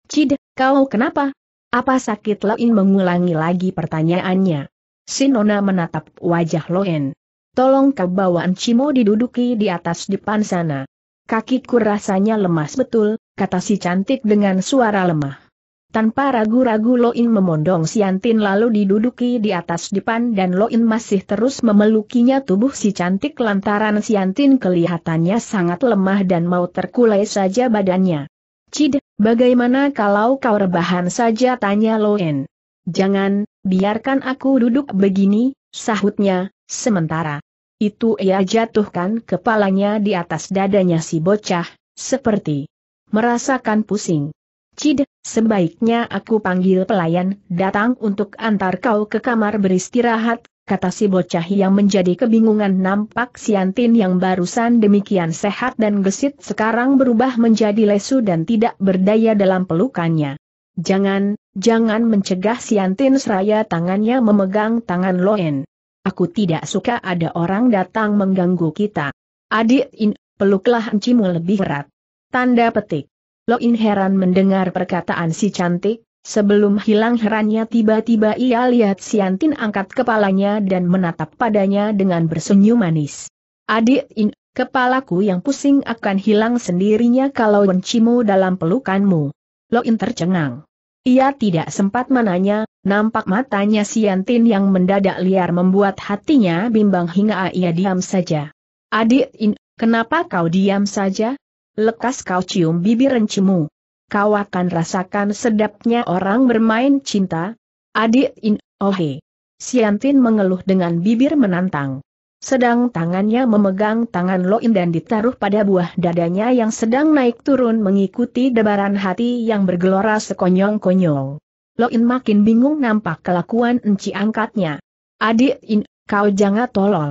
Speaker 1: Cid, kau kenapa? Apa sakit Loin mengulangi lagi pertanyaannya. Sinona menatap wajah Loen. Tolong kau bawaan Cimo diduduki di atas depan sana. Kakiku rasanya lemas betul, kata si cantik dengan suara lemah. Tanpa ragu-ragu Loin memondong Siantin lalu diduduki di atas depan dan Loin masih terus memelukinya tubuh si cantik lantaran Siantin kelihatannya sangat lemah dan mau terkulai saja badannya. Cid, bagaimana kalau kau rebahan saja tanya Loin. Jangan, biarkan aku duduk begini, sahutnya, sementara. Itu ia jatuhkan kepalanya di atas dadanya si bocah, seperti merasakan pusing. Cid, sebaiknya aku panggil pelayan datang untuk antar kau ke kamar beristirahat, kata si bocah yang menjadi kebingungan nampak Siantin yang barusan demikian sehat dan gesit sekarang berubah menjadi lesu dan tidak berdaya dalam pelukannya. Jangan, jangan mencegah Siantin seraya tangannya memegang tangan Loen. Aku tidak suka ada orang datang mengganggu kita. Adik In, peluklah encimu lebih erat. Tanda petik. Lo In heran mendengar perkataan si cantik, sebelum hilang herannya tiba-tiba ia lihat Siantin angkat kepalanya dan menatap padanya dengan bersenyum manis. Adik In, kepalaku yang pusing akan hilang sendirinya kalau encimu dalam pelukanmu. Lo In tercengang. Ia tidak sempat menanya, nampak matanya Siantin yang mendadak liar membuat hatinya bimbang hingga ia diam saja. Adik In, kenapa kau diam saja? Lekas kau cium bibir rencimu. Kau akan rasakan sedapnya orang bermain cinta. Adik In, ohe. Oh Siantin mengeluh dengan bibir menantang sedang tangannya memegang tangan Loin dan ditaruh pada buah dadanya yang sedang naik turun mengikuti debaran hati yang bergelora sekonyong-konyong. Loin makin bingung nampak kelakuan enci angkatnya. Adik In, kau jangan tolol.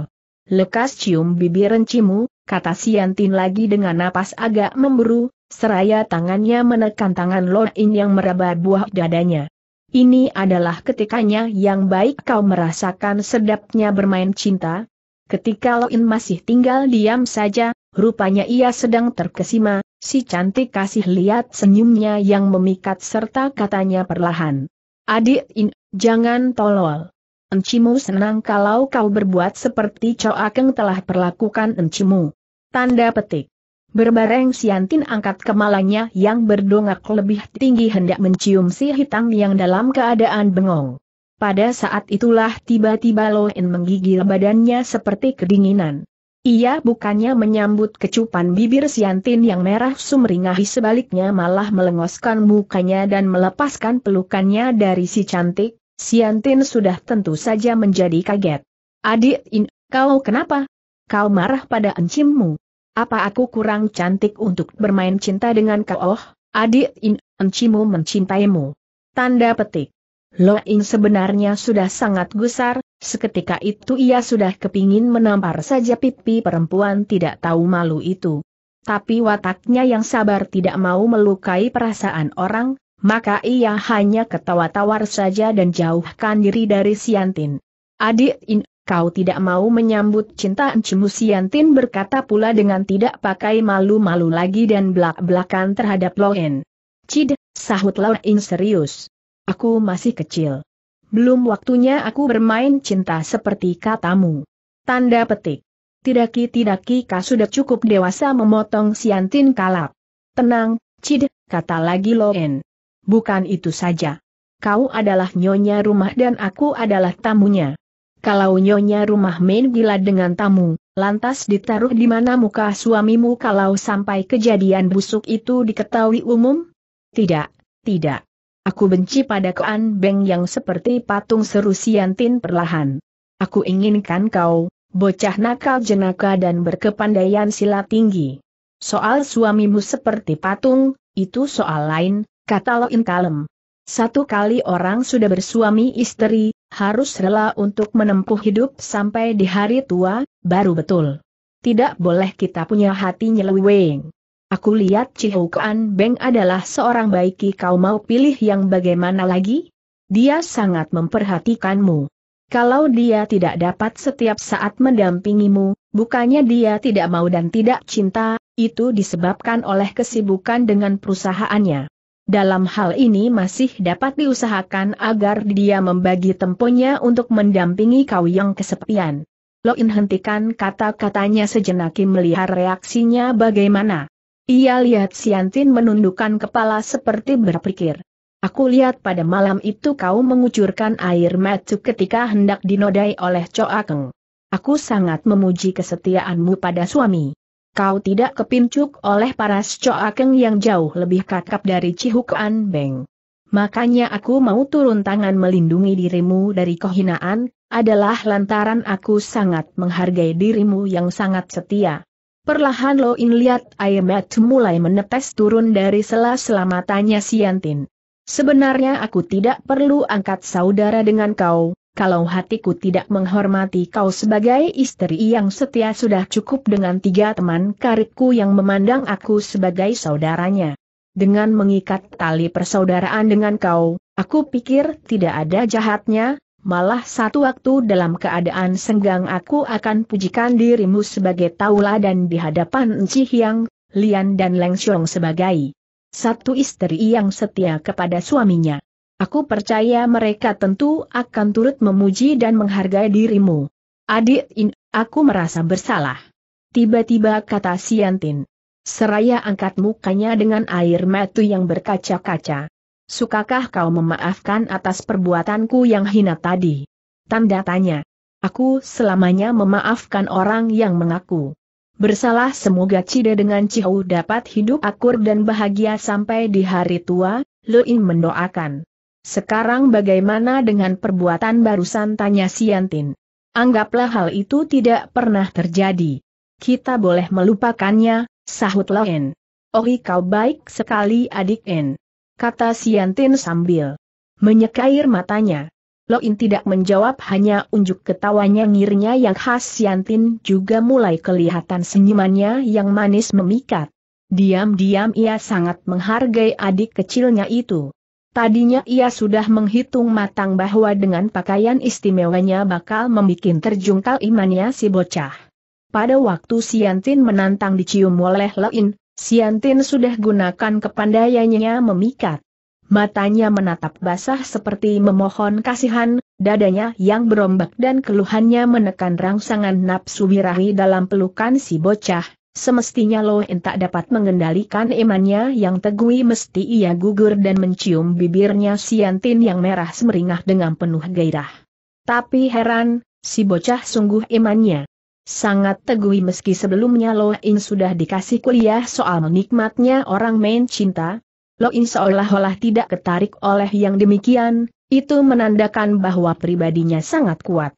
Speaker 1: Lekas cium bibir encimu, kata Siantin lagi dengan napas agak memburu, seraya tangannya menekan tangan Loin yang meraba buah dadanya. Ini adalah ketikanya yang baik kau merasakan sedapnya bermain cinta, Ketika Loin masih tinggal diam saja, rupanya ia sedang terkesima, si cantik kasih lihat senyumnya yang memikat serta katanya perlahan. Adik In, jangan tolol. Encimu senang kalau kau berbuat seperti Coakeng telah perlakukan encimu. Tanda petik. Berbareng Siantin angkat kemalanya yang berdongak lebih tinggi hendak mencium si hitam yang dalam keadaan bengong. Pada saat itulah tiba-tiba Loen menggigil badannya seperti kedinginan. Ia bukannya menyambut kecupan bibir Siantin yang merah sumringahi sebaliknya malah melengoskan mukanya dan melepaskan pelukannya dari si cantik, Siantin sudah tentu saja menjadi kaget. Adik In, kau kenapa? Kau marah pada encimmu. Apa aku kurang cantik untuk bermain cinta dengan kau? Oh, adik In, encimu mencintaimu. Tanda petik. Lo Ing sebenarnya sudah sangat gusar, seketika itu ia sudah kepingin menampar saja pipi perempuan tidak tahu malu itu. Tapi wataknya yang sabar tidak mau melukai perasaan orang, maka ia hanya ketawa tawar saja dan jauhkan diri dari Siantin. Adik In kau tidak mau menyambut cinta Encimu Siantin berkata pula dengan tidak pakai malu-malu lagi dan belak-belakan terhadap Lo In. Cid, sahut Lo In serius. Aku masih kecil. Belum waktunya aku bermain cinta seperti katamu. Tanda petik. Tidaki-tidaki sudah cukup dewasa memotong siantin kalap. Tenang, Cid, kata lagi Loen. Bukan itu saja. Kau adalah nyonya rumah dan aku adalah tamunya. Kalau nyonya rumah main gila dengan tamu, lantas ditaruh di mana muka suamimu kalau sampai kejadian busuk itu diketahui umum? Tidak, tidak. Aku benci pada kean Beng yang seperti patung seru Siantin perlahan. Aku inginkan kau, bocah nakal jenaka dan berkepandaian silat tinggi. Soal suamimu seperti patung, itu soal lain, kata Lo Kalem. Satu kali orang sudah bersuami istri, harus rela untuk menempuh hidup sampai di hari tua, baru betul. Tidak boleh kita punya hati nyeleweng. Aku lihat Cihuk Kuan Beng adalah seorang baiki kau mau pilih yang bagaimana lagi? Dia sangat memperhatikanmu. Kalau dia tidak dapat setiap saat mendampingimu, bukannya dia tidak mau dan tidak cinta, itu disebabkan oleh kesibukan dengan perusahaannya. Dalam hal ini masih dapat diusahakan agar dia membagi temponya untuk mendampingi kau yang kesepian. Lo hentikan kata-katanya sejenak melihat reaksinya bagaimana. Ia lihat Siantin menundukkan kepala seperti berpikir. Aku lihat pada malam itu kau mengucurkan air mata ketika hendak dinodai oleh Coakeng. Aku sangat memuji kesetiaanmu pada suami. Kau tidak kepincuk oleh para Coakeng yang jauh lebih kakap dari Cihukuan Beng. Makanya aku mau turun tangan melindungi dirimu dari kehinaan, adalah lantaran aku sangat menghargai dirimu yang sangat setia. Perlahan Lo In lihat mata mulai menetes turun dari sela-sela matanya Siantin. Sebenarnya aku tidak perlu angkat saudara dengan kau, kalau hatiku tidak menghormati kau sebagai istri yang setia sudah cukup dengan tiga teman karibku yang memandang aku sebagai saudaranya. Dengan mengikat tali persaudaraan dengan kau, aku pikir tidak ada jahatnya, malah satu waktu dalam keadaan senggang aku akan pujikan dirimu sebagai tauladan di hadapan Enci Hyang, Lian dan Leng Xiong sebagai satu istri yang setia kepada suaminya. Aku percaya mereka tentu akan turut memuji dan menghargai dirimu. Adik In, aku merasa bersalah. Tiba-tiba kata Siantin. Seraya angkat mukanya dengan air mata yang berkaca-kaca sukakah kau memaafkan atas perbuatanku yang hina tadi? Tanda tanya. Aku selamanya memaafkan orang yang mengaku. Bersalah semoga Cide dengan Cihu dapat hidup akur dan bahagia sampai di hari tua, Luin mendoakan. Sekarang bagaimana dengan perbuatan barusan tanya Siantin? Anggaplah hal itu tidak pernah terjadi. Kita boleh melupakannya, sahut Loen. Oh kau baik sekali adik En kata Siantin sambil menyekair matanya. Loin tidak menjawab hanya unjuk ketawanya ngirnya yang khas Siantin juga mulai kelihatan senyumannya yang manis memikat. Diam-diam ia sangat menghargai adik kecilnya itu. Tadinya ia sudah menghitung matang bahwa dengan pakaian istimewanya bakal membuat terjungkal imannya si bocah. Pada waktu Siantin menantang dicium oleh Loin. Siantin sudah gunakan kepandaiannya memikat. Matanya menatap basah seperti memohon kasihan, dadanya yang berombak dan keluhannya menekan rangsangan nafsu wirahi dalam pelukan si bocah. Semestinya loh tak dapat mengendalikan imannya yang tegui mesti ia gugur dan mencium bibirnya Siantin yang merah semeringah dengan penuh gairah. Tapi heran, si bocah sungguh imannya sangat tegui meski sebelumnya Lo In sudah dikasih kuliah soal menikmatnya orang main cinta. Lo In seolah-olah tidak ketarik oleh yang demikian, itu menandakan bahwa pribadinya sangat kuat.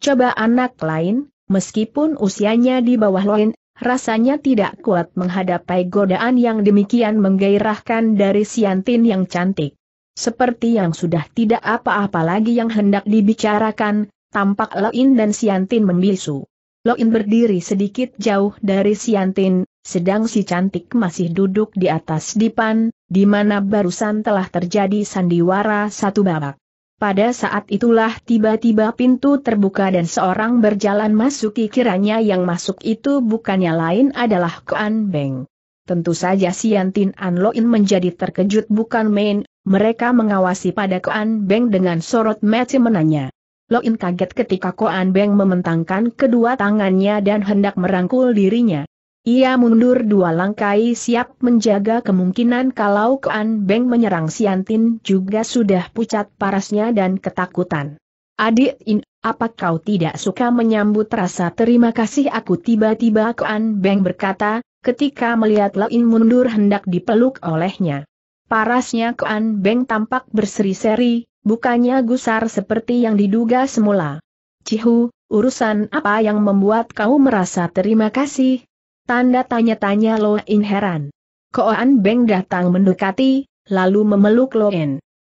Speaker 1: Coba anak lain, meskipun usianya di bawah Lo In, rasanya tidak kuat menghadapi godaan yang demikian menggairahkan dari Siantin yang cantik. Seperti yang sudah tidak apa-apa lagi yang hendak dibicarakan, tampak Lo In dan Siantin membisu. Loin berdiri sedikit jauh dari Siantin, sedang si cantik masih duduk di atas dipan, di mana barusan telah terjadi sandiwara satu babak. Pada saat itulah tiba-tiba pintu terbuka dan seorang berjalan masuki kiranya yang masuk itu bukannya lain adalah Koan Beng. Tentu saja Siantin An Loin menjadi terkejut bukan main, mereka mengawasi pada Koan Beng dengan sorot mata menanya. In kaget ketika Koan Beng mementangkan kedua tangannya dan hendak merangkul dirinya. Ia mundur dua langkah siap menjaga kemungkinan kalau Koan Beng menyerang Siantin juga sudah pucat parasnya dan ketakutan. Adik In, apa kau tidak suka menyambut rasa terima kasih aku tiba-tiba Koan Beng berkata, ketika melihat In mundur hendak dipeluk olehnya. Parasnya Koan Beng tampak berseri-seri, Bukannya gusar seperti yang diduga semula. Cihu, urusan apa yang membuat kau merasa terima kasih? Tanda tanya-tanya Lo In heran. Koan Beng datang mendekati, lalu memeluk Lo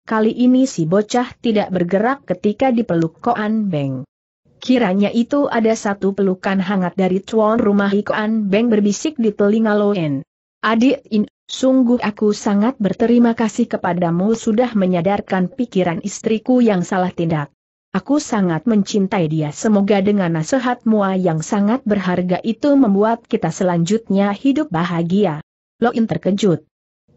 Speaker 1: Kali ini si bocah tidak bergerak ketika dipeluk Koan Beng. Kiranya itu ada satu pelukan hangat dari tuan rumah Ikoan Beng berbisik di telinga Loen. Adik In, Sungguh aku sangat berterima kasih kepadamu sudah menyadarkan pikiran istriku yang salah tindak. Aku sangat mencintai dia semoga dengan nasihatmu yang sangat berharga itu membuat kita selanjutnya hidup bahagia. Loin terkejut.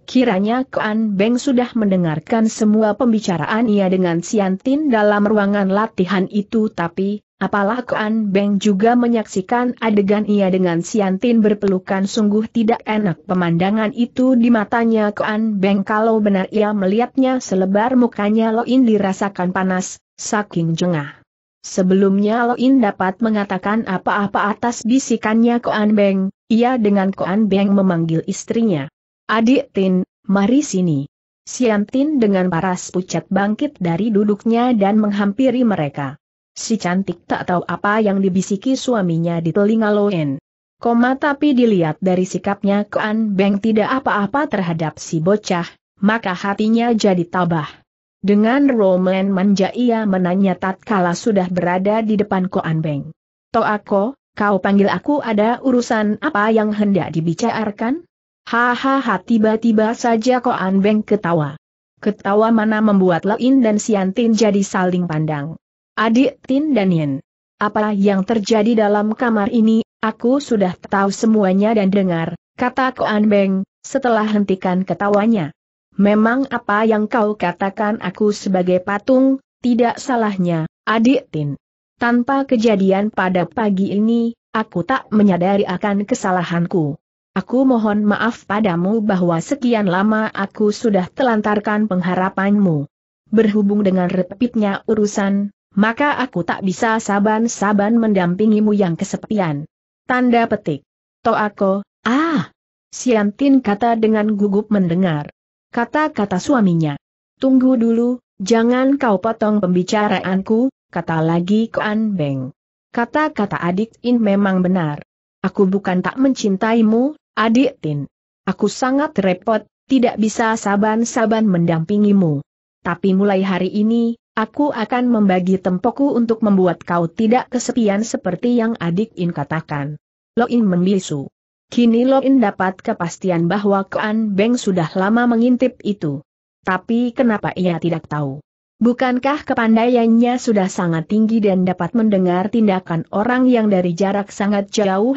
Speaker 1: Kiranya Kuan Beng sudah mendengarkan semua pembicaraan ia dengan Siantin dalam ruangan latihan itu tapi, apalah Kuan Beng juga menyaksikan adegan ia dengan Siantin berpelukan sungguh tidak enak pemandangan itu di matanya Kuan Beng kalau benar ia melihatnya selebar mukanya Loin dirasakan panas, saking jengah. Sebelumnya Loin dapat mengatakan apa-apa atas bisikannya Kuan Beng, ia dengan Kuan Beng memanggil istrinya. Adik Tin, mari sini. Sian Tin dengan paras pucat bangkit dari duduknya dan menghampiri mereka. Si cantik tak tahu apa yang dibisiki suaminya di telinga Loen. Koma tapi dilihat dari sikapnya Koan Beng tidak apa-apa terhadap si bocah, maka hatinya jadi tabah. Dengan Roman manja ia menanya tatkala sudah berada di depan Koan Beng. aku, kau panggil aku ada urusan apa yang hendak dibicarakan? Hahaha tiba-tiba saja An Beng ketawa. Ketawa mana membuat Lein dan Siantin jadi saling pandang. Adik Tin dan Yin. Apa yang terjadi dalam kamar ini, aku sudah tahu semuanya dan dengar, kata Ko An Beng, setelah hentikan ketawanya. Memang apa yang kau katakan aku sebagai patung, tidak salahnya, adik Tin. Tanpa kejadian pada pagi ini, aku tak menyadari akan kesalahanku. Aku mohon maaf padamu bahwa sekian lama aku sudah telantarkan pengharapanmu. Berhubung dengan repitnya urusan, maka aku tak bisa saban-saban mendampingimu yang kesepian. Tanda petik. Toako, ah! Siantin kata dengan gugup mendengar. Kata-kata suaminya. Tunggu dulu, jangan kau potong pembicaraanku, kata lagi An Beng. Kata-kata adik In memang benar. Aku bukan tak mencintaimu, Adik Tin, aku sangat repot, tidak bisa saban-saban mendampingimu. Tapi mulai hari ini, aku akan membagi tempoku untuk membuat kau tidak kesepian seperti yang adik In katakan. in membisu. Kini Lo in dapat kepastian bahwa Kuan Beng sudah lama mengintip itu. Tapi kenapa ia tidak tahu? Bukankah kepandaiannya sudah sangat tinggi dan dapat mendengar tindakan orang yang dari jarak sangat jauh?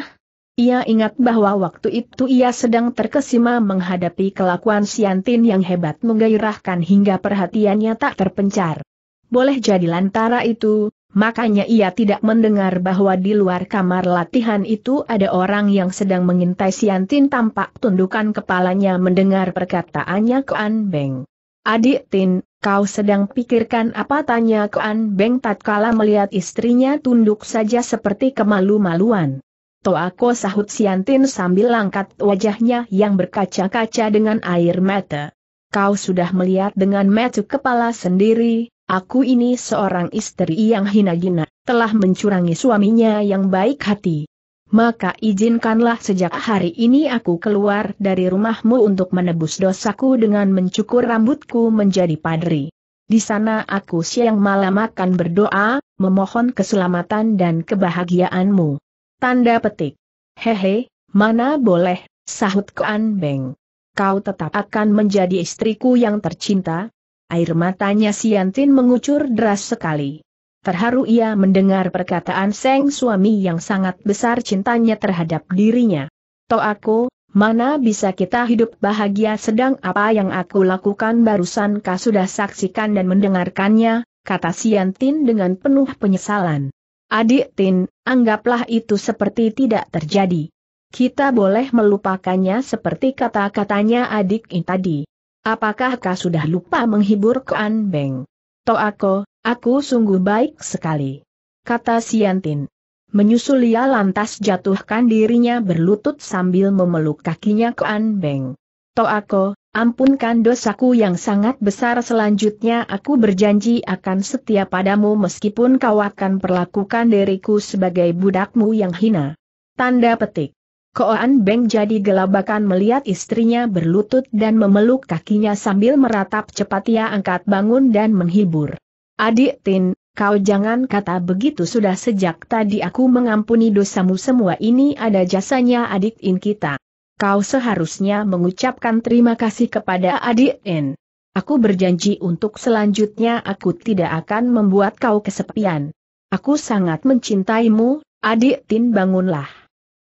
Speaker 1: Ia ingat bahwa waktu itu ia sedang terkesima menghadapi kelakuan Siantin yang hebat menggairahkan hingga perhatiannya tak terpencar. Boleh jadi lantara itu, makanya ia tidak mendengar bahwa di luar kamar latihan itu ada orang yang sedang mengintai Siantin tampak tundukan kepalanya mendengar perkataannya ke An Beng. Adik Tin, Kau sedang pikirkan apa tanya ke An Beng tatkala melihat istrinya tunduk saja seperti kemalu-maluan. Toako sahut Siantin sambil langkat wajahnya yang berkaca-kaca dengan air mata. Kau sudah melihat dengan mata kepala sendiri, aku ini seorang istri yang hina gina, telah mencurangi suaminya yang baik hati. Maka izinkanlah sejak hari ini aku keluar dari rumahmu untuk menebus dosaku dengan mencukur rambutku menjadi padri. Di sana aku siang malam akan berdoa, memohon keselamatan dan kebahagiaanmu. Tanda petik. Hehe, mana boleh, sahut Kuan Beng. Kau tetap akan menjadi istriku yang tercinta? Air matanya Siantin mengucur deras sekali. Terharu ia mendengar perkataan Seng suami yang sangat besar cintanya terhadap dirinya. aku, Mana bisa kita hidup bahagia sedang apa yang aku lakukan barusan kau sudah saksikan dan mendengarkannya, kata Siantin dengan penuh penyesalan. Adik Tin, anggaplah itu seperti tidak terjadi. Kita boleh melupakannya seperti kata-katanya adik In tadi. Apakah kau sudah lupa menghibur Kuan Beng? Toh aku aku sungguh baik sekali. Kata Siantin. Menyusul ia lantas jatuhkan dirinya berlutut sambil memeluk kakinya Kuan Beng. aku. Ampunkan dosaku yang sangat besar selanjutnya aku berjanji akan setia padamu meskipun kau akan perlakukan diriku sebagai budakmu yang hina. Tanda petik. Koan Beng jadi gelabakan melihat istrinya berlutut dan memeluk kakinya sambil meratap cepat ia angkat bangun dan menghibur. Adik Tin, kau jangan kata begitu sudah sejak tadi aku mengampuni dosamu semua ini ada jasanya adik In kita kau seharusnya mengucapkan terima kasih kepada adik N. Aku berjanji untuk selanjutnya aku tidak akan membuat kau kesepian. Aku sangat mencintaimu, adik Tin bangunlah.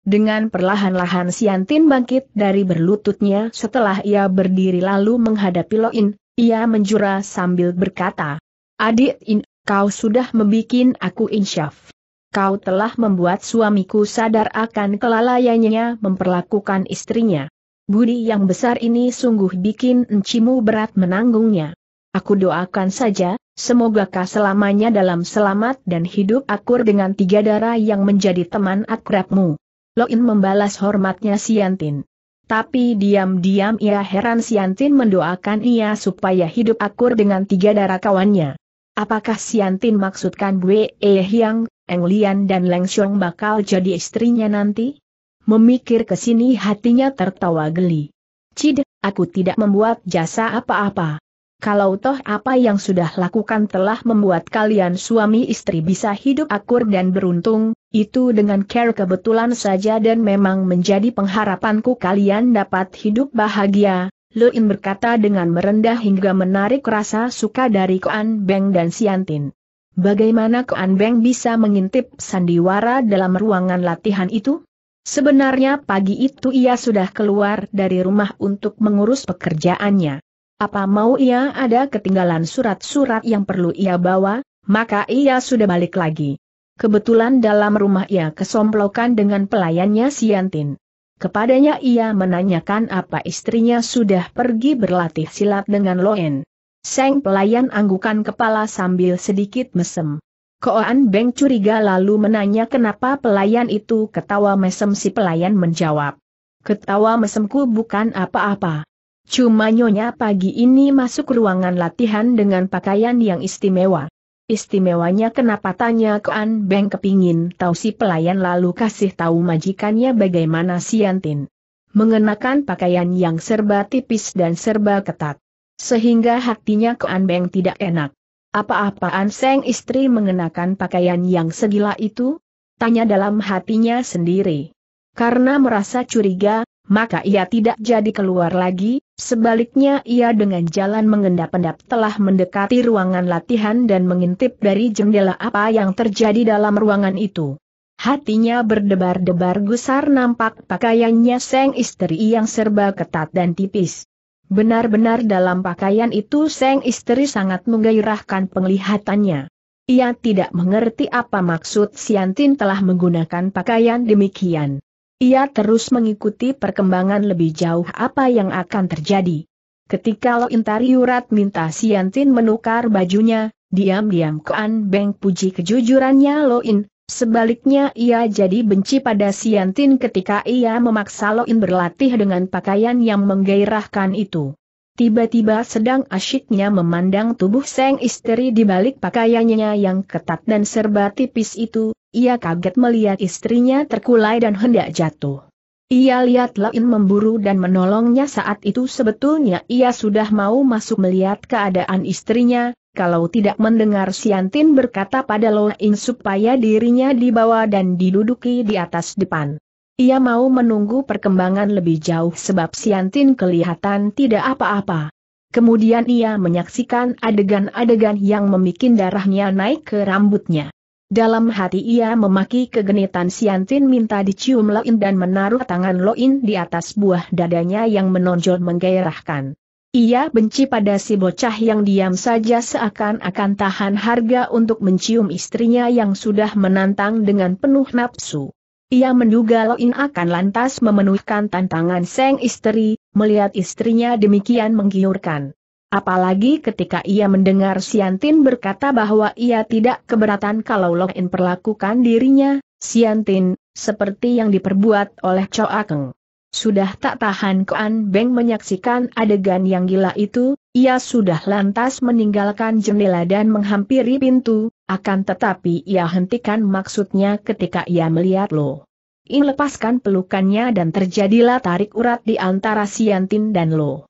Speaker 1: Dengan perlahan-lahan Sian Tin bangkit dari berlututnya setelah ia berdiri lalu menghadapi Loin, ia menjura sambil berkata, Adik In, kau sudah membuat aku insyaf kau telah membuat suamiku sadar akan kelalaiannya memperlakukan istrinya. Budi yang besar ini sungguh bikin encimu berat menanggungnya. Aku doakan saja, semoga kau selamanya dalam selamat dan hidup akur dengan tiga darah yang menjadi teman akrabmu. Loin membalas hormatnya Siantin. Tapi diam-diam ia heran Siantin mendoakan ia supaya hidup akur dengan tiga darah kawannya. Apakah Siantin maksudkan eh yang? Eng Lian dan Leng Xiong bakal jadi istrinya nanti? Memikir ke sini hatinya tertawa geli. Cid, aku tidak membuat jasa apa-apa. Kalau toh apa yang sudah lakukan telah membuat kalian suami istri bisa hidup akur dan beruntung, itu dengan care kebetulan saja dan memang menjadi pengharapanku kalian dapat hidup bahagia, Luin berkata dengan merendah hingga menarik rasa suka dari Koan Beng dan Siantin. Bagaimana Kuan Beng bisa mengintip sandiwara dalam ruangan latihan itu? Sebenarnya pagi itu ia sudah keluar dari rumah untuk mengurus pekerjaannya. Apa mau ia ada ketinggalan surat-surat yang perlu ia bawa, maka ia sudah balik lagi. Kebetulan dalam rumah ia kesomplokan dengan pelayannya Siantin. Kepadanya ia menanyakan apa istrinya sudah pergi berlatih silat dengan Loen. Seng pelayan anggukan kepala sambil sedikit mesem. Koan Beng curiga lalu menanya kenapa pelayan itu ketawa mesem si pelayan menjawab. Ketawa mesemku bukan apa-apa. Cuma nyonya pagi ini masuk ruangan latihan dengan pakaian yang istimewa. Istimewanya kenapa tanya Koan Beng kepingin tahu si pelayan lalu kasih tahu majikannya bagaimana Siantin. Mengenakan pakaian yang serba tipis dan serba ketat. Sehingga hatinya Keanbeng tidak enak. Apa-apaan Seng istri mengenakan pakaian yang segila itu? Tanya dalam hatinya sendiri. Karena merasa curiga, maka ia tidak jadi keluar lagi, sebaliknya ia dengan jalan mengendap-endap telah mendekati ruangan latihan dan mengintip dari jendela apa yang terjadi dalam ruangan itu. Hatinya berdebar-debar gusar nampak pakaiannya seng istri yang serba ketat dan tipis. Benar-benar dalam pakaian itu Seng istri sangat menggairahkan penglihatannya. Ia tidak mengerti apa maksud Siantin telah menggunakan pakaian demikian. Ia terus mengikuti perkembangan lebih jauh apa yang akan terjadi. Ketika Lo Intariurat minta Siantin menukar bajunya, diam-diam Kuan Beng puji kejujurannya Loin, Sebaliknya ia jadi benci pada Siantin ketika ia memaksa Loin berlatih dengan pakaian yang menggairahkan itu. Tiba-tiba sedang asyiknya memandang tubuh sang istri di balik pakaiannya yang ketat dan serba tipis itu, ia kaget melihat istrinya terkulai dan hendak jatuh. Ia lihat Lain memburu dan menolongnya saat itu sebetulnya ia sudah mau masuk melihat keadaan istrinya, kalau tidak mendengar Siantin berkata pada Lain supaya dirinya dibawa dan diduduki di atas depan. Ia mau menunggu perkembangan lebih jauh sebab Siantin kelihatan tidak apa-apa. Kemudian ia menyaksikan adegan-adegan yang memikin darahnya naik ke rambutnya. Dalam hati ia memaki kegenitan Siantin minta dicium Loin dan menaruh tangan Loin di atas buah dadanya yang menonjol menggairahkan. Ia benci pada si bocah yang diam saja seakan-akan tahan harga untuk mencium istrinya yang sudah menantang dengan penuh nafsu. Ia menduga Loin akan lantas memenuhkan tantangan sang istri, melihat istrinya demikian menggiurkan. Apalagi ketika ia mendengar Siantin berkata bahwa ia tidak keberatan kalau Lo In perlakukan dirinya, Siantin, seperti yang diperbuat oleh Cho Sudah tak tahan Koan Beng menyaksikan adegan yang gila itu, ia sudah lantas meninggalkan jendela dan menghampiri pintu, akan tetapi ia hentikan maksudnya ketika ia melihat Lo. In lepaskan pelukannya dan terjadilah tarik urat di antara Siantin dan Lo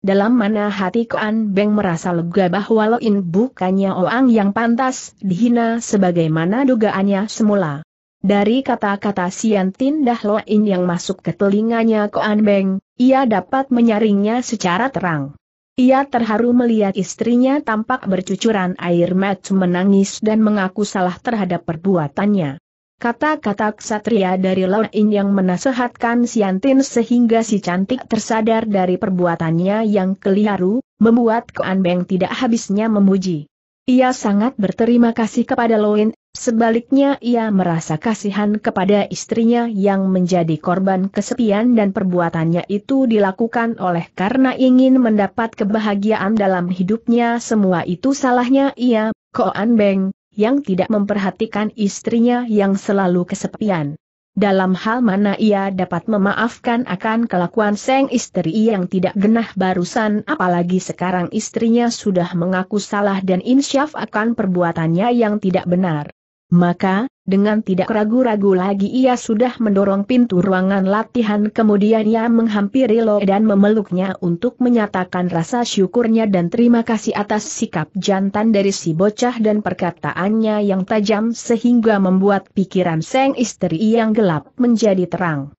Speaker 1: dalam mana hati Koan Beng merasa lega bahwa Loin bukannya orang yang pantas dihina sebagaimana dugaannya semula. Dari kata-kata Siantin Dah Loin yang masuk ke telinganya Koan Beng, ia dapat menyaringnya secara terang. Ia terharu melihat istrinya tampak bercucuran air mata menangis dan mengaku salah terhadap perbuatannya. Kata-kata ksatria dari Loin yang menasehatkan Siantin sehingga si cantik tersadar dari perbuatannya yang keliru, membuat Kuan Beng tidak habisnya memuji. Ia sangat berterima kasih kepada Loin, sebaliknya ia merasa kasihan kepada istrinya yang menjadi korban kesepian dan perbuatannya itu dilakukan oleh karena ingin mendapat kebahagiaan dalam hidupnya semua itu salahnya ia, Koan Beng, yang tidak memperhatikan istrinya yang selalu kesepian. Dalam hal mana ia dapat memaafkan akan kelakuan sang istri yang tidak genah barusan apalagi sekarang istrinya sudah mengaku salah dan insyaf akan perbuatannya yang tidak benar. Maka, dengan tidak ragu-ragu lagi ia sudah mendorong pintu ruangan latihan kemudian ia menghampiri Lo dan memeluknya untuk menyatakan rasa syukurnya dan terima kasih atas sikap jantan dari si bocah dan perkataannya yang tajam sehingga membuat pikiran sang istri yang gelap menjadi terang.